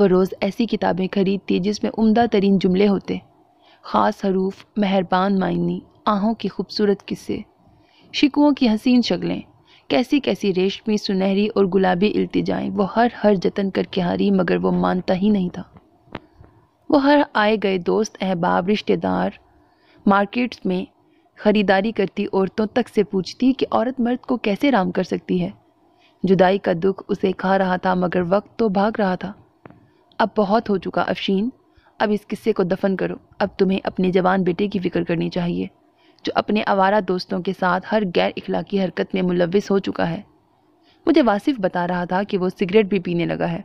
S1: वह रोज़ ऐसी किताबें खरीदती जिसमें उम्दा तरीन जुमले होते ख़ास हरूफ मेहरबान मायनी आहों की खूबसूरत किस्से शिकुओं की हसीन शक्लें कैसी कैसी रेशमी सुनहरी और गुलाबी अल्तजाएँ वो हर हर जतन करके हारी मगर वो मानता ही नहीं था वो हर आए गए दोस्त अहबाब रिश्तेदार मार्केट्स में खरीदारी करती औरतों तक से पूछती कि औरत मर्द को कैसे राम कर सकती है जुदाई का दुख उसे खा रहा था मगर वक्त तो भाग रहा था अब बहुत हो चुका अफशीन अब इस किस्से को दफन करो अब तुम्हें अपने जवान बेटे की फ़िक्र करनी चाहिए जो अपने आवारा दोस्तों के साथ हर गैर इखलाकी हरकत में मुलविस हो चुका है मुझे वासिफ बता रहा था कि वो सिगरेट भी पीने लगा है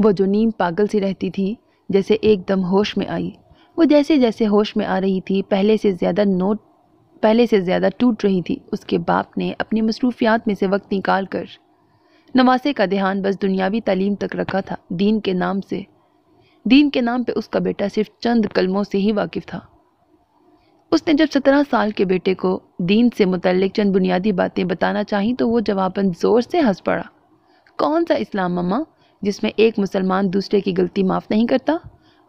S1: वो जो नीम पागल सी रहती थी जैसे एकदम होश में आई वो जैसे जैसे होश में आ रही थी पहले से ज़्यादा नोट पहले से ज़्यादा टूट रही थी उसके बाप ने अपनी मसरूफियात में से वक्त निकाल कर नवासे का ध्यान बस दुनियावी तालीम तक रखा था दीन के नाम से दीन के नाम पे उसका बेटा सिर्फ चंद कलमों से ही वाकिफ था उसने जब सत्रह साल के बेटे को दीन से मुतलक चंद बुनियादी बातें बताना चाहीं तो वो जवाबन ज़ोर से हंस पड़ा कौन सा इस्लाम ममा जिसमें एक मुसलमान दूसरे की गलती माफ़ नहीं करता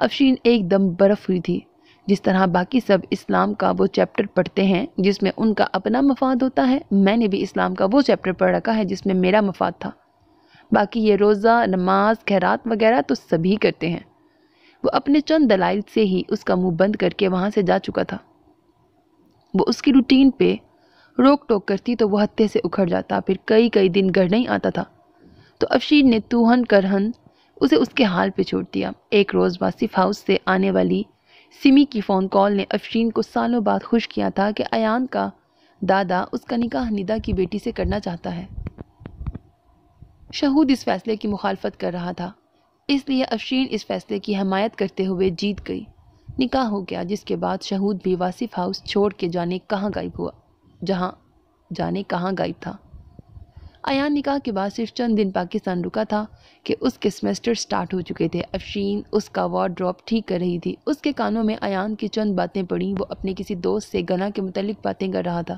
S1: अफशीन एकदम बर्फ हुई थी जिस तरह बाकी सब इस्लाम का वो चैप्टर पढ़ते हैं जिसमें उनका अपना मफाद होता है मैंने भी इस्लाम का वो चैप्टर पढ़ रखा है जिसमें मेरा मफाद था बाकी ये रोज़ा नमाज खैरात वगैरह तो सभी करते हैं वो अपने चंद दलाइल से ही उसका मुंह बंद करके वहाँ से जा चुका था वो उसकी रूटीन पे रोक टोक करती तो वह हत्ते से उखड़ जाता फिर कई कई दिन घर नहीं आता था तो अफशीन ने तूहन करहन उसे उसके हाल पे छोड़ दिया एक रोज़ वासिफ हाउस से आने वाली सिमी की फ़ोन कॉल ने अफशीन को सालों बाद खुश किया था कि अन का दादा उसका निकाह निदा की बेटी से करना चाहता है शहूद इस फैसले की मुखालफत कर रहा था इसलिए अफशीन इस फैसले की हमायत करते हुए जीत गई निकाह हो गया जिसके बाद शहूद भी वासिफ हाउस छोड़ के जाने कहाँ गायब हुआ जहाँ जाने कहाँ गायब था अयान कहा के बाद सिर्फ चंद दिन पाकिस्तान रुका था कि उसके सेमेस्टर स्टार्ट हो चुके थे अफशीन उसका ड्रॉप ठीक कर रही थी उसके कानों में अयान की चंद बातें पड़ी वो अपने किसी दोस्त से गना के मतलब बातें कर रहा था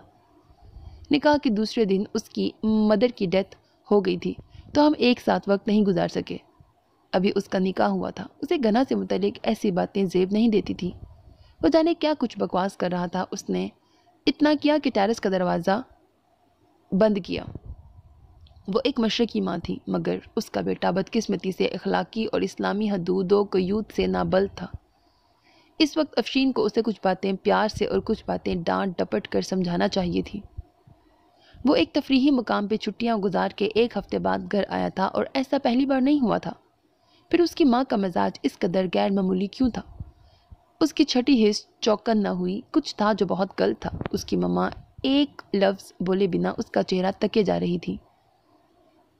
S1: कहा के दूसरे दिन उसकी मदर की डेथ हो गई थी तो हम एक साथ वक्त नहीं गुजार सके अभी उसका निकाह हुआ था उसे गना से मुतलिक ऐसी बातें जेब नहीं देती थी वो जाने क्या कुछ बकवास कर रहा था उसने इतना किया कि टेरेस का दरवाज़ा बंद किया वो एक मशरक़ी माँ थी मगर उसका बेटा बदकस्मती से अखलाकी और इस्लामी हदूदों को यूथ से नाबल था इस वक्त अफशीन को उसे कुछ बातें प्यार से और कुछ बातें डांट डपट कर समझाना चाहिए थी वो एक तफरीही मुकाम पे छुट्टियां गुजार के एक हफ़्ते बाद घर आया था और ऐसा पहली बार नहीं हुआ था फिर उसकी माँ का मजाज इस कदर गैर मामूली क्यों था उसकी छठी हिस्स चौकन ना हुई कुछ था जो बहुत गलत था उसकी ममा एक लफ्ज़ बोले बिना उसका चेहरा तके जा रही थी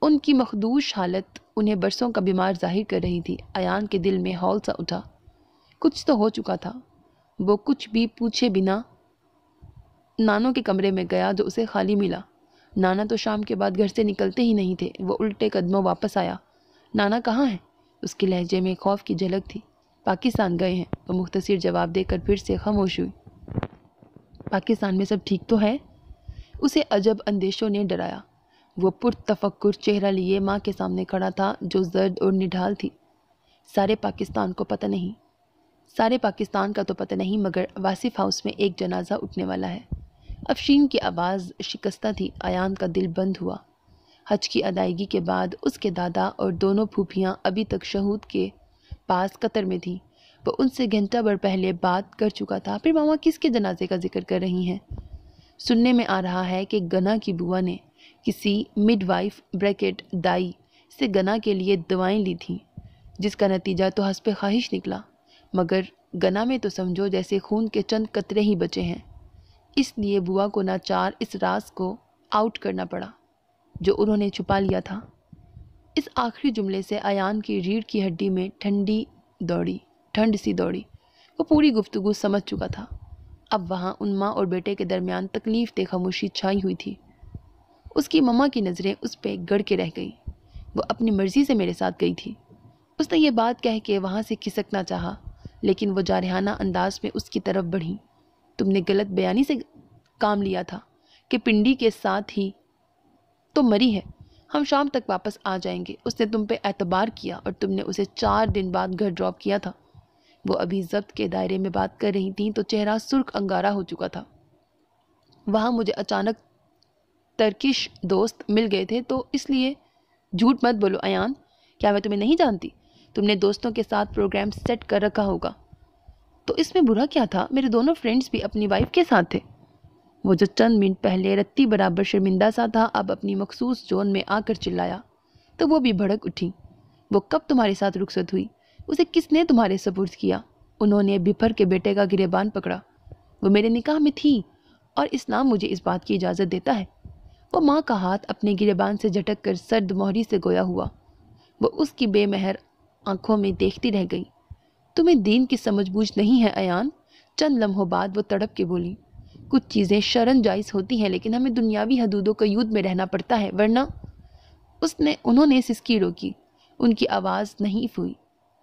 S1: उनकी मखदूश हालत उन्हें बरसों का बीमार जाहिर कर रही थी अयान के दिल में हौल सा उठा कुछ तो हो चुका था वो कुछ भी पूछे बिना नानों के कमरे में गया जो उसे खाली मिला नाना तो शाम के बाद घर से निकलते ही नहीं थे वो उल्टे कदमों वापस आया नाना कहाँ हैं उसके लहजे में खौफ की झलक थी पाकिस्तान गए हैं वो मुख्तर जवाब देकर फिर से खामोश हुई पाकिस्तान में सब ठीक तो है उसे अजब अंदेशों ने डराया वो पुरतफक्र चेहरा लिए माँ के सामने खड़ा था जो जर्द और निढाल थी सारे पाकिस्तान को पता नहीं सारे पाकिस्तान का तो पता नहीं मगर वासिफ हाउस में एक जनाजा उठने वाला है अफशीन की आवाज़ शिकस्ता थी आयान का दिल बंद हुआ हज की अदायगी के बाद उसके दादा और दोनों फूफियाँ अभी तक शहूद के पास कतर में थीं वो उनसे घंटा भर पहले बात कर चुका था फिर मामा किसके जनाजे का जिक्र कर रही हैं सुनने में आ रहा है कि गना की बुआ ने किसी मिडवाइफ ब्रैकेट दाई से गना के लिए दवाएं ली थीं जिसका नतीजा तो हंस पे ख्वाहिश निकला मगर गना में तो समझो जैसे खून के चंद कतरे ही बचे हैं इसलिए बुआ को नाचार इस रास को आउट करना पड़ा जो उन्होंने छुपा लिया था इस आखिरी जुमले से आयान की रीढ़ की हड्डी में ठंडी दौड़ी ठंड सी दौड़ी वो पूरी गुफ्तगु समझ चुका था अब वहाँ उन माँ और बेटे के दरमियान तकलीफ दे खामोशी छाई हुई थी उसकी मम्मा की नज़रें उस पर गड़ के रह गई वो अपनी मर्ज़ी से मेरे साथ गई थी उसने ये बात कह के वहाँ से खिसकना चाहा लेकिन वो जारहाना अंदाज में उसकी तरफ बढ़ी तुमने गलत बयानी से काम लिया था कि पिंडी के साथ ही तो मरी है हम शाम तक वापस आ जाएंगे उसने तुम पे एतबार किया और तुमने उसे चार दिन बाद घर ड्रॉप किया था वो अभी जब्त के दायरे में बात कर रही थी तो चेहरा सुर्ख अंगारा हो चुका था वहाँ मुझे अचानक तर्किश दोस्त मिल गए थे तो इसलिए झूठ मत बोलो अन क्या मैं तुम्हें नहीं जानती तुमने दोस्तों के साथ प्रोग्राम सेट कर रखा होगा तो इसमें बुरा क्या था मेरे दोनों फ्रेंड्स भी अपनी वाइफ के साथ थे वो जो चंद मिनट पहले रत्ती बराबर शर्मिंदा सा था अब अपनी मखसूस जोन में आकर चिल्लाया तो वो भी भड़क उठी वो कब तुम्हारे साथ रुखसत हुई उसे किसने तुम्हारे सपोर्ट किया उन्होंने बिफर के बेटे का गिरेबान पकड़ा वो मेरे निकाह में थी और इस्लाम मुझे इस बात की इजाज़त देता है वह माँ का हाथ अपने गिरेबान से झटक कर सर्द मोहरी से गोया हुआ वह उसकी बेमहर आंखों में देखती रह गई तुम्हें दीन की समझबूझ नहीं है अयान चंद लम्हों बाद वो तड़प के बोली कुछ चीज़ें शरण जायज़ होती हैं लेकिन हमें दुनियावी हदूदों का युद्ध में रहना पड़ता है वरना उसने उन्होंने सिस्की रोकी उनकी आवाज़ नहीं हुई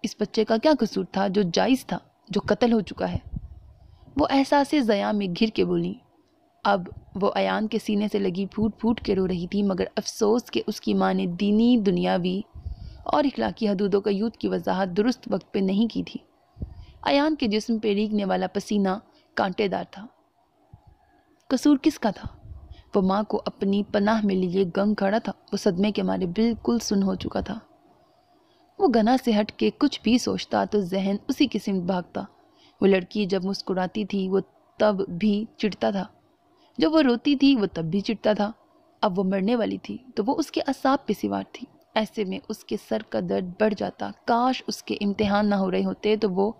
S1: इस बच्चे का क्या कसूर था जो जायज़ था जो कत्ल हो चुका है वो एहसास ज़या में घिर के बोली अब वो अयान के सीने से लगी फूट फूट के रो रही थी मगर अफसोस के उसकी माँ ने दीनी दुनियावी और इखलाकी हदूदों का यूथ की वजाहत दुरुस्त वक्त पर नहीं की थी अयान के जिस्म पर रीगने वाला पसीना कांटेदार था कसूर किसका था वो माँ को अपनी पनाह में लिए गम खड़ा था वो सदमे के मारे बिल्कुल सुन हो चुका था वो गना से हट के कुछ भी सोचता तो जहन उसी किस्म भागता वो लड़की जब मुस्कुराती थी वो तब भी चिढ़ता था जब वो रोती थी वो तब भी चिढ़ता था अब वो मरने वाली थी तो वो उसके असाब पे सिवार थी ऐसे में उसके सर का दर्द बढ़ जाता काश उसके इम्तहान ना हो रहे होते तो वो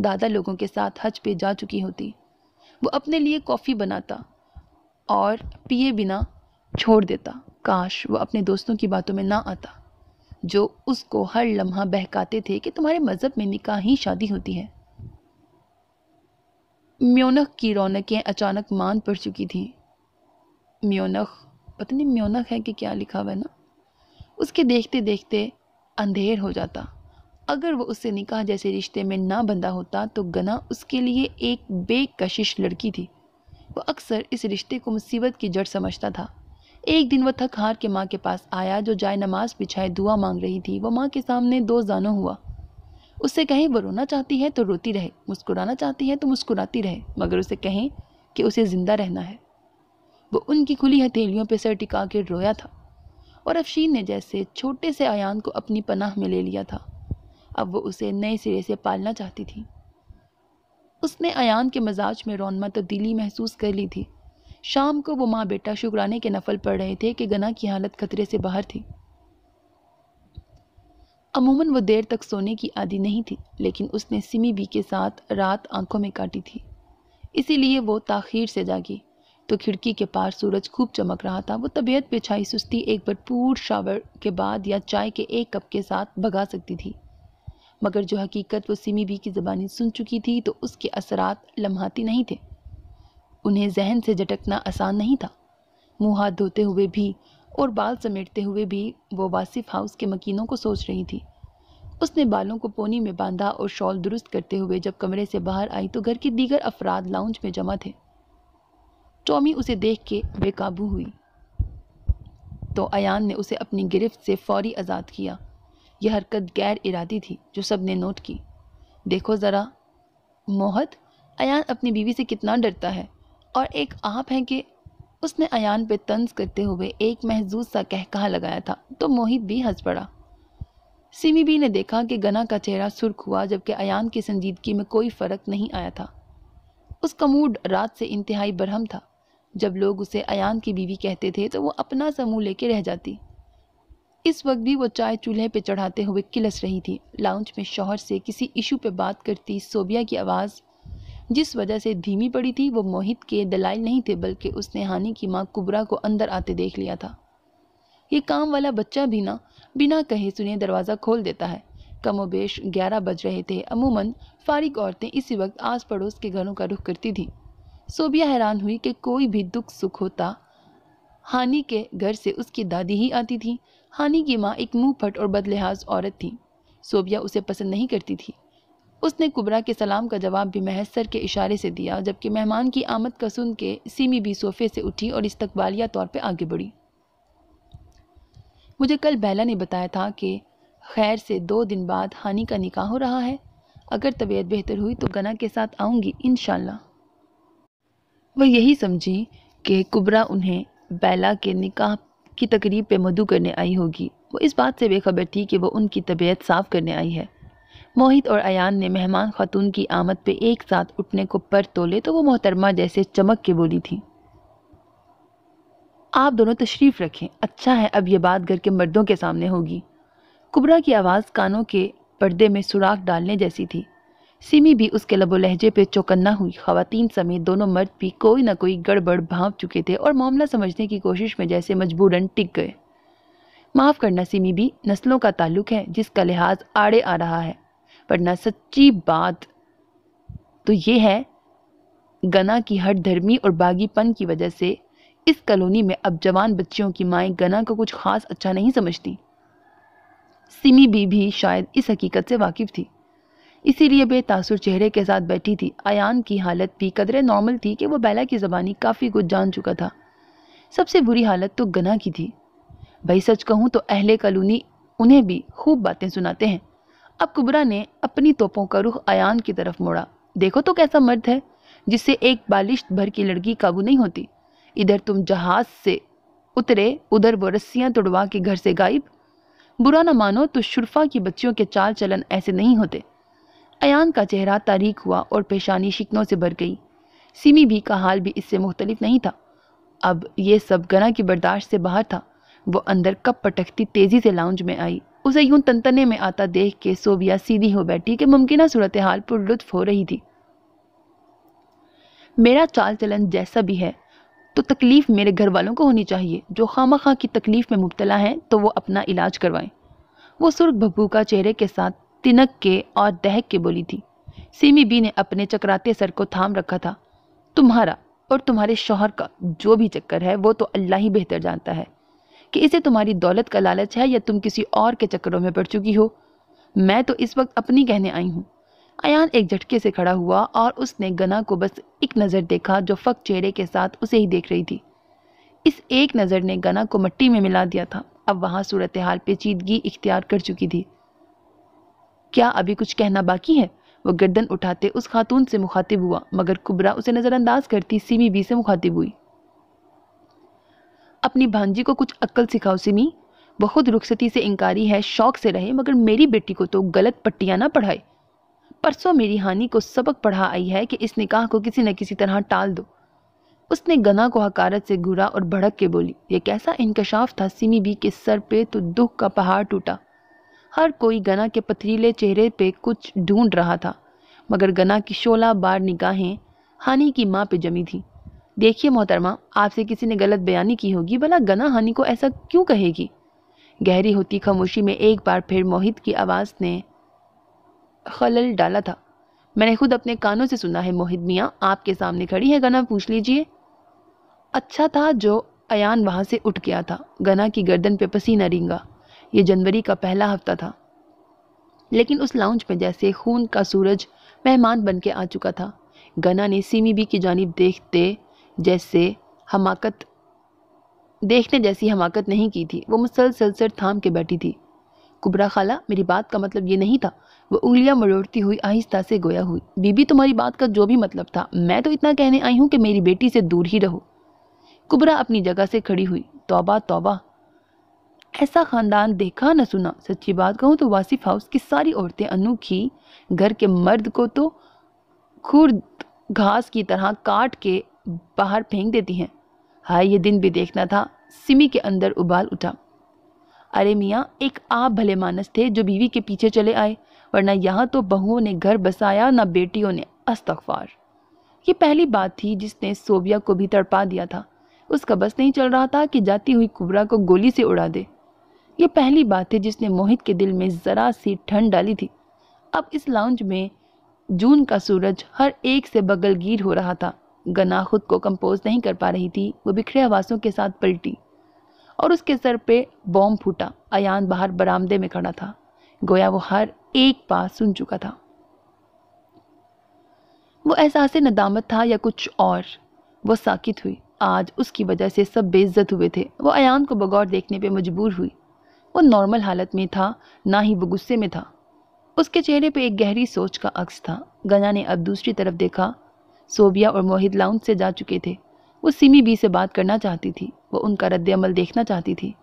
S1: दादा लोगों के साथ हज पे जा चुकी होती वो अपने लिए कॉफ़ी बनाता और पिए बिना छोड़ देता काश वो अपने दोस्तों की बातों में ना आता जो उसको हर लम्हा बहकाते थे कि तुम्हारे मज़हब में निकाह ही शादी होती है म्योनख की रौनकें अचानक मान पड़ चुकी थीं म्योनख पता नहीं म्योनख है कि क्या लिखा हुआ है ना उसके देखते देखते अंधेर हो जाता अगर वो उससे निकाह जैसे रिश्ते में ना बंधा होता तो गना उसके लिए एक बेकशिश लड़की थी वो अक्सर इस रिश्ते को मुसीबत की जड़ समझता था एक दिन वह थक हार के माँ के पास आया जो जाय नमाज बिछाए दुआ मांग रही थी वह माँ के सामने दो जानों हुआ उससे कहें वो रोना चाहती है तो रोती रहे मुस्कुराना चाहती है तो मुस्कुराती रहे मगर उसे कहें कि उसे ज़िंदा रहना है वो उनकी खुली हथेलियों पर सर टिका के रोया था और अफशीन ने जैसे छोटे से आयान को अपनी पनाह में ले लिया था अब वो उसे नए सिरे से पालना चाहती थी उसने अयान के मजाज में रौनमा तब्दीली तो महसूस कर ली थी शाम को वो माँ बेटा शुक्राने के नफल पढ़ रहे थे कि गना की हालत खतरे से बाहर थी अमूमन वो देर तक सोने की आदि नहीं थी लेकिन उसने सिमी बी के साथ रात आंखों में काटी थी इसीलिए वो ताखीर से जागी तो खिड़की के पार सूरज खूब चमक रहा था वो तबीयत पे छाई सुस्ती एक भरपूर शावर के बाद या चाय के एक कप के साथ भगा सकती थी मगर जो हकीकत वो सिमी बी की ज़बानी सुन चुकी थी तो उसके असरात लम्हाती नहीं थे उन्हें जहन से झटकना आसान नहीं था मुँह हाथ धोते हुए भी और बाल समेटते हुए भी वो वासिफ हाउस के मकीनों को सोच रही थी उसने बालों को पोनी में बांधा और शॉल दुरुस्त करते हुए जब कमरे से बाहर आई तो घर के दीगर अफराद लाउंज में जमा थे टॉमी उसे देख के बेकाबू हुई तो अयान ने उसे अपनी गिरफ्त से फौरी आज़ाद किया यह हरकत गैर इरादी थी जो सब ने नोट की देखो ज़रा मोहत अयान अपनी बीवी से कितना डरता है और एक आप हैं कि उसने अयान पे तंज करते हुए एक महजूज़ सा कहकहा लगाया था तो मोहित भी हंस पड़ा सिमी बी ने देखा कि गना का चेहरा सुर्ख हुआ जबकि अयान की संजीदगी में कोई फ़र्क नहीं आया था उसका मूड रात से इंतहाई बरहम था जब लोग उसे अयान की बीवी कहते थे तो वो अपना सा मुँह लेके रह जाती इस वक्त भी वो चाय चूल्हे पे चढ़ाते हुए किलस रही थी लाउंज में शोहर से किसी इशू पे बात करती सोबिया की आवाज़ जिस वजह से धीमी पड़ी थी वो मोहित के दलाल नहीं थे बल्कि उसने हानि की माँ कुबरा को अंदर आते देख लिया था ये काम वाला बच्चा भी ना बिना कहे सुने दरवाज़ा खोल देता है कमोबेश ग्यारह बज रहे थे अमूमन फारिक औरतें इसी वक्त आस पड़ोस के घरों का रुख करती थी सोबिया हैरान हुई कि कोई भी दुख सुख होता हानि के घर से उसकी दादी ही आती थी हानि की माँ एक मुँह फट और बदलिहाज औरत थी सोबिया उसे पसंद नहीं करती थी उसने कुबरा के सलाम का जवाब भी महज सर के इशारे से दिया जबकि मेहमान की आमद का सुन के सीमी भी सोफे से उठी और इस्तबालिया तौर पर आगे बढ़ी मुझे कल बैला ने बताया था कि खैर से दो दिन बाद हानि का निकाह हो रहा है अगर तबीयत बेहतर हुई तो गना के साथ आऊँगी इन वह यही समझी कि कुबरा उन्हें बैला के निकाह की तकरीब पे मधु करने आई होगी वो इस बात से बेखबर थी कि वो उनकी तबीयत साफ़ करने आई है मोहित और अयान ने मेहमान खातून की आमद पे एक साथ उठने को पर तोले तो वो मोहतरमा जैसे चमक के बोली थी आप दोनों तशरीफ़ रखें अच्छा है अब यह बात घर के मर्दों के सामने होगी कुबरा की आवाज़ कानों के पर्दे में सुराख डालने जैसी थी सिमी भी उसके लबो लहजे पे चौकन्ना हुई खातन समेत दोनों मर्द भी कोई ना कोई गड़बड़ भाप चुके थे और मामला समझने की कोशिश में जैसे मजबूरन टिक गए माफ़ करना सिमी भी नस्लों का ताल्लुक है जिसका लिहाज आड़े आ रहा है पढ़ना सच्ची बात तो ये है गना की हट धर्मी और बागीपन की वजह से इस कॉलोनी में अब जवान बच्चियों की माएँ गना को कुछ खास अच्छा नहीं समझती सिमी बी भी शायद इस हकीकत से वाकिफ थी इसीलिए बेतासुर चेहरे के साथ बैठी थी आयान की हालत भी कदरे नॉर्मल थी कि वो बैला की ज़बानी काफ़ी कुछ जान चुका था सबसे बुरी हालत तो गना की थी भाई सच कहूँ तो अहले कॉलोनी उन्हें भी खूब बातें सुनाते हैं अब कुबरा ने अपनी तोपों का रुख अयान की तरफ मोड़ा देखो तो कैसा मर्द है जिससे एक बालिश भर की लड़की काबू नहीं होती इधर तुम जहाज से उतरे उधर वो रस्सियाँ तोड़वा के घर से गायब बुरा ना मानो तो शुरफा की बच्चियों के चाल चलन ऐसे नहीं होते अयान का चेहरा तारीख हुआ और पेशानी शिकनों से भर गई सिमी भी का हाल भी इससे मुख्तलिफ नहीं था अब यह सब गना की बर्दाश्त से बाहर था वो अंदर कब पटकती तेज़ी से लाउंज में आई उसे यूं तनतने में आता देख के सोबिया सीधी हो बैठी कि मुमकिन सूरत हाल पुरलुत्फ हो रही थी मेरा चाल चलन जैसा भी है तो तकलीफ़ मेरे घर वालों को होनी चाहिए जो खामा खां की तकलीफ़ में मुबतला हैं तो वो अपना इलाज करवाएं वो सुर्ख का चेहरे के साथ तिनक के और दहक के बोली थी सीमी बी ने अपने चकराते सर को थाम रखा था तुम्हारा और तुम्हारे शोहर का जो भी चक्कर है वो तो अल्लाह ही बेहतर जानता है कि इसे तुम्हारी दौलत का लालच है या तुम किसी और के चक्करों में पड़ चुकी हो मैं तो इस वक्त अपनी कहने आई हूँ अयान एक झटके से खड़ा हुआ और उसने गना को बस एक नज़र देखा जो फ़क चेहरे के साथ उसे ही देख रही थी इस एक नज़र ने गना को मट्टी में मिला दिया था अब वहाँ सूरत हाल पेचीदगी इख्तियार कर चुकी थी क्या अभी कुछ कहना बाकी है वो गर्दन उठाते उस खातून से मुखातिब हुआ मगर कुबरा उसे नज़रअंदाज करती सीमी बी से मुखातिब हुई अपनी भांजी को कुछ अक्ल सिखाओ सिमी वह खुद रुखसती से इंकारी है शौक से रहे मगर मेरी बेटी को तो गलत पट्टियाँ ना पढ़ाए परसों मेरी हानि को सबक पढ़ा आई है कि इस निकाह को किसी न किसी तरह टाल दो उसने गना को हकारत से घूरा और भड़क के बोली यह कैसा इंकशाफ था सिमी बी के सर पे तो दुख का पहाड़ टूटा हर कोई गना के पथरीले चेहरे पे कुछ ढूंढ रहा था मगर गना की शोला बार निगाहें हानि की माँ पे जमी थी देखिए मोहतरमा आपसे किसी ने गलत बयानी की होगी भला गना हानि को ऐसा क्यों कहेगी गहरी होती खामोशी में एक बार फिर मोहित की आवाज़ ने खलल डाला था मैंने खुद अपने कानों से सुना है मोहित मियाँ आपके सामने खड़ी है गना पूछ लीजिए अच्छा था जो अयान वहाँ से उठ गया था गना की गर्दन पे पसीना रिंगा ये जनवरी का पहला हफ्ता था लेकिन उस लाउंज में जैसे खून का सूरज मेहमान बन के आ चुका था गना ने सीमी बी की जानब देखते जैसे हमाकत देखने जैसी हमाकत नहीं की थी वो मुसलसल सर थाम के बैठी थी कुबरा खाला मेरी बात का मतलब ये नहीं था वो उंगलियां मरोड़ती हुई आहिस्ता से गोया हुई बीबी तुम्हारी बात का जो भी मतलब था मैं तो इतना कहने आई हूँ कि मेरी बेटी से दूर ही रहो कुबरा अपनी जगह से खड़ी हुई तोबा तोबा ऐसा ख़ानदान देखा न सुना सच्ची बात कहूँ तो वासिफ हाउस की सारी औरतें अनोखी घर के मर्द को तो खुर्द घास की तरह काट के बाहर फेंक देती हैं हाय ये दिन भी देखना था सिमी के अंदर उबाल उठा अरे मियाँ एक आप भले मानस थे जो बीवी के पीछे चले आए वरना यहाँ तो बहुओं ने घर बसाया ना बेटियों ने अस्तफार ये पहली बात थी जिसने सोबिया को भी तड़पा दिया था उसका बस नहीं चल रहा था कि जाती हुई कुबरा को गोली से उड़ा दे ये पहली बात थी जिसने मोहित के दिल में ज़रा सी ठंड डाली थी अब इस लाउंज में जून का सूरज हर एक से बगलगीर हो रहा था गना खुद को कंपोज नहीं कर पा रही थी वो बिखरे आवासों के साथ पलटी और उसके सर पे बॉम्ब फूटा अयान बाहर बरामदे में खड़ा था गोया वो हर एक बात सुन चुका था वो एहसास नदामत था या कुछ और वो साकित हुई आज उसकी वजह से सब बेइज्जत हुए थे वो अयान को बगौर देखने पे मजबूर हुई वो नॉर्मल हालत में था ना ही वो गुस्से में था उसके चेहरे पे एक गहरी सोच का अक्स था गना ने अब दूसरी तरफ देखा सोबिया और मोहित लाउंज से जा चुके थे वो सिमी बी से बात करना चाहती थी वो उनका रद्द अमल देखना चाहती थी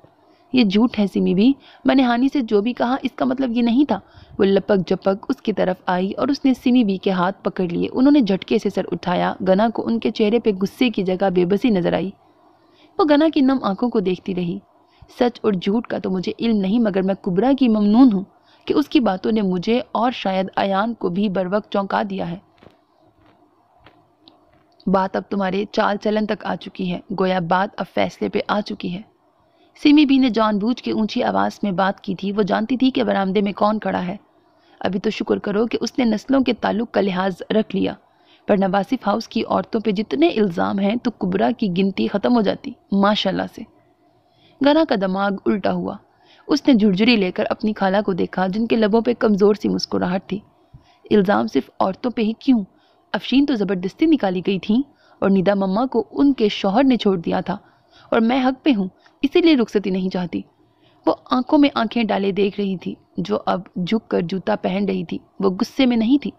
S1: ये झूठ है सिमी बी मैंने हानि से जो भी कहा इसका मतलब ये नहीं था वो लपक झपक उसकी तरफ आई और उसने सिमी बी के हाथ पकड़ लिए उन्होंने झटके से सर उठाया गना को उनके चेहरे पर गुस्से की जगह बेबसी नजर आई वो गना की नम आंखों को देखती रही सच और झूठ का तो मुझे इल्म नहीं मगर मैं कुबरा की ममनून हूँ कि उसकी बातों ने मुझे और शायद अयान को भी वक्त चौंका दिया है बात अब तुम्हारे चाल चलन तक आ चुकी है गोया बात अब फैसले पे आ चुकी है सिमी भी ने जानबूझ के ऊंची आवाज़ में बात की थी वो जानती थी कि बरामदे में कौन खड़ा है अभी तो शुक्र करो कि उसने नस्लों के ताल्लुक का लिहाज रख लिया पर नवासिफ हाउस की औरतों पे जितने इल्ज़ाम हैं तो कुबरा की गिनती ख़त्म हो जाती माशाल्लाह से गना का दिमाग उल्टा हुआ उसने झुरझुरी लेकर अपनी खाला को देखा जिनके लबों पर कमज़ोर सी मुस्कुराहट थी इल्ज़ाम सिर्फ औरतों पर ही क्यों अफशीन तो ज़बरदस्ती निकाली गई थी और निदा मम्मा को उनके शोहर ने छोड़ दिया था और मैं हक पे हूँ इसीलिए रुखसती नहीं चाहती वो आंखों में आंखें डाले देख रही थी जो अब झुक कर जूता पहन रही थी वो गुस्से में नहीं थी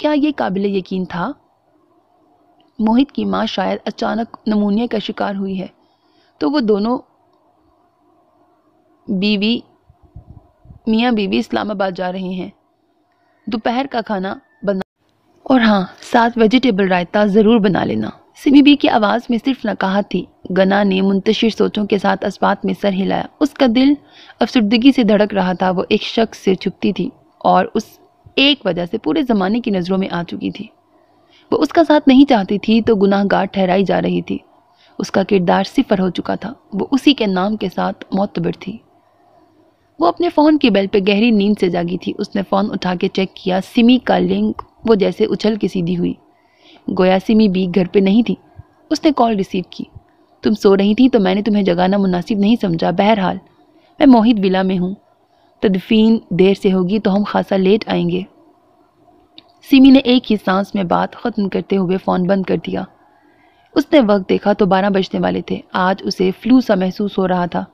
S1: क्या ये काबिल यकीन था मोहित की माँ शायद अचानक नमूनिया का शिकार हुई है तो वो दोनों बीवी मियाँ बीवी इस्लामाबाद जा रहे हैं दोपहर का खाना और हाँ साथ वेजिटेबल रायता ज़रूर बना लेना सिमी बी की आवाज़ में सिर्फ नकाहत थी गना ने मुंतशिर सोचों के साथ इस्बात में सर हिलाया उसका दिल अफसरदगी से धड़क रहा था वो एक शख्स से छुपती थी और उस एक वजह से पूरे ज़माने की नज़रों में आ चुकी थी वो उसका साथ नहीं चाहती थी तो गुनाहगार ठहराई जा रही थी उसका किरदार सिफर हो चुका था वो उसी के नाम के साथ मोतबर थी वो अपने फ़ोन की बेल पर गहरी नींद से जागी थी उसने फ़ोन उठा के चेक किया सिमी का लिंक वो जैसे उछल के सीधी हुई गोया सिमी बीक घर पे नहीं थी उसने कॉल रिसीव की तुम सो रही थी तो मैंने तुम्हें जगाना मुनासिब नहीं समझा बहरहाल मैं मोहित विला में हूँ तदफीन देर से होगी तो हम खासा लेट आएंगे सिमी ने एक ही सांस में बात ख़त्म करते हुए फ़ोन बंद कर दिया उसने वक्त देखा तो बारह बजने वाले थे आज उसे फ्लू सा महसूस हो रहा था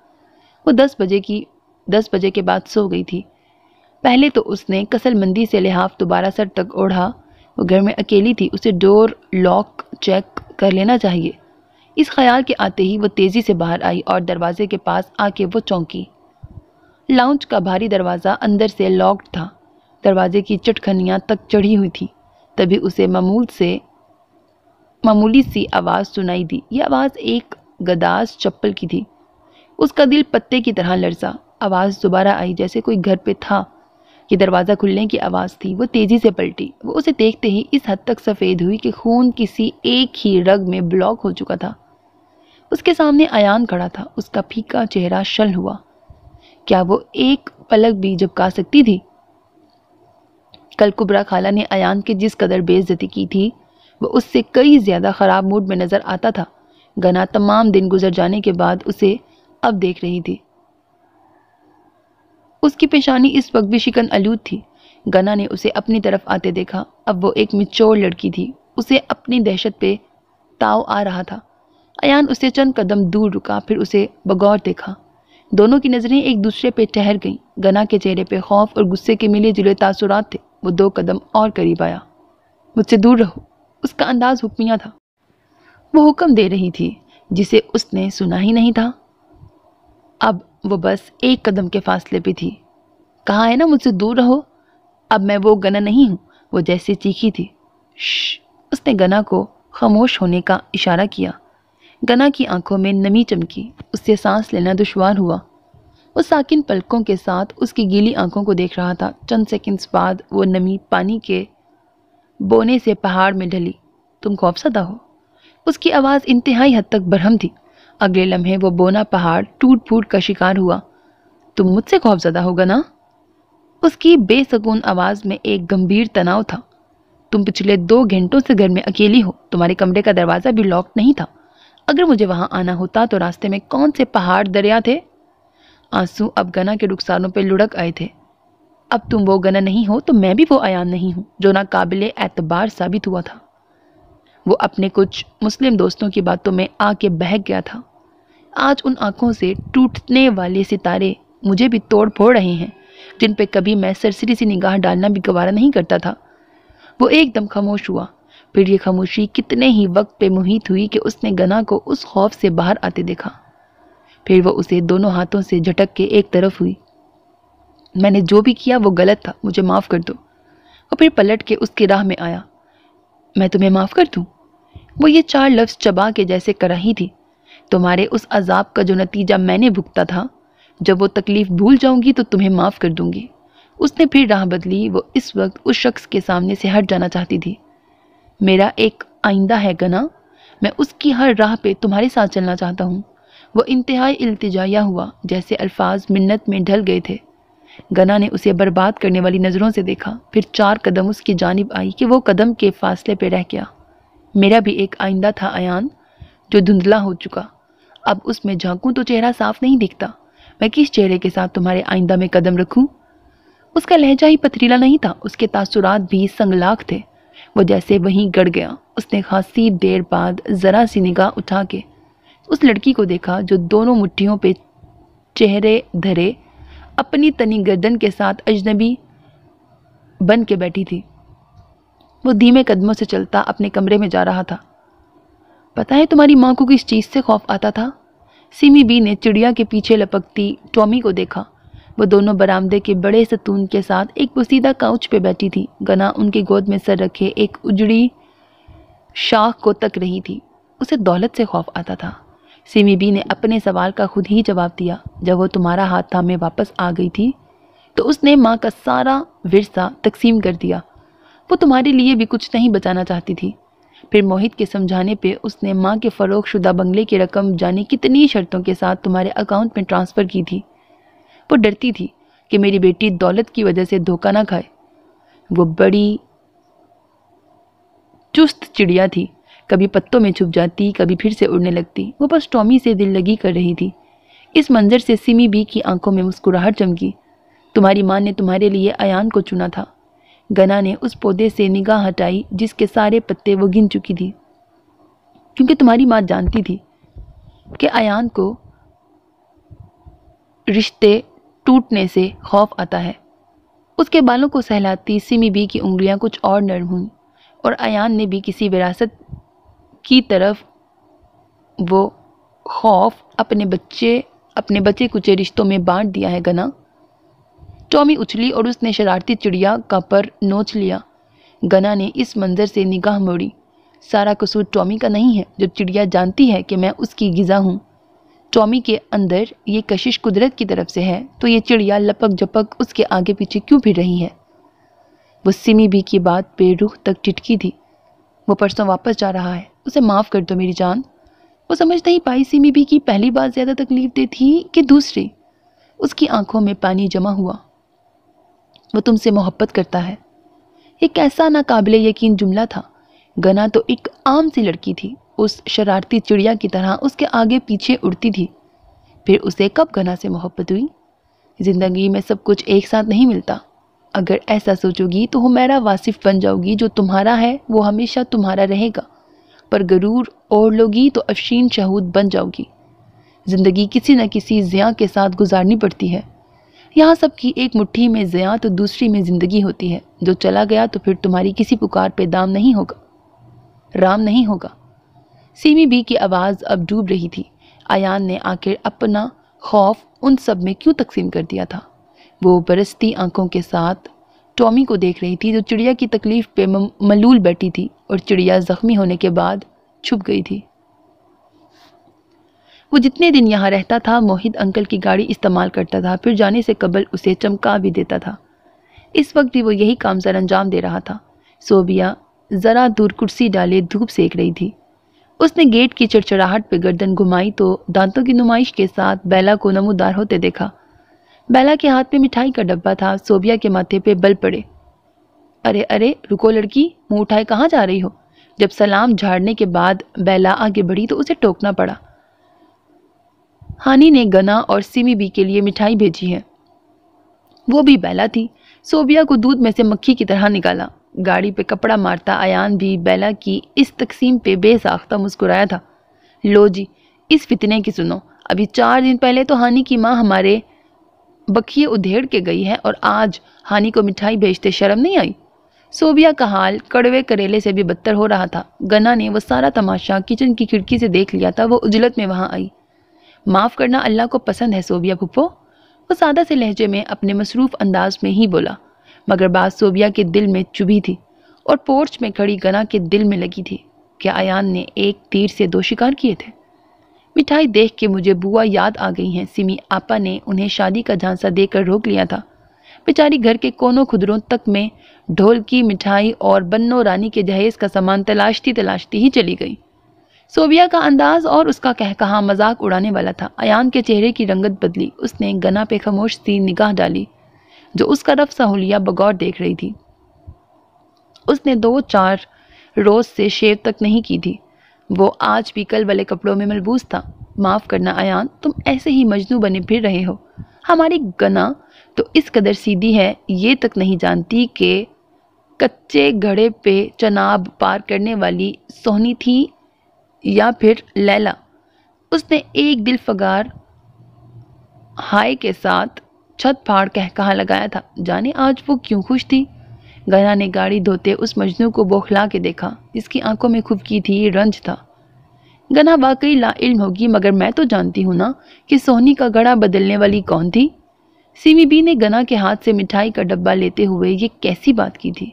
S1: वो दस बजे की दस बजे के बाद सो गई थी पहले तो उसने कसलमंदी से लिहाफ दोबारा सर तक ओढ़ा वो घर में अकेली थी उसे डोर लॉक चेक कर लेना चाहिए इस ख्याल के आते ही वो तेज़ी से बाहर आई और दरवाजे के पास आके वो चौंकी लाउंज का भारी दरवाज़ा अंदर से लॉक्ड था दरवाजे की चटखनियाँ तक चढ़ी हुई थी तभी उसे मामूल से मामूली सी आवाज़ सुनाई दी यह आवाज़ एक गदास चप्पल की थी उसका दिल पत्ते की तरह लड़सा आवाज़ दोबारा आई जैसे कोई घर पे था कि दरवाज़ा खुलने की आवाज़ थी वो तेज़ी से पलटी वो उसे देखते ही इस हद तक सफ़ेद हुई कि खून किसी एक ही रग में ब्लॉक हो चुका था उसके सामने अयान खड़ा था उसका फीका चेहरा शल हुआ क्या वो एक पलक भी झपका सकती थी कल कुबरा खाला ने अयान के जिस कदर बेइज्जती की थी वह उससे कई ज़्यादा ख़राब मूड में नज़र आता था गना तमाम दिन गुजर जाने के बाद उसे अब देख रही थी उसकी पेशानी इस वक्त भी शिकन आलूद थी गना ने उसे अपनी तरफ आते देखा अब वो एक मिचोर लड़की थी उसे अपनी दहशत पे ताव आ रहा था अयान उसे चंद कदम दूर रुका फिर उसे बगौर देखा दोनों की नज़रें एक दूसरे पे ठहर गईं गना के चेहरे पे खौफ और गुस्से के मिले जुले तासुरात थे वो दो कदम और करीब आया मुझसे दूर रहो उसका अंदाज हुक्मिया था वो हुक्म दे रही थी जिसे उसने सुना ही नहीं था अब वो बस एक कदम के फासले पे थी कहा है ना मुझसे दूर रहो अब मैं वो गना नहीं हूँ वो जैसे चीखी थी उसने गना को खामोश होने का इशारा किया गना की आंखों में नमी चमकी उससे सांस लेना दुशवार हुआ वो साकिन पलकों के साथ उसकी गीली आंखों को देख रहा था चंद सेकंड्स बाद वो नमी पानी के बोने से पहाड़ में ढली तुम खौफसदा हो उसकी आवाज़ इंतहाई हद तक बरहम थी अगले लम्हे वो बोना पहाड़ टूट फूट का शिकार हुआ तुम मुझसे खौफजदा होगा ना उसकी बेसकून आवाज़ में एक गंभीर तनाव था तुम पिछले दो घंटों से घर में अकेली हो तुम्हारे कमरे का दरवाज़ा भी लॉक नहीं था अगर मुझे वहाँ आना होता तो रास्ते में कौन से पहाड़ दरिया थे आंसू अब गना के रुखसारों पर लुढ़क आए थे अब तुम वो गना नहीं हो तो मैं भी वो आयान नहीं हूँ जो ना काबिल एतबार साबित हुआ था वो अपने कुछ मुस्लिम दोस्तों की बातों में आके बहक गया था आज उन आँखों से टूटने वाले सितारे मुझे भी तोड़ फोड़ रहे हैं जिन पर कभी मैं सरसरी सी निगाह डालना भी गवारा नहीं करता था वो एकदम खामोश हुआ फिर ये खामोशी कितने ही वक्त पे मुहित हुई कि उसने गना को उस खौफ से बाहर आते देखा फिर वह उसे दोनों हाथों से झटक के एक तरफ हुई मैंने जो भी किया वो गलत था मुझे माफ़ कर दो और फिर पलट के उसके राह में आया मैं तुम्हें माफ़ कर दूँ वो ये चार लफ्ज़ चबा के जैसे कराही थी तुम्हारे उस अजाब का जो नतीजा मैंने भुगता था जब वो तकलीफ़ भूल जाऊंगी तो तुम्हें माफ़ कर दूंगी उसने फिर राह बदली वो इस वक्त उस शख्स के सामने से हट जाना चाहती थी मेरा एक आइंदा है गना मैं उसकी हर राह पे तुम्हारे साथ चलना चाहता हूँ वो इंतहाई अल्तजाया हुआ जैसे अल्फाज मिन्नत में ढल गए थे गना ने उसे बर्बाद करने वाली नज़रों से देखा फिर चार कदम उसकी जानब आई कि वो कदम के फासले पर रह गया मेरा भी एक आइंदा था अन जो धुंधला हो चुका अब उसमें झांकूं तो चेहरा साफ नहीं दिखता मैं किस चेहरे के साथ तुम्हारे आइंदा में कदम रखूं उसका लहजा ही पथरीला नहीं था उसके तासुरात भी संगलाख थे वो जैसे वहीं गड़ गया उसने खासी देर बाद ज़रा सी निगाह उठा के उस लड़की को देखा जो दोनों मुठ्ठियों पे चेहरे धरे अपनी तनी गर्दन के साथ अजनबी बन के बैठी थी वो धीमे कदमों से चलता अपने कमरे में जा रहा था पता है तुम्हारी माँ को किस चीज़ से खौफ आता था सिमी बी ने चिड़िया के पीछे लपकती टॉमी को देखा वो दोनों बरामदे के बड़े सतून के साथ एक पुसीदा काउच पे बैठी थी गना उनकी गोद में सर रखे एक उजड़ी शाख को तक रही थी उसे दौलत से खौफ आता था सिमी बी ने अपने सवाल का खुद ही जवाब दिया जब वो तुम्हारा हाथ थामे वापस आ गई थी तो उसने माँ का सारा विरसा तकसीम कर दिया वो तुम्हारे लिए भी कुछ नहीं बचाना चाहती थी फिर मोहित के समझाने पे उसने माँ के फ़रोगशुदा बंगले की रकम जाने कितनी शर्तों के साथ तुम्हारे अकाउंट में ट्रांसफ़र की थी वो डरती थी कि मेरी बेटी दौलत की वजह से धोखा ना खाए वो बड़ी चुस्त चिड़िया थी कभी पत्तों में छुप जाती कभी फिर से उड़ने लगती वो बस टॉमी से दिल लगी कर रही थी इस मंजर से सिमी बी की आंखों में मुस्कुराहट चमकी तुम्हारी माँ ने तुम्हारे लिए अयान को चुना था गना ने उस पौधे से निगाह हटाई जिसके सारे पत्ते वो गिन चुकी थी क्योंकि तुम्हारी माँ जानती थी कि अयान को रिश्ते टूटने से खौफ आता है उसके बालों को सहलाती सिमी बी की उंगलियां कुछ और नरम हुईं और अयान ने भी किसी विरासत की तरफ वो खौफ अपने बच्चे अपने बचे कुचे रिश्तों में बांट दिया है गना टॉमी उछली और उसने शरारती चिड़िया का पर नोच लिया गना ने इस मंजर से निगाह मोड़ी सारा कसूर टॉमी का नहीं है जब चिड़िया जानती है कि मैं उसकी गिजा हूँ टॉमी के अंदर ये कशिश कुदरत की तरफ से है तो ये चिड़िया लपक झपक उसके आगे पीछे क्यों फिर रही है वो सिमी भी की बात पे रुख तक टिटकी थी वो परसों वापस जा रहा है उसे माफ़ कर दो मेरी जान वो समझ नहीं पाई सिमी भी की पहली बात ज़्यादा तकलीफ दे थी कि दूसरी उसकी आंखों में पानी जमा हुआ वो तुमसे मोहब्बत करता है ये कैसा नाकाबिल यकीन जुमला था गना तो एक आम सी लड़की थी उस शरारती चिड़िया की तरह उसके आगे पीछे उड़ती थी फिर उसे कब गना से मोहब्बत हुई ज़िंदगी में सब कुछ एक साथ नहीं मिलता अगर ऐसा सोचोगी तो मेरा वासिफ बन जाओगी जो तुम्हारा है वो हमेशा तुम्हारा रहेगा पर गरूर ओढ़ लोगी तो अफशीन शहूद बन जाओगी ज़िंदगी किसी न किसी ज़िया के साथ गुजारनी पड़ती है यहाँ सबकी एक मुट्ठी में जया तो दूसरी में जिंदगी होती है जो चला गया तो फिर तुम्हारी किसी पुकार पे दाम नहीं होगा राम नहीं होगा सीमी बी की आवाज़ अब डूब रही थी आयान ने आखिर अपना खौफ उन सब में क्यों तकसीम कर दिया था वो बरसती आंखों के साथ टॉमी को देख रही थी जो चिड़िया की तकलीफ़ पे मलूल बैठी थी और चिड़िया ज़ख्मी होने के बाद छुप गई थी वो जितने दिन यहाँ रहता था मोहित अंकल की गाड़ी इस्तेमाल करता था फिर जाने से कबल उसे चमका भी देता था इस वक्त भी वो यही काम सर अंजाम दे रहा था सोबिया ज़रा दूर कुर्सी डाले धूप सेक रही थी उसने गेट की चिड़चिड़ाहट पर गर्दन घुमाई तो दांतों की नुमाइश के साथ बैला को नमोदार होते देखा बैला के हाथ में मिठाई का डब्बा था सोबिया के माथे पे बल पड़े अरे अरे रुको लड़की मुँह उठाए कहाँ जा रही हो जब सलाम झाड़ने के बाद बैला आगे बढ़ी तो उसे टोकना पड़ा हानी ने गना और सिमी बी के लिए मिठाई भेजी है वो भी बैला थी सोबिया को दूध में से मक्खी की तरह निकाला गाड़ी पे कपड़ा मारता आयान भी बैला की इस तकसीम पे बेसाख्ता मुस्कुराया था लो जी इस फितने की सुनो अभी चार दिन पहले तो हानि की माँ हमारे बखिए उधेड़ के गई है और आज हानि को मिठाई भेजते शर्म नहीं आई सोबिया का हाल कड़वे करेले से भी बदतर हो रहा था गना ने वह सारा तमाशा किचन की खिड़की से देख लिया था वो उजलत में वहाँ आई माफ़ करना अल्लाह को पसंद है सोबिया भुप्पो वो सादा से लहजे में अपने मसरूफ़ अंदाज में ही बोला मगर बात सोबिया के दिल में चुभी थी और पोर्च में खड़ी गना के दिल में लगी थी क्या अयान ने एक तीर से दो शिकार किए थे मिठाई देख के मुझे बुआ याद आ गई हैं सिमी आपा ने उन्हें शादी का झांसा देकर रोक लिया था बेचारी घर के कोनों खुदरों तक में ढोल की मिठाई और बन्नो रानी के जहेज़ का सामान तलाशती तलाशती ही चली गई सोबिया का अंदाज और उसका कहकहा मजाक उड़ाने वाला था अयान के चेहरे की रंगत बदली उसने गना पे खामोश सी निगाह डाली जो उसका रफ सहूलिया बगौर देख रही थी उसने दो चार रोज़ से शेव तक नहीं की थी वो आज भी कल वाले कपड़ों में मलबूस था माफ़ करना अयान तुम ऐसे ही मजनू बने फिर रहे हो हमारी गना तो इस कदर सीधी है ये तक नहीं जानती कि कच्चे घड़े पे चनाब पार करने वाली सोहनी थी या फिर लैला उसने एक दिलफगार हाय के साथ छत फाड़ कह कहा लगाया था जाने आज वो क्यों खुश थी गया ने गाड़ी धोते उस मजनू को बौखला के देखा जिसकी आंखों में खुबकी थी रंज था गना वाकई ला इल्म होगी मगर मैं तो जानती हूँ ना कि सोहनी का गड़ा बदलने वाली कौन थी सीमी बी ने गना के हाथ से मिठाई का डब्बा लेते हुए ये कैसी बात की थी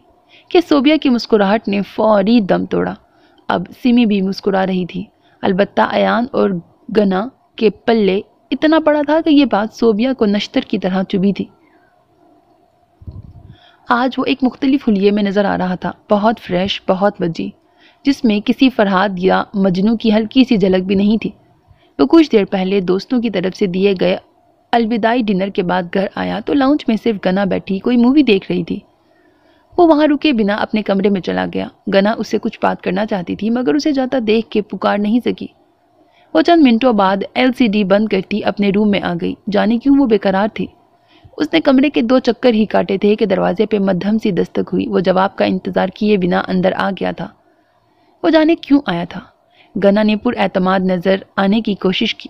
S1: कि सोबिया की मुस्कुराहट ने फौरी दम तोड़ा अब सिमी भी मुस्कुरा रही थी अलबत्त अयान और गना के पल्ले इतना पड़ा था कि यह बात सोबिया को नश्तर की तरह चुभी थी आज वो एक मुख्तलिफ हुलिये में नज़र आ रहा था बहुत फ्रेश बहुत वजी जिसमें किसी फरहाद या मजनू की हल्की सी झलक भी नहीं थी वो कुछ देर पहले दोस्तों की तरफ से दिए गए अलविदाई डिनर के बाद घर आया तो लाउंज में सिर्फ गना बैठी कोई मूवी देख रही थी वो वहाँ रुके बिना अपने कमरे में चला गया गना उससे कुछ बात करना चाहती थी मगर उसे जाता देख के पुकार नहीं सकी वो चंद मिनटों बाद एलसीडी बंद करती अपने रूम में आ गई जाने क्यों वो बेकरार थी उसने कमरे के दो चक्कर ही काटे थे कि दरवाजे पे मध्यम सी दस्तक हुई वो जवाब का इंतज़ार किए बिना अंदर आ गया था वो जाने क्यों आया था गना ने पुरएतमाद नज़र आने की कोशिश की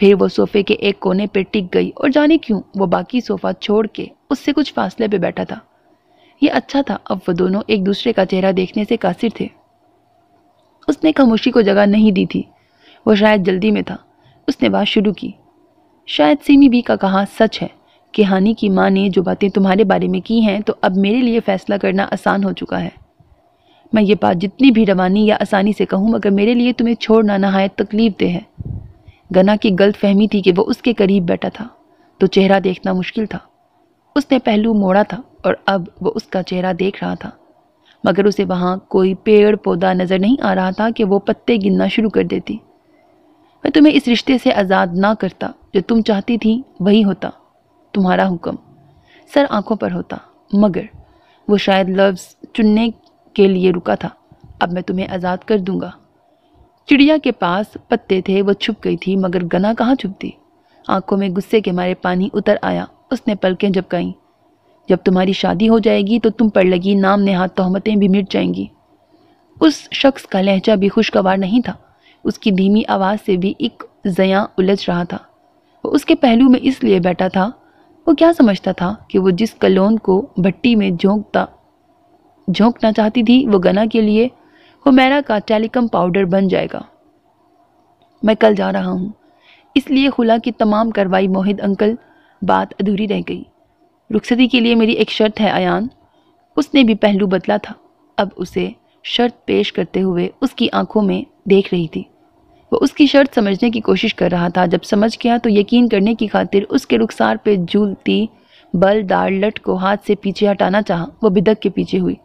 S1: फिर वो सोफे के एक कोने पर टिक गई और जाने क्यों वो बाकी सोफ़ा छोड़ के उससे कुछ फासले पे बैठा था ये अच्छा था अब वह दोनों एक दूसरे का चेहरा देखने से कासिर थे उसने खामोशी को जगह नहीं दी थी वो शायद जल्दी में था उसने बात शुरू की शायद सीमी बी का कहा सच है कि हानि की माँ ने जो बातें तुम्हारे बारे में की हैं तो अब मेरे लिए फ़ैसला करना आसान हो चुका है मैं ये बात जितनी भी रवानी या आसानी से कहूँ मगर मेरे लिए तुम्हें छोड़ना नहायत तकलीफ दे है गना की गलत फहमी थी कि वह उसके करीब बैठा था तो चेहरा देखना मुश्किल था उसने पहलू मोड़ा था और अब वो उसका चेहरा देख रहा था मगर उसे वहाँ कोई पेड़ पौधा नज़र नहीं आ रहा था कि वो पत्ते गिनना शुरू कर देती मैं तुम्हें इस रिश्ते से आज़ाद ना करता जो तुम चाहती थी वही होता तुम्हारा हुक्म सर आंखों पर होता मगर वो शायद लफ्ज़ चुनने के लिए रुका था अब मैं तुम्हें आज़ाद कर दूंगा चिड़िया के पास पत्ते थे वो छुप गई थी मगर गना कहाँ छुप आंखों में गुस्से के मारे पानी उतर आया उसने पलकें झपकाईं जब तुम्हारी शादी हो जाएगी तो तुम पर लगी नाम नेहा तोहमतें भी मिट जाएंगी उस शख्स का लहजा भी खुशगवार नहीं था उसकी धीमी आवाज़ से भी एक जया उलझ रहा था वो उसके पहलू में इसलिए बैठा था वो क्या समझता था कि वो जिस कलोन को भट्टी में झोंकता झोंकना चाहती थी वो गना के लिए हुमैरा का टेलीकम पाउडर बन जाएगा मैं कल जा रहा हूँ इसलिए खुला की तमाम कार्रवाई मोहित अंकल बात अधूरी रह गई रुखसती के लिए मेरी एक शर्त है अयान उसने भी पहलू बदला था अब उसे शर्त पेश करते हुए उसकी आंखों में देख रही थी वो उसकी शर्त समझने की कोशिश कर रहा था जब समझ गया तो यकीन करने की खातिर उसके रुखसार पे झूलती बलदार लट को हाथ से पीछे हटाना चाहा वो बिदक के पीछे हुई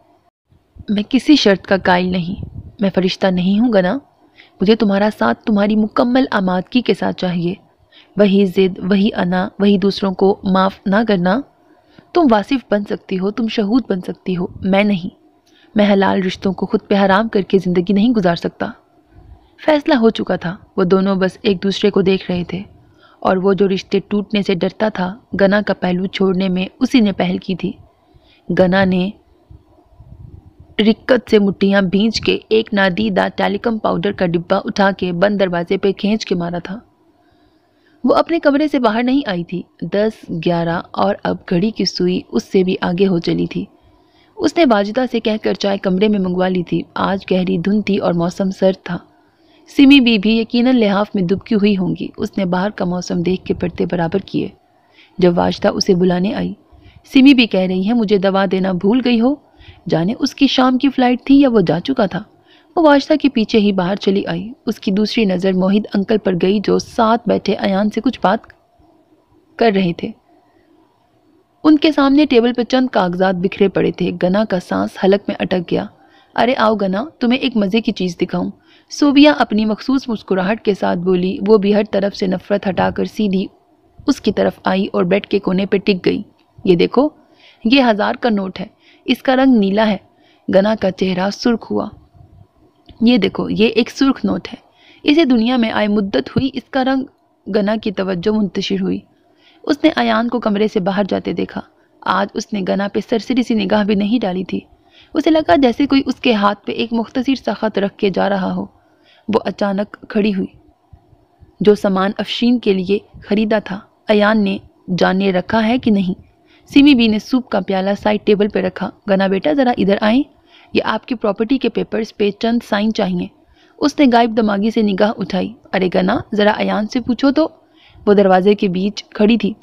S1: मैं किसी शर्त का कायल नहीं मैं फरिश्ता नहीं हूँ गना मुझे तुम्हारा साथ तुम्हारी मुकम्मल आमादगी के साथ चाहिए वही ज़िद वही अना वही दूसरों को माफ़ ना करना तुम वासिफ बन सकती हो तुम शहूद बन सकती हो मैं नहीं मैं हलाल रिश्तों को खुद पे हराम करके ज़िंदगी नहीं गुजार सकता फैसला हो चुका था वो दोनों बस एक दूसरे को देख रहे थे और वो जो रिश्ते टूटने से डरता था गना का पहलू छोड़ने में उसी ने पहल की थी गना ने रिक्कत से मुठियाँ भींच के एक नादीदा टेलीकम पाउडर का डिब्बा उठा के बंद दरवाजे पे खींच के मारा था वो अपने कमरे से बाहर नहीं आई थी दस ग्यारह और अब घड़ी की सुई उससे भी आगे हो चली थी उसने वाजिदा से कहकर चाय कमरे में मंगवा ली थी आज गहरी धुंध थी और मौसम सर्द था सिमी बी भी यकीनन लिहाफ में दुबकी हुई होंगी उसने बाहर का मौसम देख के पड़ते बराबर किए जब वाजदा उसे बुलाने आई सिमी भी कह रही है मुझे दवा देना भूल गई हो जाने उसकी शाम की फ़्लाइट थी या वो जा चुका था वो वाशदा के पीछे ही बाहर चली आई उसकी दूसरी नज़र मोहित अंकल पर गई जो साथ बैठे अन से कुछ बात कर रहे थे उनके सामने टेबल पर चंद कागजात बिखरे पड़े थे गना का सांस हलक में अटक गया अरे आओ गना तुम्हें एक मज़े की चीज़ दिखाऊं सोबिया अपनी मखसूस मुस्कुराहट के साथ बोली वो भी हर तरफ से नफ़रत हटाकर सीधी उसकी तरफ आई और बेड के कोने पर टिक गई ये देखो ये हज़ार का नोट है इसका रंग नीला है गना का चेहरा सुर्ख हुआ ये देखो ये एक सुर्ख नोट है इसे दुनिया में आए मुद्दत हुई इसका रंग गना की तवज्जो मुंतशिर हुई उसने अयान को कमरे से बाहर जाते देखा आज उसने गना पे सरसरी सी निगाह भी नहीं डाली थी उसे लगा जैसे कोई उसके हाथ पे एक मुख्तसर सा रख के जा रहा हो वो अचानक खड़ी हुई जो सामान अफशीन के लिए ख़रीदा था अयान ने जाने रखा है कि नहीं सिमी बी ने सूप का प्याला साइड टेबल पर रखा गना बेटा ज़रा इधर आए या आपकी प्रॉपर्टी के पेपर्स पे चंद साइन चाहिए उसने गायब दमागी से निगाह उठाई अरे गना ज़रा अयान से पूछो तो वो दरवाजे के बीच खड़ी थी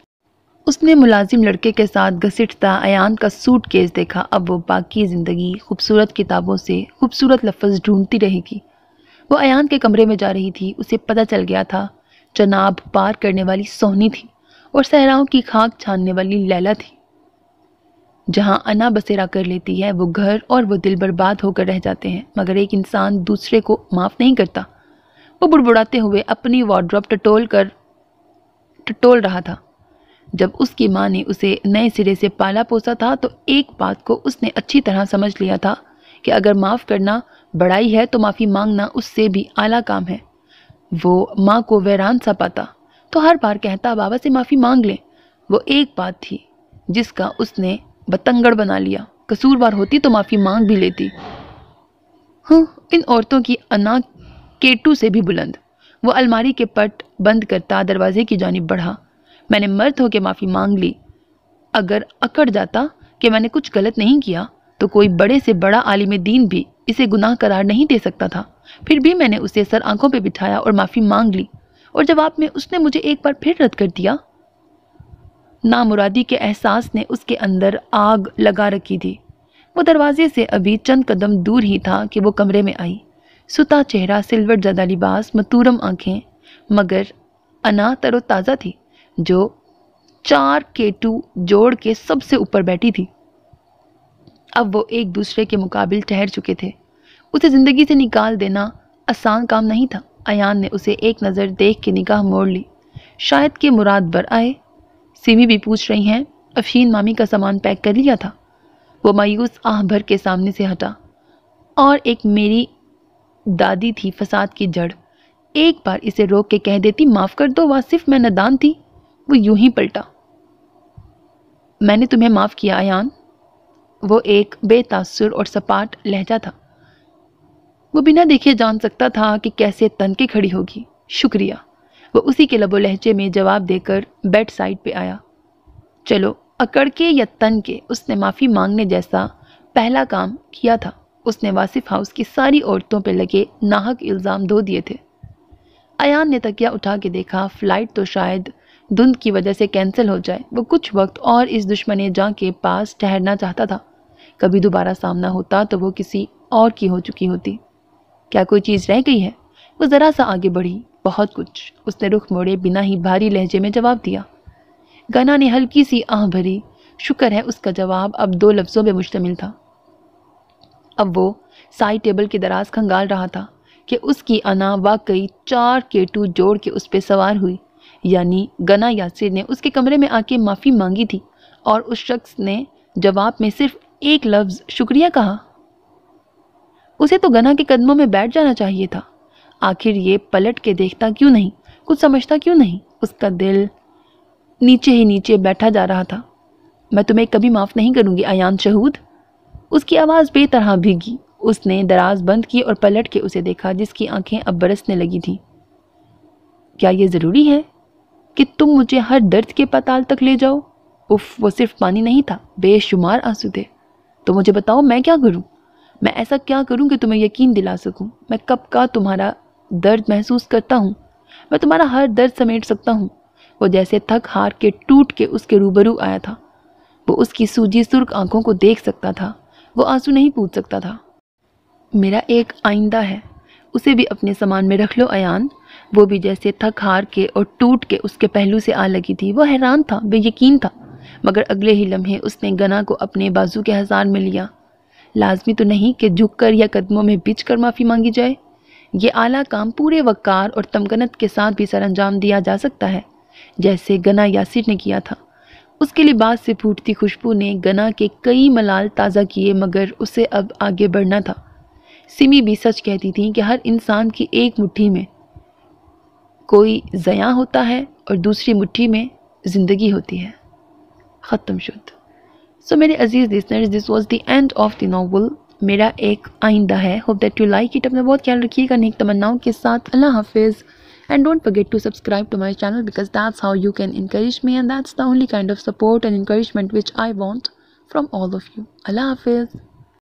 S1: उसने मुलाजिम लड़के के साथ घसीटता अयान का सूट केस देखा अब वो बाकी ज़िंदगी खूबसूरत किताबों से खूबसूरत लफ्ज़ ढूंढती रहेगी वो अयान के कमरे में जा रही थी उसे पता चल गया था चनाब पार करने वाली सोनी थी और सहराओं की खाक छानने वाली लैला थी जहाँ अना बसेरा कर लेती है वो घर और वो दिल बर्बाद होकर रह जाते हैं मगर एक इंसान दूसरे को माफ़ नहीं करता वो बुड़बुड़ाते हुए अपनी वार्ड्रॉप टटोल कर टटोल रहा था जब उसकी माँ ने उसे नए सिरे से पाला पोसा था तो एक बात को उसने अच्छी तरह समझ लिया था कि अगर माफ़ करना बड़ाई है तो माफ़ी मांगना उससे भी आला काम है वो माँ को वैरान सा पाता तो हर बार कहता बाबा से माफ़ी मांग लें वो एक बात थी जिसका उसने बतंगड़ बना लिया कसूरवार होती तो माफ़ी मांग भी लेती हूँ इन औरतों की अना केटू से भी बुलंद वो अलमारी के पट बंद करता दरवाजे की जानब बढ़ा मैंने मर्द होकर माफ़ी मांग ली अगर अकड़ जाता कि मैंने कुछ गलत नहीं किया तो कोई बड़े से बड़ा आलिम दीन भी इसे गुनाह करार नहीं दे सकता था फिर भी मैंने उसे सर आंखों पर बिठाया और माफ़ी मांग ली और जवाब में उसने मुझे एक बार फिर रद्द कर दिया नामुरादी के एहसास ने उसके अंदर आग लगा रखी थी वो दरवाजे से अभी चंद कदम दूर ही था कि वो कमरे में आई सुता चेहरा सिल्वर ज़्यादा लिबास मतूरम आँखें मगर अना तरोताज़ा थी जो चार केटू जोड़ के सबसे ऊपर बैठी थी अब वो एक दूसरे के मुकाबले ठहर चुके थे उसे ज़िंदगी से निकाल देना आसान काम नहीं था अन ने उसे एक नज़र देख के निकाह मोड़ ली शायद के मुराद बर आए सिमी भी पूछ रही हैं अफीन मामी का सामान पैक कर लिया था वो मायूस आह भर के सामने से हटा और एक मेरी दादी थी फसाद की जड़ एक बार इसे रोक के कह देती माफ़ कर दो वासिफ मैं नदान थी वो यूं ही पलटा मैंने तुम्हें माफ़ किया आयान वो एक बेतासुर और सपाट लहजा था वो बिना देखे जान सकता था कि कैसे तन के खड़ी होगी शुक्रिया वो उसी के लबो लहजे में जवाब देकर बेड साइड पर आया चलो अकड़ के या तन के उसने माफ़ी मांगने जैसा पहला काम किया था उसने वासिफ हाउस की सारी औरतों पर लगे नाहक इल्ज़ाम धो दिए थे अयान ने तकिया उठा के देखा फ़्लाइट तो शायद धुंध की वजह से कैंसिल हो जाए वो कुछ वक्त और इस दुश्मन जहाँ के पास ठहरना चाहता था कभी दोबारा सामना होता तो वो किसी और की हो चुकी होती क्या कोई चीज़ रह गई है वो ज़रा सा आगे बढ़ी बहुत कुछ उसने रुख मोड़े बिना ही भारी लहजे में जवाब दिया गना ने हल्की सी आह भरी शुक्र है उसका जवाब अब दो लफ्ज़ों में मुश्तमिल था अब वो साई टेबल के दराज खंगाल रहा था कि उसकी अना वाकई चार केटू जोड़ के उस पर सवार हुई यानी गना यासिर ने उसके कमरे में आके माफ़ी मांगी थी और उस शख्स ने जवाब में सिर्फ एक लफ्ज़ शुक्रिया कहा उसे तो गना के कदमों में बैठ जाना चाहिए था आखिर ये पलट के देखता क्यों नहीं कुछ समझता क्यों नहीं उसका दिल नीचे ही नीचे बैठा जा रहा था मैं तुम्हें कभी माफ़ नहीं करूँगी अयान शहूद उसकी आवाज़ बेतरह भीगी उसने दराज बंद की और पलट के उसे देखा जिसकी आंखें अब बरसने लगी थी क्या ये ज़रूरी है कि तुम मुझे हर दर्द के पताल तक ले जाओ उफ वो सिर्फ पानी नहीं था बेशुमार आंसू थे तो मुझे बताओ मैं क्या करूं मैं ऐसा क्या करूं कि तुम्हें यकीन दिला सकूं मैं कब का तुम्हारा दर्द महसूस करता हूँ मैं तुम्हारा हर दर्द समेट सकता हूँ वो जैसे थक हार के टूट के उसके रूबरू आया था वो उसकी सूजी सुर्ख आंखों को देख सकता था वो आंसू नहीं पूछ सकता था मेरा एक आइंदा है उसे भी अपने सामान में रख लो अन वो भी जैसे थक हार के और टूट के उसके पहलू से आ लगी थी वो हैरान था बेयकीन था मगर अगले ही लम्हे उसने गना को अपने बाजू के हज़ार में लिया लाजमी तो नहीं कि झुक कर या कदमों में बिछ कर माफ़ी मांगी जाए ये आला काम पूरे वक़ार और तमगनत के साथ भी सर अंजाम दिया जा सकता है जैसे गना यासिर ने किया था उसके लिबास से फूटती खुशबू ने गना के कई मलाल ताज़ा किए मगर उसे अब आगे बढ़ना था सिमी भी सच कहती थी कि हर इंसान की एक मुट्ठी में कोई ज़या होता है और दूसरी मुट्ठी में ज़िंदगी होती है ख़त्म शुद्ध सो मेरे अजीज़ listeners this was the end of the novel मेरा एक आइंदा है hope that you like it अपने बहुत ख्याल रखिएगा नेक तमन्नाओं के साथ अल्लाह हाफिज़ and don't forget to subscribe to my channel because that's how you can encourage me and that's the only kind of support and encouragement which I want from all of you अल्लाह हाफिज़